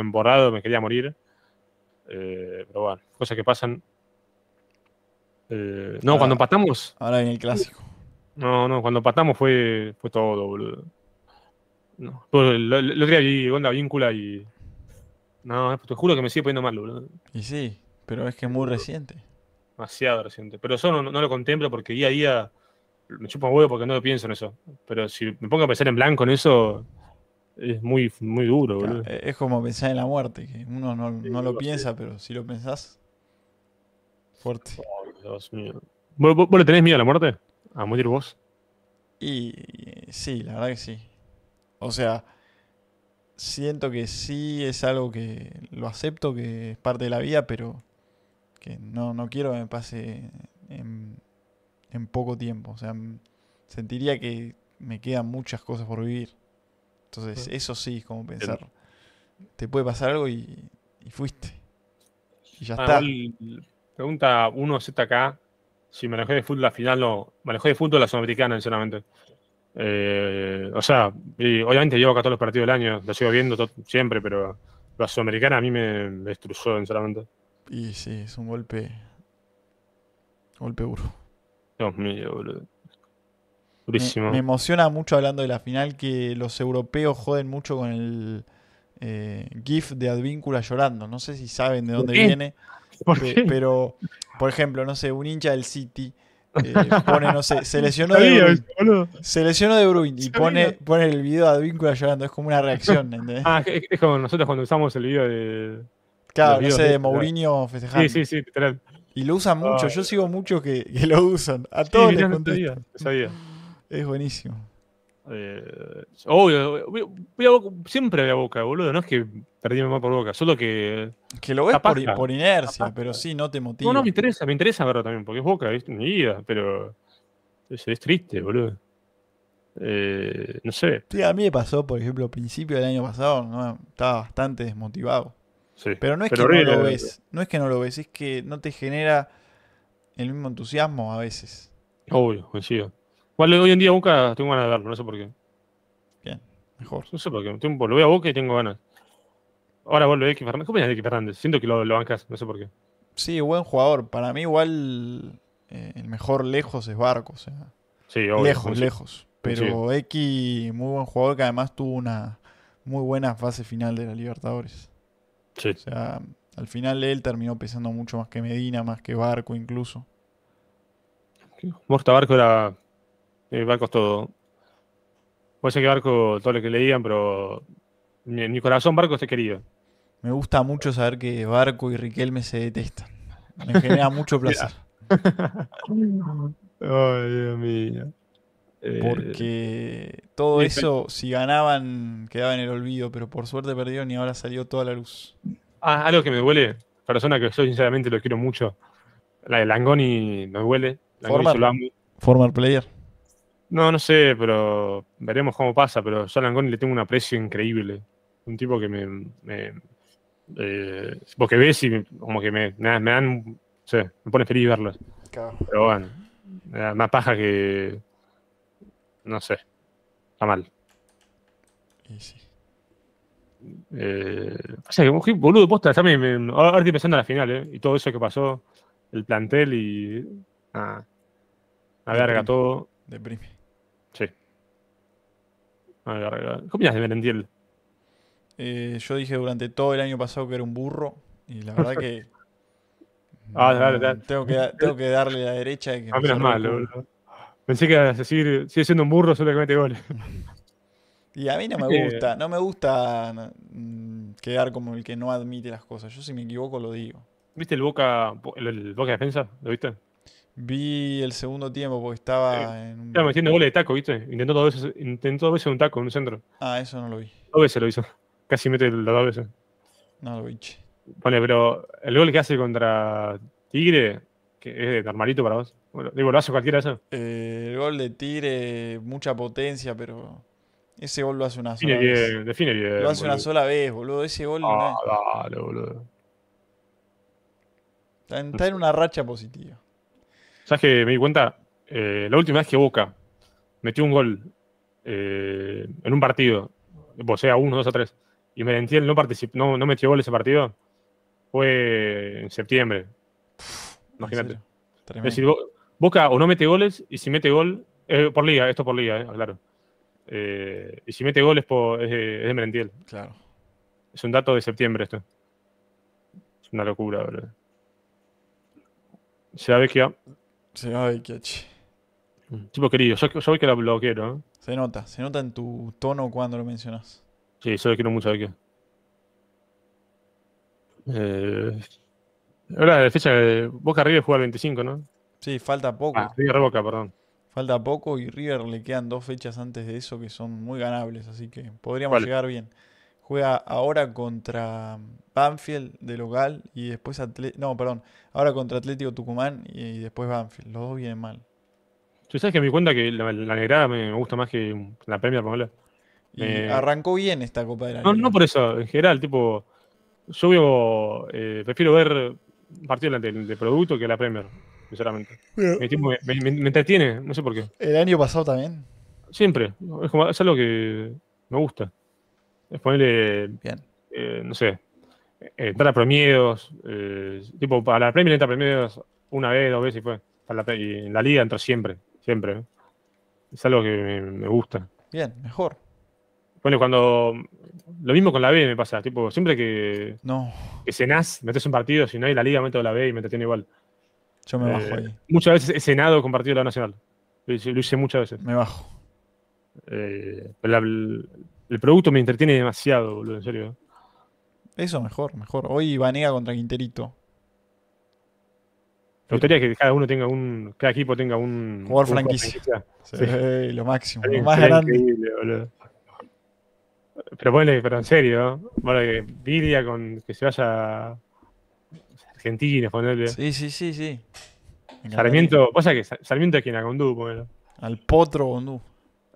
me borrado me quería morir. Eh, pero bueno, cosas que pasan. Eh, no, cuando empatamos. Ahora en el clásico. No, no, cuando empatamos fue, fue todo, boludo. No, pues, el, otro día vi onda víncula y. No, te juro que me sigue poniendo mal, boludo. Y sí, pero es que es muy reciente. Demasiado reciente. Pero eso no, lo contemplo porque día a día me chupo huevo porque no lo pienso en eso. Pero si me pongo a pensar en blanco en eso, es muy, muy duro, eh, Es como pensar en la muerte, que uno no, lo piensa, pero si lo pensás, fuerte. ¿Vos, le tenés miedo a la muerte? ¿A morir vos? Y, sí, la verdad que sí. O sea, siento que sí es algo que lo acepto, que es parte de la vida, pero que no, quiero que me pase en, en poco tiempo. O sea, sentiría que me quedan muchas cosas por vivir. Entonces, eso sí es como pensar, te puede pasar algo y, fuiste. Y ya ah, está. Pregunta 1ZK si manejé de fútbol la final, no. Manejé de fútbol la sudamericana, sinceramente. Eh, o sea, obviamente llevo acá todos los partidos del año, lo sigo viendo siempre, pero la sudamericana a mí me, destruyó, sinceramente. Y sí, es un golpe. Golpe duro. Dios mío, boludo. Me, emociona mucho hablando de la final que los europeos joden mucho con el eh, GIF de Advíncula llorando. No sé si saben de dónde viene. Pero, por ejemplo, no sé, un hincha del City. Eh, pone, no sé, se lesionó de Bruin. Se de y pone, pone el video de Advíncula llorando. Es como una reacción. Ah, es, como nosotros cuando usamos el video de. Claro, ese de, Mourinho festejando. Sí, sí, sí, Y lo usan mucho. Ah. Yo sigo mucho que, lo usan. A todos les es buenísimo. Eh, obvio, siempre voy a boca, boludo. No es que perdí mi por boca, solo que. Que lo ves por, inercia, pero sí, no te motiva. No, no, me interesa, me interesa verlo también, porque es boca, es mi vida, pero. Es, triste, boludo. Eh, no sé. a mí me pasó, por ejemplo, principio del año pasado, no, estaba bastante desmotivado. Sí, pero no es que no lo ves, no es que no lo ves, es que no te genera el mismo entusiasmo a veces. Obvio, coincido. Igual hoy en día Boca tengo ganas de verlo, no sé por qué. Bien, mejor. No sé por qué. Tengo, lo veo a Boca y tengo ganas. Ahora vuelve X Fernández. ¿Cómo es X Fernández? Siento que lo, bancas, no sé por qué. Sí, buen jugador. Para mí, igual eh, el mejor lejos es Barco. O sea, sí, lejos, lejos. Pero X, muy buen jugador que además tuvo una muy buena fase final de la Libertadores. Sí. O sea, al final él terminó pesando mucho más que Medina, más que Barco incluso. Morta Barco era Barco eh, barcos todo. Puede ser que barco todo lo que le digan, pero en mi corazón barco se querido. Me gusta mucho saber que Barco y Riquelme se detestan. Me genera mucho placer. Ay, Dios mío. Eh, Porque todo eso, si ganaban, quedaba en el olvido, pero por suerte perdieron y ahora salió toda la luz. Ah, algo que me duele, persona que yo sinceramente lo quiero mucho. La de Langoni me duele. Langoni former player. No, no sé, pero veremos cómo pasa. Pero yo a Langoni le tengo un aprecio increíble. Un tipo que me. me porque eh, ves y como que me, dan. No sé, me pone feliz verlos. Pero bueno, me más paja que. No sé. Está mal. Y sí. Eh, o sea, que, boludo, posta, ya me, ahora estoy pensando en la final, ¿eh? Y todo eso que pasó, el plantel y. A la verga, todo. Deprime. ¿Cómo opinas de Merentiel? Eh, yo dije durante todo el año pasado que era un burro y la verdad que. Ah, tengo, que darle la derecha. que no menos mal, Pensé que sigue, sigue siendo un burro solo que mete goles. Y a mí no me gusta, no me gusta mm, quedar como el que no admite las cosas. Yo si me equivoco lo digo. ¿Viste el Boca, el Boca Defensa? ¿Lo viste? Vi el segundo tiempo porque estaba eh, en un. Estaba metiendo goles de taco, ¿viste? Intentó dos, veces, intentó un taco en un centro. Ah, eso no lo vi. Dos veces lo hizo. Casi mete las dos veces. No lo vi. Vale, pero el gol que hace contra Tigre, que es de normalito para vos. digo, lo hace cualquiera eso. Eh, el gol de Tigre, mucha potencia, pero. Ese gol lo hace una sola vez. Define Lo hace una sola vez, boludo. Ese gol. Ah, no es... boludo. está en una racha positiva. ¿Sabes que me di cuenta? Eh, la última vez que Boca metió un gol eh, en un partido, o sea, uno, dos o tres, y Merentiel no, participó, no, metió gol ese partido, fue en septiembre. Imagínate. Es decir, Boca o no mete goles, y si mete gol, eh, Es por liga, esto por liga, claro. y si mete goles es, de, Merentiel. Claro. Es un dato de septiembre esto. Es una locura, ¿verdad? Se ve que ay, qué ch... Tipo querido, yo, que la, lo quiero. ¿eh? Se nota, se nota en tu tono cuando lo mencionas. Sí, yo lo quiero mucho a qué Eh, ahora la fecha de Boca River juega el 25, ¿no? Sí, falta poco. Ah, River perdón. Falta poco y River le quedan dos fechas antes de eso que son muy ganables, así que podríamos llegar bien. Juega ahora contra Banfield de local y después Atlético. No, perdón. Ahora contra Atlético Tucumán y, después Banfield. Los dos vienen mal. Tú sabes que me mi cuenta que la, negrada me, gusta más que la Premier, por Y eh, arrancó bien esta Copa de la No, no por eso. En general, tipo. Yo eh, prefiero ver partidos de, producto que la Premier, sinceramente. me, entretiene, no sé por qué. ¿El año pasado también? Siempre. es algo que me gusta. Eh, ponerle Bien. Eh, no sé. Entrar eh, a promedios. tipo, para la Premier entra promedios una vez, dos veces y fue. la, y en la liga entra siempre. Siempre. Es algo que me, gusta. Bien, mejor. Bueno, cuando. Lo mismo con la B me pasa. Tipo, siempre que. No. Que cenás, metes un partido, si no hay la liga, meto la B y me entretiene igual. Yo me bajo ahí. Muchas veces he cenado con partido de la Nacional. Lo hice, muchas veces. Me bajo. la, el producto me entretiene demasiado, boludo, en serio. Eh. Eso mejor, mejor. Hoy Vanega contra Quinterito. Me gustaría que cada uno tenga un. Cada equipo tenga un. Jugador franquicia. Sí. lo máximo. Lo más grande. Pero ponle, pero en serio, ¿no? ¿eh? bueno, que con que se vaya Argentina, ponerle. Sí, sí, sí, sí. Sarmiento, pasa que Sarmiento es quien a Gondú, ponelo. Al potro Gondú.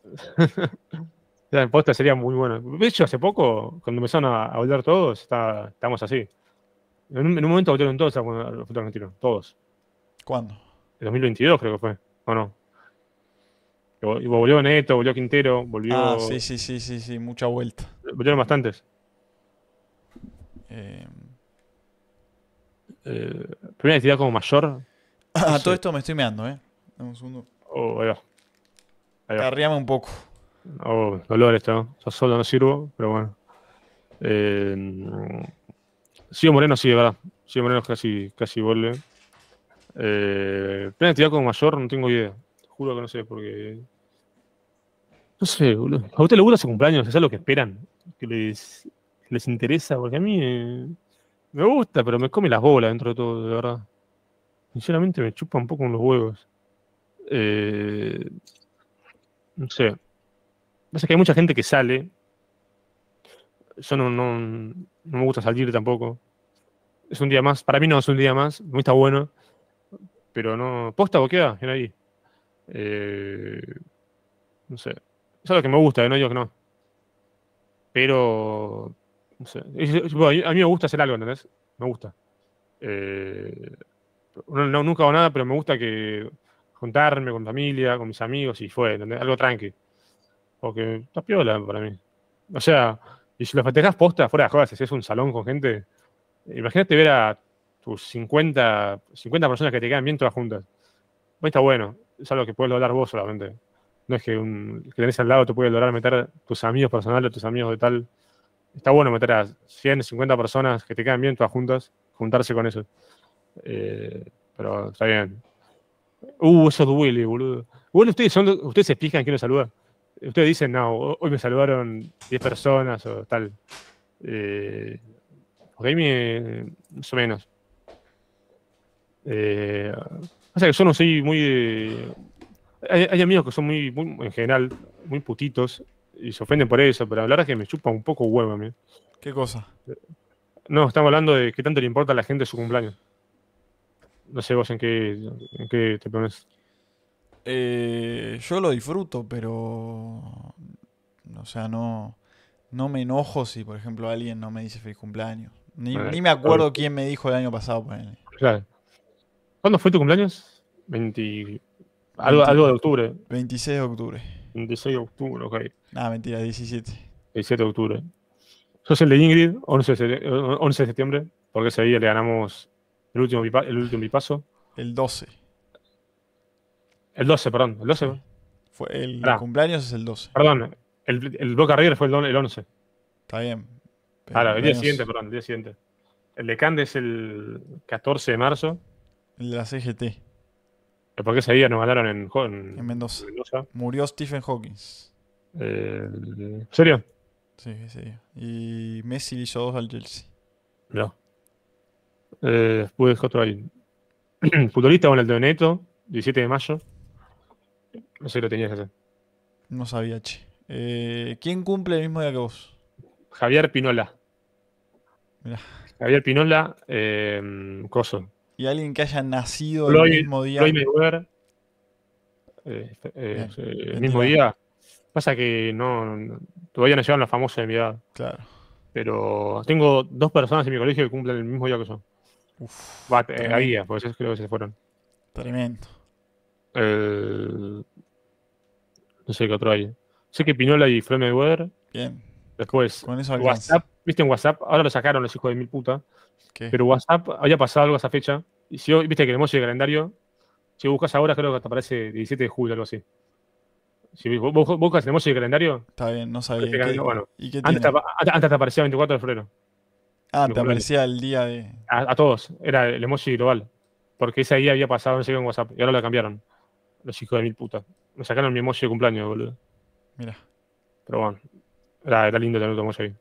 La imposta sería muy buena De hecho, hace poco, cuando empezaron a, a volver todos, está, estamos así. En un, momento volvieron todos a fútbol argentino, todos. ¿Cuándo? En 2022 creo que fue, ¿o no? Y volvió Neto, volvió Quintero, volvió... Ah, sí, sí, sí, sí, sí, mucha vuelta. Volvieron bastantes. Eh... Eh, primera entidad como mayor. a ah, todo esto me estoy meando, ¿eh? Dame un segundo. Oh, Carriame un poco. Oh, dolor esto, ¿no? Yo solo no sirvo, pero bueno. Eh, Sigo Moreno, sí, de verdad. Sigo Moreno casi, casi vuelve. Eh, plena con mayor, no tengo idea. Juro que no sé, porque. No sé, ¿A usted le gusta su cumpleaños? ¿Es lo que esperan? ¿Que les, les interesa? Porque a mí eh, me gusta, pero me come las bolas dentro de todo, de verdad. Sinceramente me chupa un poco en los huevos. Eh, no sé pasa que hay mucha gente que sale. Yo no, no, me gusta salir tampoco. Es un día más. Para mí no es un día más. Muy está bueno. Pero no. Posta boquea, en ahí. Eh, no sé. Es algo que me gusta, no digo que no. Pero. No sé. a mí me gusta hacer algo, ¿entendés? Me gusta. Eh, no, nunca hago nada, pero me gusta que juntarme con familia, con mis amigos y fue, ¿entendés? Algo tranqui. Porque está piola para mí. O sea, y si lo festejas posta, fuera de jodas, si es un salón con gente, imagínate ver a tus 50, 50 personas que te quedan bien todas juntas. está bueno, es algo que puedes lograr vos solamente. No es que un que tenés al lado te puedes lograr meter tus amigos personales, tus amigos de tal. Está bueno meter a 100, 50 personas que te quedan bien todas juntas, juntarse con eso. Eh, pero está bien. Uh, eso es Willy, boludo. Bueno, ustedes, se fijan quién los saluda ustedes dicen, no, hoy me saludaron 10 personas o tal. Eh, más o menos. o eh, sea que yo no soy muy Hay, amigos que son muy, en general, muy putitos y se ofenden por eso, pero la verdad es que me chupa un poco huevo a mí. ¿Qué cosa? No, estamos hablando de qué tanto le importa a la gente su cumpleaños. No sé vos en qué, en qué te pones. Eh, yo lo disfruto, pero. O sea, no. No me enojo si, por ejemplo, alguien no me dice feliz cumpleaños. Ni, me acuerdo quién me dijo el año pasado. ¿Cuándo fue tu cumpleaños? Algo, de octubre. 26 de octubre. 26 de octubre, ok. Ah, mentira, 17. 17 de octubre. entonces el de Ingrid, 11 de, 11 de septiembre, porque ese día le ganamos el último, el último bipaso. El 12. El 12, perdón. El 12. el cumpleaños es el 12. Perdón, el, el Boca River fue el, 11. Está bien. el día siguiente, perdón, el día siguiente. El de Cande es el 14 de marzo. El de la CGT. Eh, pero qué ese día nos mandaron en, Mendoza. Murió Stephen Hawking. Eh, ¿En serio? Sí, sí. Y Messi hizo dos al Chelsea. No. Eh, después otro ahí. Futbolista con el de Neto, 17 de mayo. No sé si lo tenías que No sabía, che. Eh, ¿Quién cumple el mismo día que vos? Javier Pinola. Javier Pinola, eh, Coso. Y alguien que haya nacido el mismo día. Eh, el mismo día. Pasa que no, todavía no la famosa famosas de mi edad. Claro. Pero tengo dos personas en mi colegio que cumplen el mismo día que yo. Uf, por pues eso creo que se fueron. Tremendo. El, no sé qué otro hay. Sé que Pinola y de Weber. Bien. Después, WhatsApp. ¿Viste en WhatsApp? Ahora lo sacaron los hijos de mil puta. Pero WhatsApp había pasado algo a esa fecha. Y si hoy, viste que el emoji de calendario, si buscas ahora, creo que te aparece 17 de julio, algo así. Si vos, buscas el emoji de calendario. Está bien, no sabía. Este bueno, antes, te, aparecía 24 de febrero. Ah, te aparecía el día de. A, todos. Era el emoji global. Porque ese día había pasado, no en WhatsApp. Y ahora lo cambiaron. Los hijos de mil putas. Me sacaron mi emoji de cumpleaños, boludo. Mira. Pero bueno, era, era lindo tener tu emoji ahí.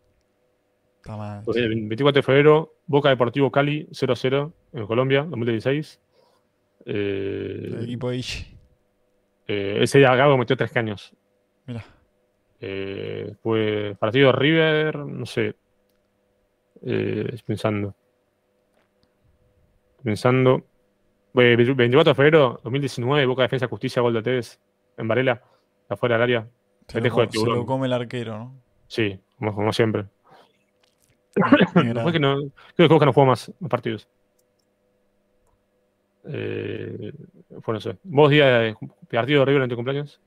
Está mal. 24 de febrero, Boca Deportivo Cali 0-0 en Colombia, 2016. Eh, el equipo Ishi. Eh, ese día Gago metió tres caños. Mira. pues eh, partido River, no sé. Eh, pensando. Pensando. 24 de febrero 2019, Boca Defensa Justicia, gol en Varela, afuera del área. Se, lo, come el arquero, ¿no? Sí, como, siempre. creo que no, creo que no más partidos. Eh, ¿Vos días de partido de River en tu cumpleaños?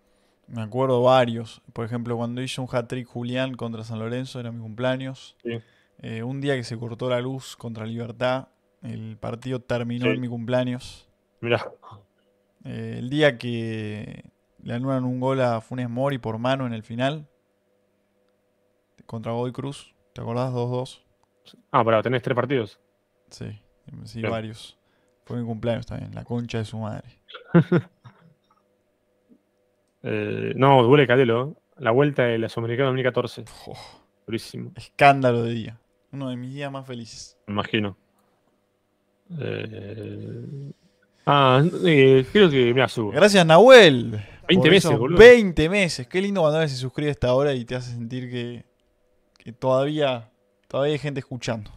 Me acuerdo varios. Por ejemplo, cuando hice un hat-trick Julián contra San Lorenzo, era mi cumpleaños. Eh, un día que se cortó la luz contra Libertad, el partido terminó en mi cumpleaños. Mirá. Eh, el día que le anulan un gol a Funes Mori por mano en el final. Contra Godoy Cruz. ¿Te acordás? 2-2. Ah, pero tenés tres partidos. Sí, sí, varios. Fue mi cumpleaños también, la concha de su madre. Eh, no, duele Cadelo. ¿eh? La vuelta de la Sudamericana 2014. Purísimo Escándalo de día. Uno de mis días más felices. Me imagino. Eh, ah, eh, que me Gracias, Nahuel. 20 meses, boludo. 20 meses. Qué lindo cuando alguien se suscribe hasta esta hora y te hace sentir que, todavía, todavía hay gente escuchando.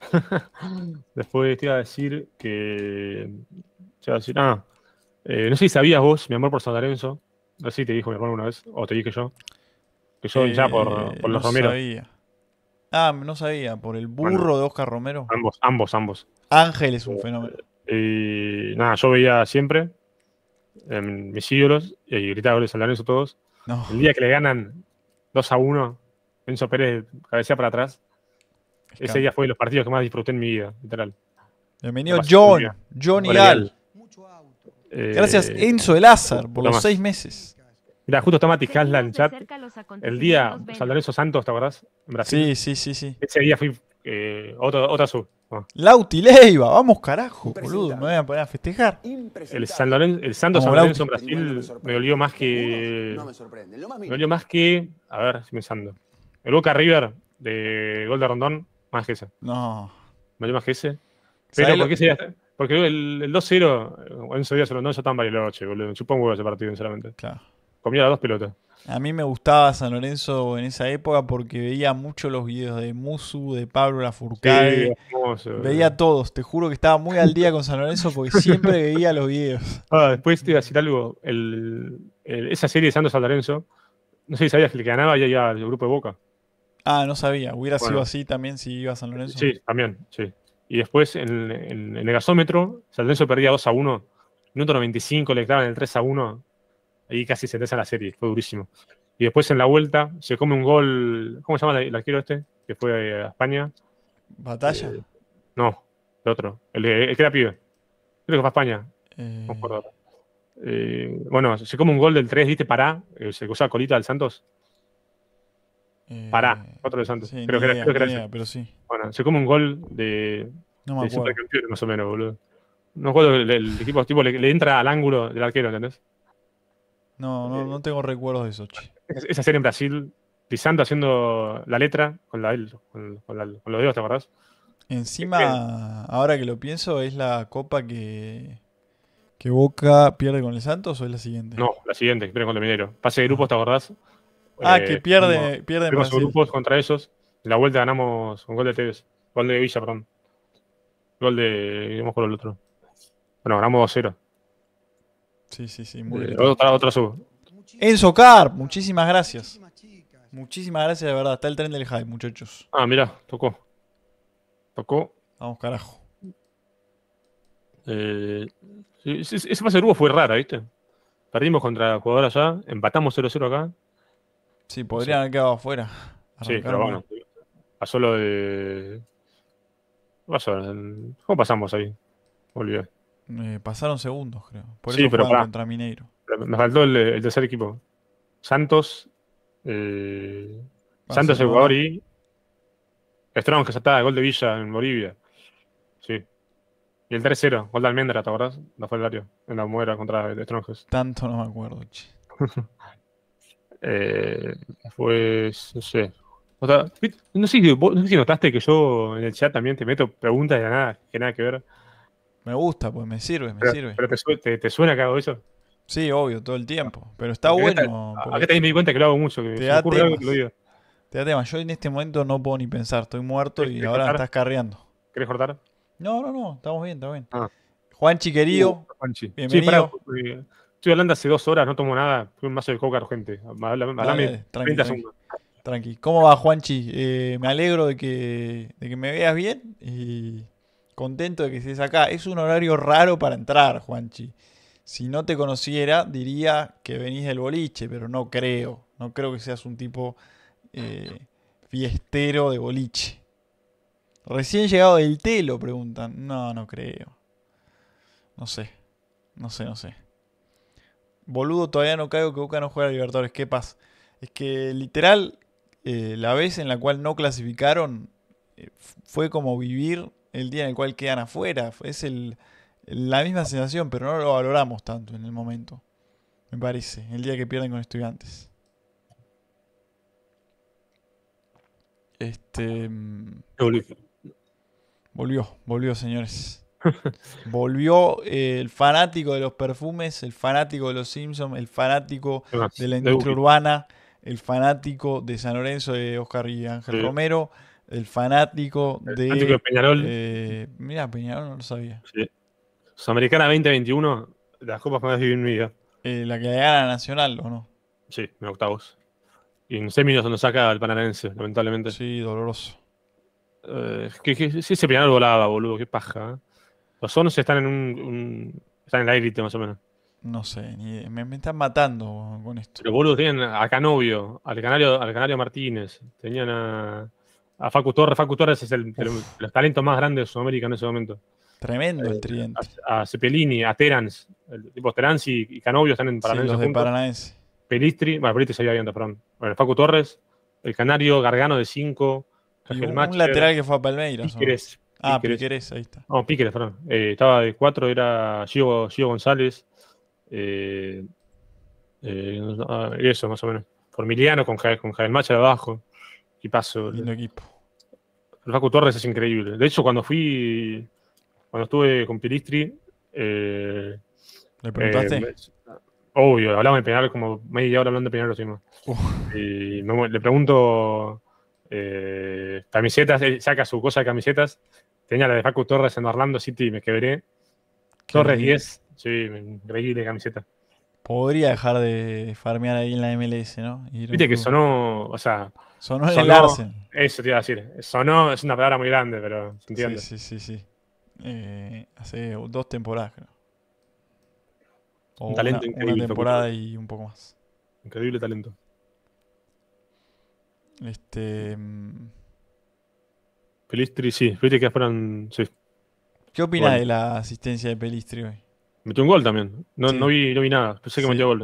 Después te iba a decir que. Ah, eh, no sé si sabías vos, mi amor por San Lorenzo. Así te dijo mi amor una vez, o te dije yo. Que yo ya por, los no Sabía. Ah, no sabía, por el burro de Oscar Romero. Ambos, ambos, ambos. Ángel es un eh, fenómeno. Y nada, yo veía siempre mis ídolos y gritaba goles a todos. El día que le ganan 2 a 1, Enzo Pérez cabecea para atrás. Ese día fue de los partidos que más disfruté en mi vida, literal. Bienvenido John, John y Eh, Gracias Enzo de Lázaro por los seis meses. Mira, justo está Mati en chat. El día Saldaneso Santos, ¿te acordás? En Brasil. Sí, sí, sí, sí. Ese día fui eh, Otra otro, Ah. Lauti Leiva, vamos carajo, boludo, me voy a poder a festejar. El, San Lorenzo, el Santos San Brasil me, me, más que. No me sorprende, lo más Me olió más que. A ver, me pensando. El Boca River de Gol de Rondón, más que ese. No. Me olió más que ese. Pero, ¿por qué sería.? Porque el, 2-0, en ese día se lo no, ya estaba en Bariloche, boludo. Supongo que ese partido, sinceramente. Claro. Comía las dos pelotas. A mí me gustaba San Lorenzo en esa época porque veía mucho los videos de Musu, de Pablo Lafourcade. veía todos, te juro que estaba muy al día con San Lorenzo porque siempre veía los videos. Ah, después te iba a decir algo, esa serie de San Lorenzo, no sé si sabías que el que ganaba ya iba al grupo de Boca. Ah, no sabía, hubiera sido así también si iba a San Lorenzo. Sí, también, sí. Y después en, el gasómetro, San Lorenzo perdía 2 a 1, minuto 95 le daban el 3 a 1 Ahí casi se sentencia la serie, fue durísimo. Y después en la vuelta se come un gol. ¿Cómo se llama el arquero este? Que fue a España. ¿Batalla? Eh, no, el otro. El, que era pibe. Creo que fue a España. Eh. Eh, bueno, se come un gol del 3, ¿viste? Pará. se cruzó colita del Santos. Pará, otro de Santos. Sí, creo, era, pero sí. Bueno, se come un gol de. No me acuerdo. más o menos, boludo. No me acuerdo, el, equipo tipo, le entra al ángulo del arquero, ¿entendés? No, no, no tengo recuerdos de eso, Es hacer en Brasil, pisando haciendo la letra con, la, con, con los dedos, ¿te acordás? Encima, ahora que lo pienso, ¿es la copa que, que Boca pierde con el Santos o es la siguiente? No, la siguiente, que pierde con el Minero. Pase de grupos, ¿te ah. acordás? Ah, que eh, pierde, pierde en Brasil. grupos contra esos. En la vuelta ganamos con gol de Tevez. Gol de Villa, perdón. Gol de. con el otro. Bueno, ganamos 2-0. Sí, sí, sí, eh, Otra, sub. Enzo Car, muchísimas gracias. Muchísimas gracias, de verdad. Está el tren del hype, muchachos. Ah, mirá, tocó. Tocó. Vamos, carajo. Eh, ese pase de fue rara, ¿viste? Perdimos contra jugador allá, empatamos 0-0 acá. Sí, podrían haber quedado afuera. Sí, pero bueno. Pasó lo de. ¿Cómo pasamos ahí? Olvidé. Eh, pasaron segundos, creo. Por eso pero contra Mineiro. Me faltó el, tercer equipo. Santos. Eh, Santos, Ecuador y. Strong, que gol de Villa en Bolivia. Sí. Y el tercero, gol de Almendra, ¿te acordás? No fue el en la muera contra Stronges. Tanto no me acuerdo, eh, pues, no sé. no sé, si, notaste que yo en el chat también te meto preguntas de nada, que nada que ver. Me gusta, pues me sirve, me sirve. ¿Pero te, te, suena que hago eso? Sí, obvio, todo el tiempo. Ah, pero está bueno. Acá, acá te di cuenta que lo hago mucho. te, da temas, te tema. Yo en este momento no puedo ni pensar. Estoy muerto y ahora estás carreando. ¿Querés cortar? No, no, no. Estamos bien, estamos bien. Ah. Juanchi, querido. Uh, Juanchi. Bienvenido. Sí, estoy hablando hace dos horas, no tomo nada. Fui un mazo de coca urgente. Hablame tranqui, ¿Cómo va, Juanchi? Eh, me alegro de que, de que me veas bien y Contento de que estés acá. Es un horario raro para entrar, Juanchi. Si no te conociera, diría que venís del boliche, pero no creo. No creo que seas un tipo eh, fiestero de boliche. Recién llegado del telo, preguntan. No, no creo. No sé. No sé, no sé. Boludo, todavía no caigo que Boca no juega a Libertadores. ¿Qué pasa? Es que literal, eh, la vez en la cual no clasificaron eh, fue como vivir el día en el cual quedan afuera. Es el, la misma sensación, pero no lo valoramos tanto en el momento. Me parece, el día que pierden con estudiantes. Este. Mm, volvió. Volvió, señores. volvió eh, el fanático de los perfumes, el fanático de los Simpsons, el fanático de la industria urbana, el fanático de San Lorenzo de Oscar y Ángel Romero. El fanático de. El fanático de Peñarol. Eh, mira, Peñarol no lo sabía. Sí. Sudamericana 2021, las copas más viví en mi vida. Eh, la que le gana Nacional, ¿o no? Sí, en octavos. Y en semis nos saca el Panarense, lamentablemente. Sí, doloroso. Eh, ese Peñarol volaba, boludo, qué paja. ¿eh? Los Zonos están en un, están en la élite, más o menos. No sé, ni me, me, están matando con esto. Pero boludo, tenían a Canovio, al Canario, al Canario Martínez, tenían a a Facu Torres. Facu Torres es el, los talentos más grandes de Sudamérica en ese momento. Tremendo el eh, triente. A, Cepelini, a Terans. Tipo Terans y, y, Canovio están en Paranaense. Sí, los de Paranaense. Pelistri, bueno, Pelistri se había viendo perdón. Bueno, Facu Torres, el Canario, Gargano de 5. Un, lateral que fue a Palmeiras. Piqueres, Ah, Piqueres, ahí está. No, Piqueres, perdón. Eh, estaba de 4, era Gio, González. Eh, eh ah, eso, más o menos. Formiliano con, con Macha de abajo. Y paso. Lindo equipo. El Facu Torres es increíble. De hecho, cuando fui, cuando estuve con Pilistri, ¿le eh, preguntaste? Eh, obvio, hablamos de penal como media hora hablando de penal Y le pregunto eh, camisetas, saca su cosa de camisetas. Tenía la de Facu Torres en Orlando City me quebré. Torres 10, sí, increíble camiseta. Podría dejar de farmear ahí en la MLS, ¿no? Viste que sonó, o sea, Sonó el Eso te iba a decir. Sonó es una palabra muy grande, pero se entiende. Sí, sí, sí. sí. Eh, hace dos temporadas, creo. un talento increíble. Una temporada y un poco más. Increíble talento. Este. Mm, Pelistri, sí. Pelistri que fueron. Sí. ¿Qué opinas de la asistencia de Pelistri hoy? Metió un gol también. No, no, vi, no vi nada. Pensé que metió gol.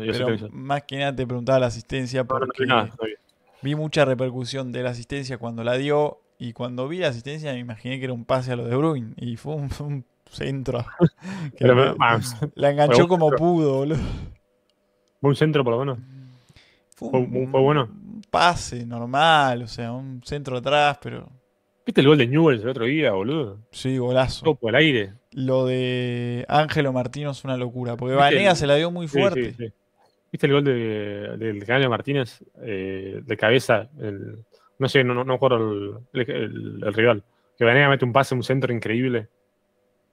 más que nada te preguntaba la asistencia. Porque... No, vi nada. todavía vi mucha repercusión de la asistencia cuando la dio y cuando vi la asistencia me imaginé que era un pase a lo de Bruin y fue un, centro. Ah, la enganchó como pudo, boludo. Fue un centro por lo menos. Fue, un, bueno. pase normal, o sea, un centro atrás, pero ¿Viste el gol de Newell's el otro día, boludo? Sí, golazo. Topo al aire. Lo de Ángelo Martino es una locura, porque Vanega se la dio muy fuerte. sí. ¿Viste el gol de, del Canario Martínez eh, de cabeza? El, no sé, no, no, el, el, rival. Que Vanega mete un pase, un centro increíble.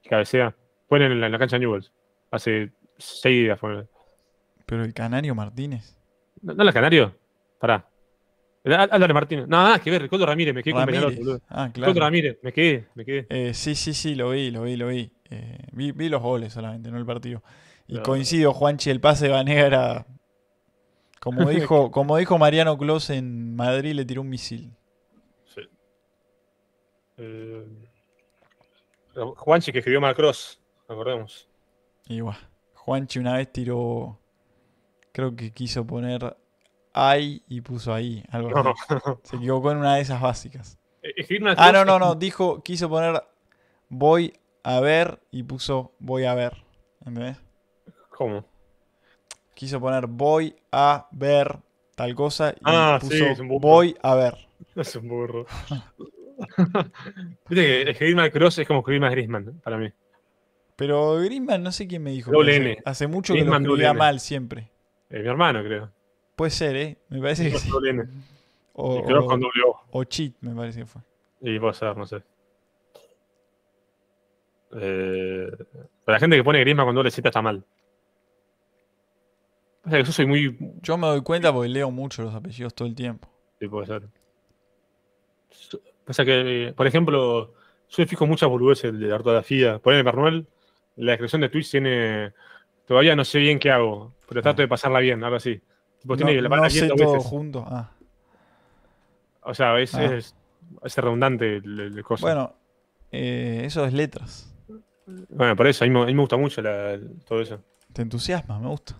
Cabecea. Fue en la, cancha de Newells. Hace seis días fue. Pero el Canario Martínez. No, no el Canario. Pará. Álvaro Martínez. No, nada que ver. Ricardo Ramírez. Me quedé con boludo. Ah, claro. Ricardo Ramírez. Me quedé. Me quedé. Eh, sí, sí, sí. Lo vi, lo vi, lo vi. Eh, vi. Vi los goles solamente, no el partido. Y coincido, Juanchi, el pase de Vanega Como dijo, como dijo Mariano Clos en Madrid, le tiró un misil. Sí. Eh, Juanchi que escribió Macross, acordemos. Igual. Juanchi una vez tiró. Creo que quiso poner ahí y puso ahí. Algo Se equivocó en una de esas básicas. Eh, ah, no, no, no. Dijo, quiso poner voy a ver y puso voy a ver. ¿Entendés? ¿Cómo? Quiso poner voy a ver tal cosa y ah, puso voy a ver. Es un burro. Viste que escribir más Cross es como escribir más Grisman para mí. Pero Grisman, no sé quién me dijo. Hace, hace, mucho que lo escribía mal siempre. Eh, mi hermano, creo. Puede ser, ¿eh? Me parece que, sí. O, o Cheat, me parece que fue. Y puede ser, no sé. Eh, para la gente que pone Grisman cuando le cita está mal yo soy muy. Yo me doy cuenta porque leo mucho los apellidos todo el tiempo. Sí, puede ser. que, eh, por ejemplo, yo fijo muchas boludeces de la ortografía. Por ejemplo, Manuel, la descripción de Twitch tiene. Todavía no sé bien qué hago, pero trato de ah. pasarla bien, algo así. tiene la sé junto. Ah. O sea, a veces ah. es, redundante el, Bueno, eh, eso es letras. Bueno, por eso, a mí, me gusta mucho todo eso. Te entusiasma, me gusta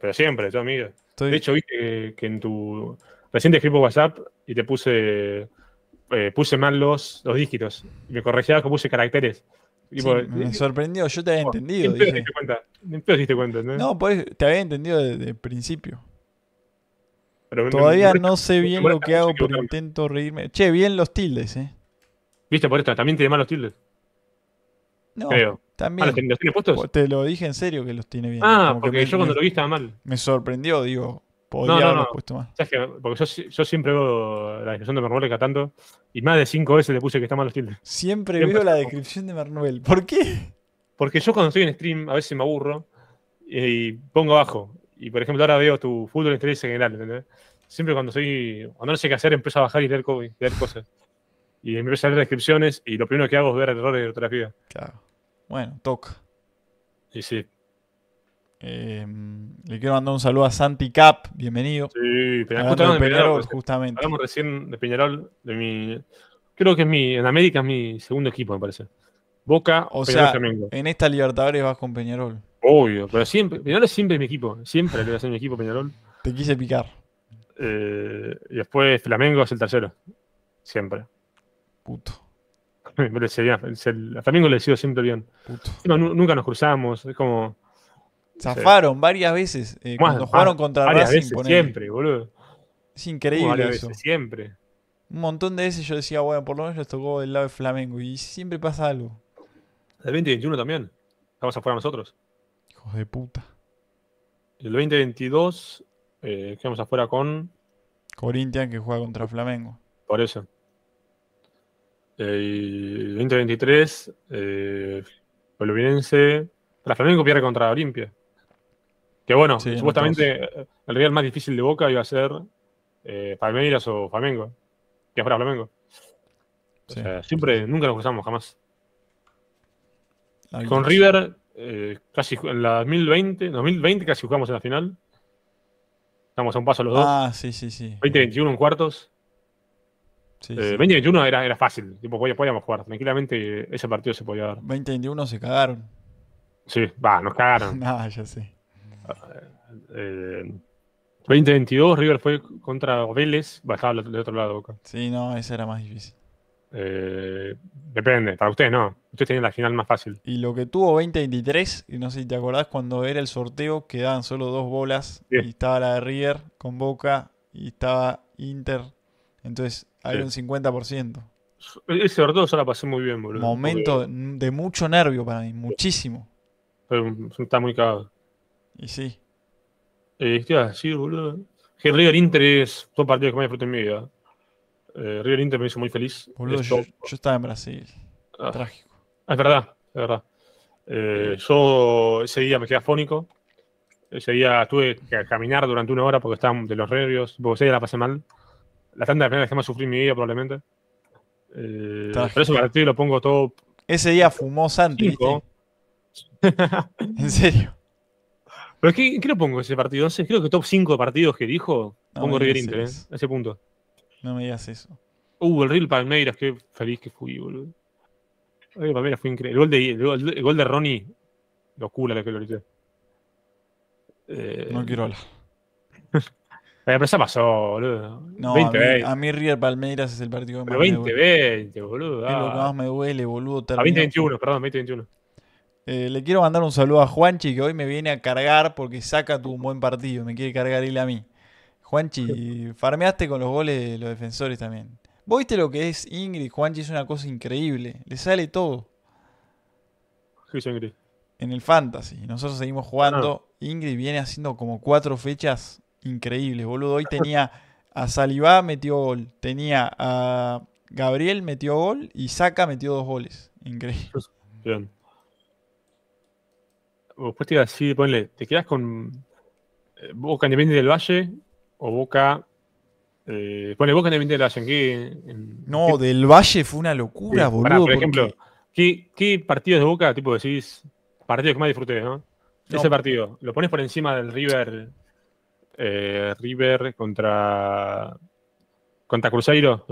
pero siempre, yo, amigo. De hecho, vi que, en tu. reciente te WhatsApp y te puse. Eh, puse mal los, los dígitos. Y me corregías que puse caracteres. me eh, sorprendió, yo te había entendido. Te ¿no? Pues, te había entendido desde el principio. Todavía no sé bien lo que hago, pero intento reírme. Che, bien los tildes, eh. Viste, por esto, también te llaman los tildes. No, También. Ah, ¿los, tiene puestos? Pues te lo dije en serio que los tiene bien. Ah, porque yo cuando lo vi estaba mal. Me sorprendió, digo. Podía no, no, no. puesto más. porque yo, siempre veo la descripción de Marnuel catando tanto y más de cinco veces le puse que está mal los tildes. Siempre, veo la descripción de Manuel ¿Por qué? Porque yo cuando estoy en stream a veces me aburro y, pongo abajo. Y por ejemplo, ahora veo tu fútbol en general, Siempre cuando soy. Cuando no sé qué hacer, empiezo a bajar y leer, leer cosas y me a leer descripciones y lo primero que hago es ver errores de ortografía. Claro. Bueno, toca. Y sí. Eh, le quiero mandar un saludo a Santi Cap, bienvenido. Sí, Peñarol, justamente. Hablamos recién de Peñarol, de mi. Creo que es mi. En América es mi segundo equipo, me parece. Boca o Peñarol, sea, Flamengo. En esta Libertadores vas con Peñarol. Obvio, pero siempre. Peñarol es siempre mi equipo. Siempre le voy a ser mi equipo, Peñarol. Te quise picar. Eh, y después Flamengo es el tercero. Siempre. Puto. Pero a Flamengo le sido siempre bien. nunca nos cruzamos, es como. Zafaron varias veces eh, cuando jugaron contra varias siempre, boludo. Es increíble eso. siempre. Un montón de veces yo decía, bueno, por lo menos les tocó el lado de Flamengo y siempre pasa algo. El 2021 también. Estamos afuera nosotros. Hijos de puta. El 2022 eh, quedamos afuera con. Corinthians que juega contra Flamengo. Por eso. 2023, eh, Boliviense. Eh, Flamengo pierde contra Olimpia. Que bueno, supuestamente el rival más difícil de Boca iba a ser eh, Palmeiras o Flamengo. Que fuera Flamengo. sea, siempre, nunca nos cruzamos, jamás. Con River, eh, casi en la 2020, 2020 casi jugamos en la final. Estamos a un paso los dos. Ah, sí, sí, sí. 2021 en cuartos. 2021 eh, era, era fácil, tipo, podíamos jugar tranquilamente eh, ese partido se podía dar. 2021 se cagaron. Sí, va, nos cagaron. Ah, ya sé. 2022 eh, River fue contra Vélez, estaba del otro lado. Boca. Sí, no, ese era más difícil. depende, para ustedes no. Ustedes tenían la final más fácil. Y lo que tuvo 2023, y no sé si te acordás, cuando era el sorteo quedaban solo dos bolas y estaba la de River con Boca y estaba Inter entonces, hay un 50%. Ese todo yo la pasé muy bien, boludo. Momento de mucho nervio para mí, muchísimo. Pero está muy cagado. Y sí. Eh, sí, boludo? River Inter es todo partido que me disfruté en mi vida. Eh, River Inter me hizo muy feliz. Boludo, yo, estaba en Brasil. Ah. Trágico. es verdad, es verdad. Eh, eh. yo ese día me quedé afónico. Ese día tuve que caminar durante una hora porque estaba de los nervios. Porque ese día la pasé mal. La tanda de penales que más sufrí en mi vida, probablemente. Pero eh, por eso lo pongo todo. Ese día fumó Santi. en serio. ¿Pero qué, qué lo pongo ese partido? creo que top 5 partidos que dijo, pongo River Inter, ¿eh? ese punto. No me digas eso. Uh, el Real Palmeiras, qué feliz que fui, boludo. El Palmeiras fue increíble. El gol de, el gol, de Ronnie, lo que lo hice. no quiero hablar. Eh, Pero ya pasó, boludo. No, a, mí, River Palmeiras es el partido que más 20, me 20, boludo. Es lo que ah. más me duele, boludo. A A 2021, perdón, 2021. Eh, le quiero mandar un saludo a Juanchi que hoy me viene a cargar porque saca tu buen partido. Me quiere cargar él a mí. Juanchi, farmeaste con los goles de los defensores también. ¿Vos viste lo que es Ingrid? Juanchi es una cosa increíble. Le sale todo. ¿Qué es Ingrid? En el Fantasy. Nosotros seguimos jugando. Ah. Ingrid viene haciendo como cuatro fechas Increíble, boludo. Hoy tenía a Salivá, metió gol. Tenía a Gabriel, metió gol. Y Saca metió dos goles. Increíble. Después te a decir, ponle, ¿te quedas con eh, Boca Independiente del Valle o Boca eh, pone Boca Independiente del Valle. no, del Valle fue una locura, boludo. por ejemplo, ¿qué, ¿qué, partidos de Boca, tipo, decís, partido que más disfruté, no Ese partido, ¿lo pones por encima del River eh, River contra. contra Cruzeiro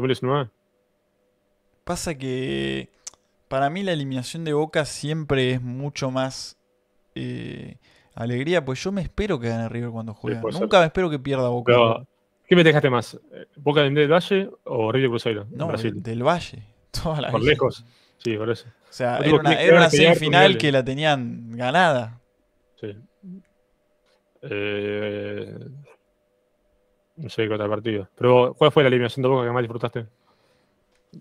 Pasa que. Para mí la eliminación de Boca siempre es mucho más eh, alegría, pues yo me espero que gane River cuando juega. Nunca me espero que pierda Boca. ¿Qué me dejaste más? Eh, ¿Boca del Valle o River Cruzeiro? No, Brasil? del Valle. Toda la por lejos. Sí, por eso. O sea, era una, era una, semifinal que la tenían ganada. Sí. Eh, no sé qué otra partido Pero, ¿cuál fue la eliminación de Boca que más disfrutaste?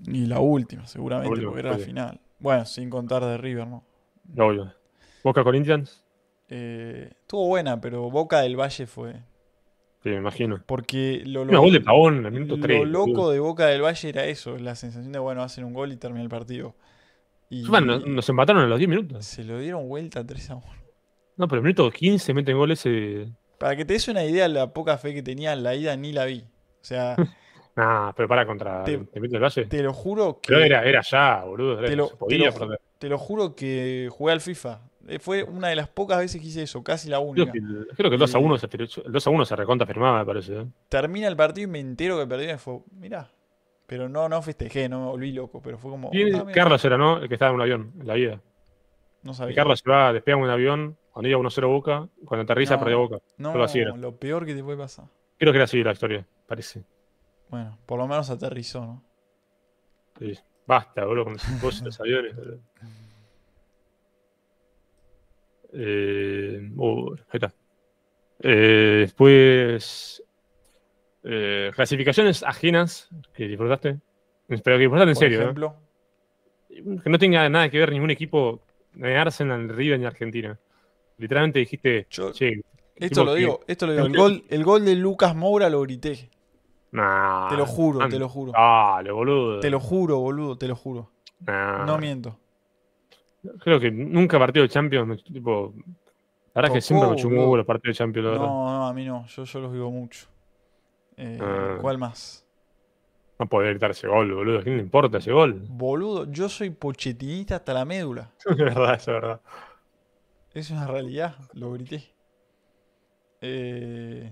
Ni la última, seguramente, porque era la final. Bueno, sin contar de River, ¿no? ¿Boca Corinthians? Eh, estuvo buena, pero Boca del Valle fue. Sí, me imagino. Porque lo, lo, lo loco de Boca del Valle era eso, la sensación de, bueno, hacen un gol y termina el partido. Y, bueno, nos empataron en los 10 minutos. Se lo dieron vuelta 3 a 1. No, pero el minuto 15 meten goles. Para que te des una idea, la poca fe que tenía en la ida ni la vi. O sea. nah, pero para contra. Te, el Valle? Te lo juro que. Pero era, era ya, boludo. te, lo, juro que jugué al FIFA. Eh, fue una de las pocas veces que hice eso, casi la única. Creo que, el, 2 a 1 se, el 2 a 1 se reconta firmaba, me parece. ¿eh? Termina el partido y me entero que perdí y me fue, mirá. Pero no, no festejé, no me volví loco, pero fue como. Y ah, Carlos era, ¿no? El que estaba en un avión, en la vida. No sabía. Ricardo va, despega un avión, cuando iba 1-0 Boca, cuando aterriza no, perdió Boca. No, así lo peor que te puede pasar. Creo que era así la historia, parece. Bueno, por lo menos aterrizó, ¿no? Sí. Basta, boludo, con los, aviones. Eh, uh, ahí Eh, después, eh, clasificaciones ajenas que disfrutaste. espero que disfrutaste en serio. ¿eh? Que no tenga nada que ver ningún equipo Arsenal, River en Argentina. Literalmente dijiste, Yo, esto lo, digo, esto lo digo, el gol, el gol de Lucas Moura lo grité. te lo juro, te lo juro. boludo. Te lo juro, boludo, te lo juro. No miento. Creo que nunca partido de Champions, tipo, la verdad que siempre me chumó los partidos de Champions, No, no, a mí no, yo, yo los vivo mucho. Eh, ah. ¿Cuál más? No puede evitar ese gol, boludo. ¿A quién le importa ese gol? Boludo, yo soy pochetinista hasta la médula. es verdad, es verdad. Es una realidad, lo grité. Eh...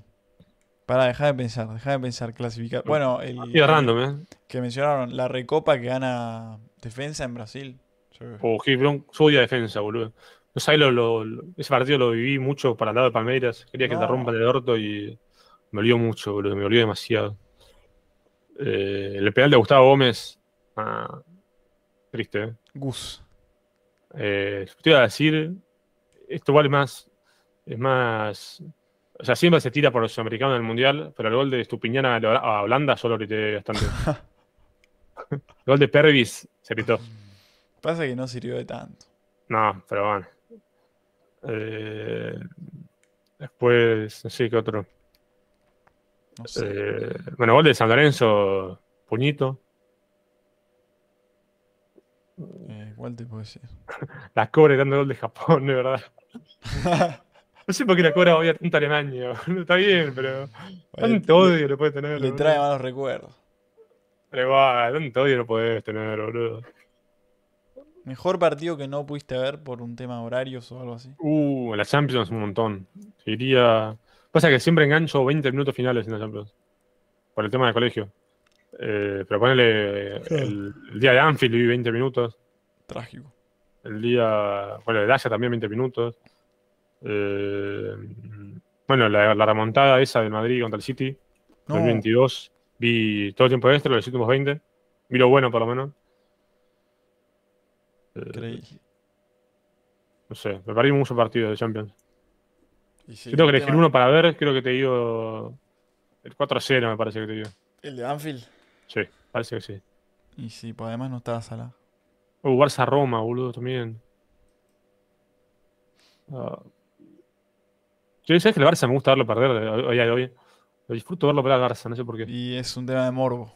Pará, deja de pensar, deja de pensar, clasificar. Bueno, el, ¿eh? que mencionaron, la recopa que gana defensa en Brasil. O defensa, boludo. ese partido lo viví mucho para el lado de Palmeiras. Quería que te rompa el orto y me olió mucho, boludo. Me olió demasiado el eh, penal de Gustavo Gómez. Ah, triste, ¿eh? Gus. Eh, te iba a decir, esto vale más. Es más. O sea, siempre se tira por los americanos en el mundial, pero el gol de Stupiñana a Holanda solo grité bastante. el gol de Pervis se gritó. Pasa que no sirvió de tanto. No, pero bueno. después, no sé qué otro. Eh, bueno, gol de San Lorenzo, puñito. Eh, ¿Cuál te puedo decir? Las cobras dando gol de Japón, de verdad. no sé por qué la cobra odian tanto a Alemania. Está bien, pero. ¿Dónde odio lo puedes tener. Le trae malos recuerdos. Pero igual, te odio lo puedes tener, boludo. Mejor partido que no pudiste ver por un tema de horarios o algo así. Uh, la Champions un montón. Iría que siempre engancho 20 minutos finales en la Champions. Por el tema del colegio. Eh, pero ponele el, día de Anfield y 20 minutos. Trágico. El día. Bueno, de Daya también 20 minutos. Eh, bueno, la, remontada esa de Madrid contra el City. No. Vi todo el tiempo extra, los últimos 20. Vi lo bueno, por lo menos. Eh, no sé, me muchos partidos de Champions. Si tengo que elegir uno para ver, creo que te digo el 4 a 0, me parece que te digo. ¿El de Anfield? Sí, parece que sí. Y sí, pues además no estaba Salah. O uh, Barça Roma, boludo, también. yo ah. sé que el Barça me gusta verlo perder hoy hoy. Lo disfruto verlo perder al Barça, no sé por qué. Y es un tema de morbo.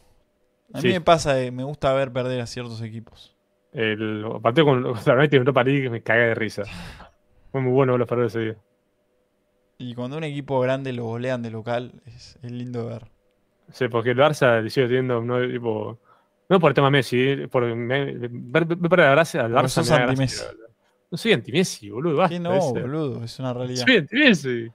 A mí me pasa, me gusta ver perder a ciertos equipos. El partido con, la United no Europa me cagué de risa. Fue muy bueno verlo perder ese día. Y cuando un equipo grande lo golean de local, es, es lindo ver. Sí, porque el Barça le sigue teniendo un tipo. No por el tema Messi, eh, por me, ver, la gracia al Barça. anti -Messi. No soy anti-Messi, boludo. ¿Qué no, boludo? Es una realidad. Soy anti-Messi.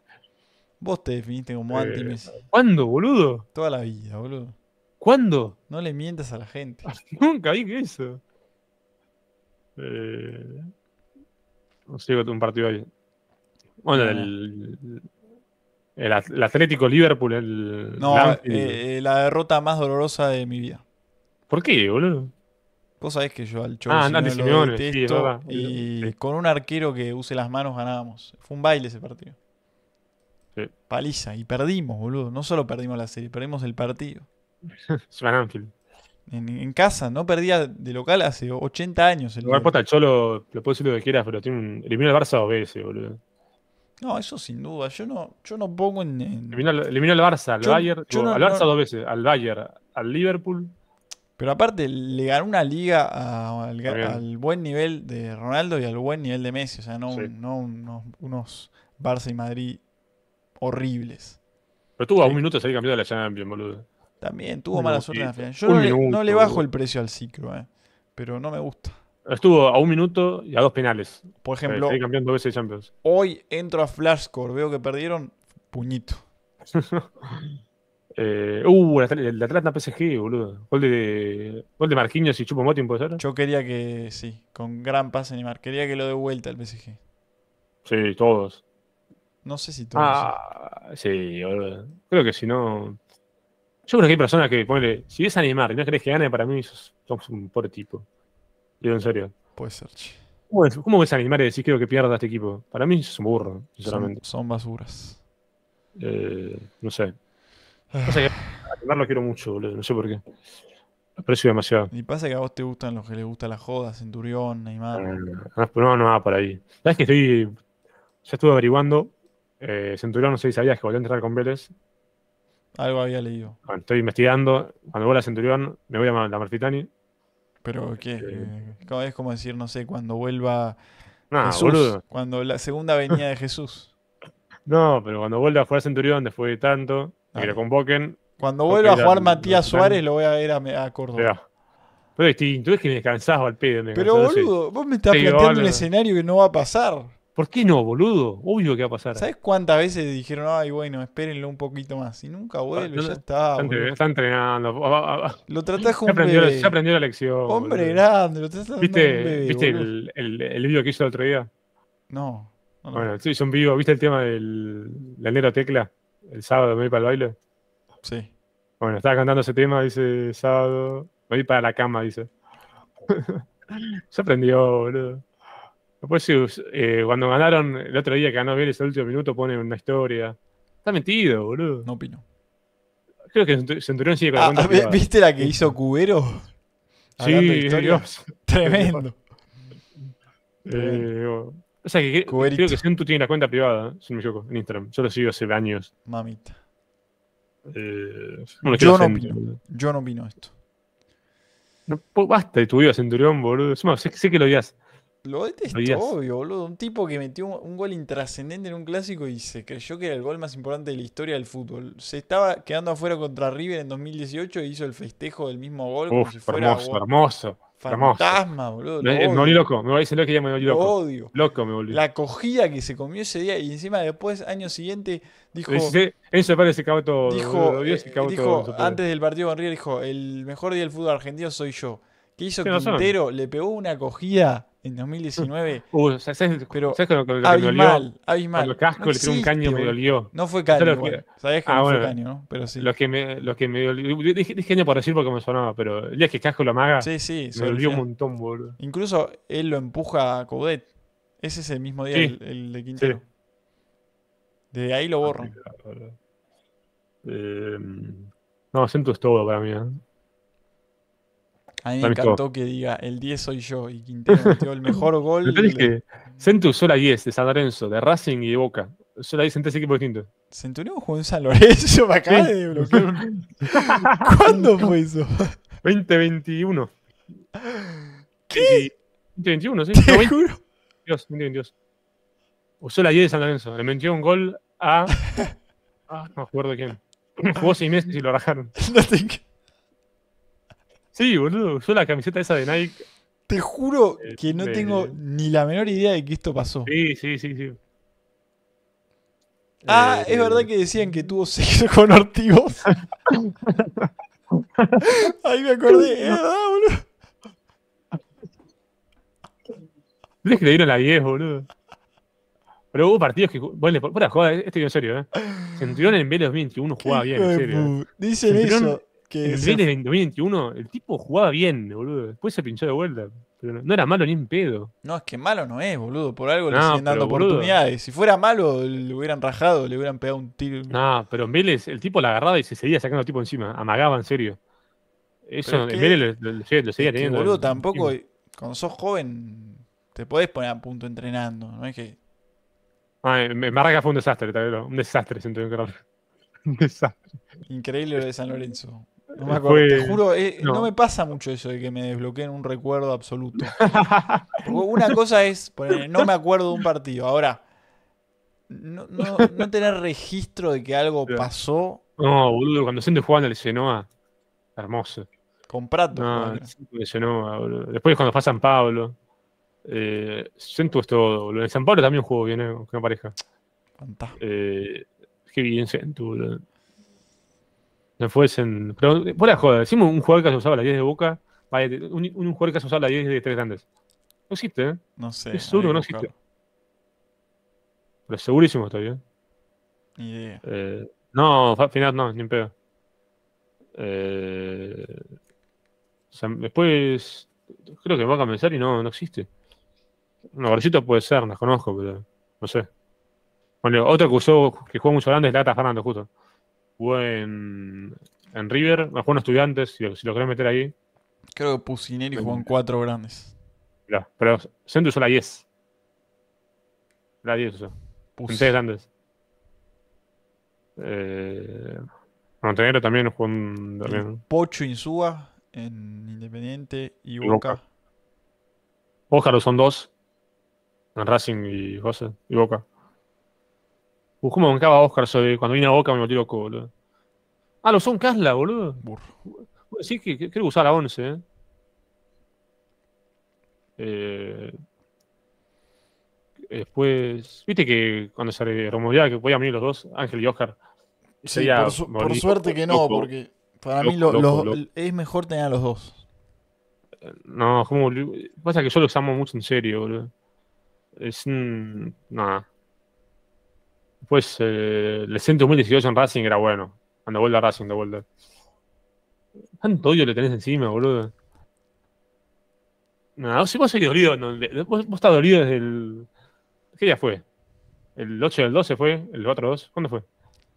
Vos te definiste como eh, anti-Messi. ¿Cuándo, boludo? Toda la vida, boludo. ¿Cuándo? No le mientas a la gente. Nunca vi que eso. Eh, no sigo un partido ahí. Bueno, eh. el, Atlético Liverpool. no, eh, eh, la derrota más dolorosa de mi vida. ¿Por qué, boludo? Vos sabés que yo al Cholo ah, y con un arquero que use las manos ganábamos. Fue un baile ese partido. Paliza. Y perdimos, boludo. No solo perdimos la serie, perdimos el partido. en, en, casa, no perdía de local hace 80 años. El lo, Cholo, lo puedo decir lo que quieras, pero tiene eliminó al Barça dos veces, boludo. No, eso sin duda. Yo no, yo no pongo en. en... Eliminó, al Barça, al Bayern. al Barça dos veces, al Bayern, al Liverpool. Pero aparte, le ganó una liga al, buen nivel de Ronaldo y al buen nivel de Messi. O sea, no, unos, Barça y Madrid horribles. Pero tuvo a un minuto de salir campeón de la Champions, boludo. También tuvo mala suerte en la final. Yo no le, bajo el precio al ciclo, eh, pero no me gusta. Estuvo a un minuto y a dos penales. Por eh, ejemplo, hoy entro a Flashcore, veo que perdieron, puñito. Eh, uh, el Atlanta PSG, boludo. Gol de, Marquinhos y Chupo motín ¿puede ser? Yo quería que, sí, con gran pase Animar, Quería que lo dé vuelta el PSG. Sí, todos. No sé si todos. Ah, sí, Creo que si no. Yo creo que hay personas que, ponele, si ves animar, y no crees que gane, para mí sos, un pobre tipo. Digo, en serio. Puede ser, che. ¿Cómo, ves animar y quiero que pierda este equipo? Para mí es un burro, sinceramente. Son, basuras. Eh, no sé. Ah. A que animar lo quiero mucho, boludo. No sé por qué. Lo aprecio demasiado. Y pasa que a vos te gustan los que les gusta la joda, Centurión, Neymar. Ah, no, no, no va por ahí. Sabes que estoy. Ya estuve averiguando. Eh, Centurión, no sé si sabías que volvió a entrar con Vélez. Algo había leído. estoy investigando. Cuando vuelva a Centurión, me voy a la Marfitani. Pero que es como decir, no sé, cuando vuelva cuando la segunda venida de Jesús. No, pero cuando vuelva a jugar Centurión después de tanto, que lo convoquen. Cuando vuelva a jugar Matías Suárez, lo voy a ver a, Córdoba. Pero, es que me descansaba al pedo. pero boludo, vos me estás planteando un escenario que no va a pasar. ¿Por qué no, boludo? Obvio que va a pasar. ¿Sabes cuántas veces dijeron, ay, bueno, espérenlo un poquito más? Y nunca vuelve, ya está. Está, entrenando. Lo tratás como. Ya, aprendió, ya aprendió la lección. Hombre grande, lo tratás ¿Viste, ¿viste el, vídeo video que hizo el otro día? No. bueno, hizo un video. ¿Viste el tema del la negra tecla? El sábado me voy para el baile. Sí. Bueno, estaba cantando ese tema, dice sábado. Me voy para la cama, dice. Se aprendió, boludo. Después, eh, cuando ganaron el otro día, que ganó Vélez el último minuto, ponen una historia. Está metido, boludo. No opino. Creo que Centurión sigue con ah, ah, ¿Viste la que hizo Cubero? Sí, Dios. Eh, Tremendo. o sea, que creo que Centu tiene la cuenta privada, eh, si no me en Instagram. Yo lo sigo hace años. Mamita. yo, no opino, yo no opino esto. basta de tu vida, Centurión, boludo. Sé, que lo digas lo es obvio, boludo. Un tipo que metió un, gol intrascendente en un clásico y se creyó que era el gol más importante de la historia del fútbol. Se estaba quedando afuera contra River en 2018 y e hizo el festejo del mismo gol. si fuera, hermoso, Fantasma, boludo. Me, me, volví loco, me odio. Loco me volví. La cogida que se comió ese día y encima después, año siguiente, dijo. Ese, parece que Dijo, antes del partido con River, dijo: El mejor día del fútbol argentino soy yo que hizo Quintero, le pegó una cogida en 2019. Uh, ¿sabes, pero ¿sabes lo, que abismal, que abismal. casco el le tiró un caño, y me dolió. No fue caño, que, que ah, no fue caño, ¿no? Pero sí. Los que me, que me Dije, por decir porque me sonaba, pero el día que casco lo amaga, sí, sí, me dolió un montón, boludo. Incluso él lo empuja a ese Es el mismo día el, de Quintero. de ahí lo borro. Ah, eh, no, acento es todo para mí. ¿eh? A mí me encantó que diga el 10 soy yo y Quintero metió el mejor gol. Pero usó que 10 de San Lorenzo, de Racing y de Boca. 10 en tres equipos distintos. Centurión jugó en San Lorenzo, ¿Para de bloquear ¿Cuándo fue eso? 2021. ¿Qué? 2021, sí. Te juro. Dios, Usó la 10 de San Lorenzo. Le metió un gol a. Ah, no me acuerdo quién. Jugó seis meses y lo rajaron. No Sí, boludo, yo la camiseta esa de Nike. Te juro eh, que no tengo ni la menor idea de que esto pasó. Sí, sí, sí, sí. Ah, es eh, verdad que decían que tuvo sexo con Ortigos. Ahí me acordé, es boludo. que le dieron la 10, boludo? Pero hubo partidos que. Bueno, la jugada, estoy en serio, ¿eh? Centurión en B 2021 jugaba bien, en serio. Eh. Dicen eso en el 2021 el tipo jugaba bien, boludo. Después se pinchó de vuelta. Pero no, era malo ni en pedo. No, es que malo no es, boludo. Por algo le siguen dando oportunidades. Si fuera malo, le hubieran rajado, le hubieran pegado un tiro. No, pero en Vélez el tipo la agarraba y se seguía sacando el tipo encima. Amagaba, en serio. Eso, en Vélez lo, seguía teniendo. boludo, tampoco, cuando sos joven, te podés poner a punto entrenando. No es que. Ah, en fue un desastre, tal vez. Un desastre, siento que Un desastre. Increíble lo de San Lorenzo. No te juro, eh, no. me pasa mucho eso de que me desbloqueen un recuerdo absoluto. una cosa es, no me acuerdo de un partido. Ahora, no, tener registro de que algo pasó. No, boludo, cuando sento jugando el Genoa, hermoso. Con Prato. el Genoa, Después cuando fue a San Pablo. Eh, esto es todo, boludo. En San Pablo también jugó bien eh, pareja. Fantástico. Eh, qué bien Centu, boludo no fuesen. Pero eh, fuera joda, decimos un jugador que se usaba la 10 de Boca, un, jugador que se usaba la 10 de Tres Grandes. No existe, ¿eh? No sé. Es seguro que no existe. Pero segurísimo estoy, bien ¿eh? Ni idea. Eh, no, final no, ni un pedo. Eh, después creo que va a comenzar y no, no existe. un Gorcito puede ser, las conozco, pero no sé. Bueno, otro que usó, que jugó mucho grande es Lata Fernando, justo. Jugó en, River, jugó en Estudiantes, si lo, si querés meter ahí. Creo que Pusineri jugó en cuatro grandes. pero Centro usó la 10. La 10 usó. En tres grandes. Eh, Montenegro también jugó en. Pocho Insúa en Independiente y Boca. Boca son dos. En Racing y José y Boca. Buscó cómo bancaba a Oscar cuando vino a Boca me lo loco, boludo. Ah, lo son Casla, boludo. Sí, que, creo que usaba la 11, eh. ¿eh? después, viste que cuando se rumoreaba que podían venir los dos, Ángel y Oscar. Sí, por, suerte que no, porque para mí es mejor tener a los dos. No, como pasa que yo los amo mucho en serio, boludo. Es un. Nada. Pues eh, el Centro 2018 en Racing era bueno. Ando vuelve a Racing, de vuelta. ¿Cuánto odio le tenés encima, boludo. No, si vos seguís dolido. vos, vos, estás dolido desde el. ¿Qué día fue? ¿El 8 del 12 fue? ¿El 4-2? ¿Cuándo fue?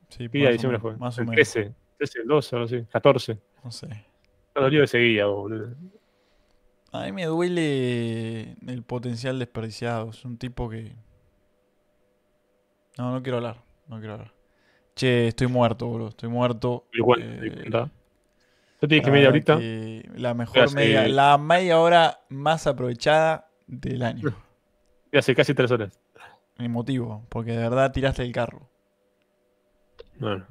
Sí, ¿Qué día de diciembre fue? Más o menos. 13. 13, el 12, ahora sí. 14. No sé. Estás dolido de seguida, boludo. A mí me duele el potencial desperdiciado. Es un tipo que no, no quiero hablar. No quiero hablar. Che, estoy muerto, boludo. Estoy muerto. Igual, eh, Yo media horita. La mejor media, la media hora más aprovechada del año. Y hace casi tres horas. Mi motivo, porque de verdad tiraste el carro. Bueno,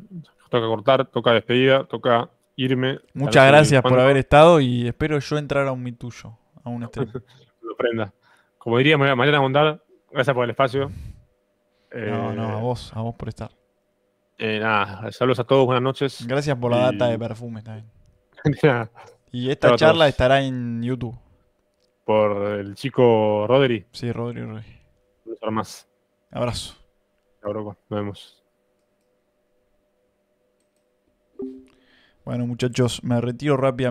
toca cortar, toca despedida, toca irme. Muchas gracias por haber estado y espero yo entrar a un mi tuyo, a un prenda. Como diría mañana bondad gracias por el espacio. No, no, a eh, vos, a vos por estar. Eh, nada, saludos a todos, buenas noches. Gracias por la data de perfume también. y esta charla estará en YouTube. Por el chico Rodri. Sí, Rodri Rodri. más. Abrazo. Abrazo, nos vemos. Bueno, muchachos, me retiro rápidamente.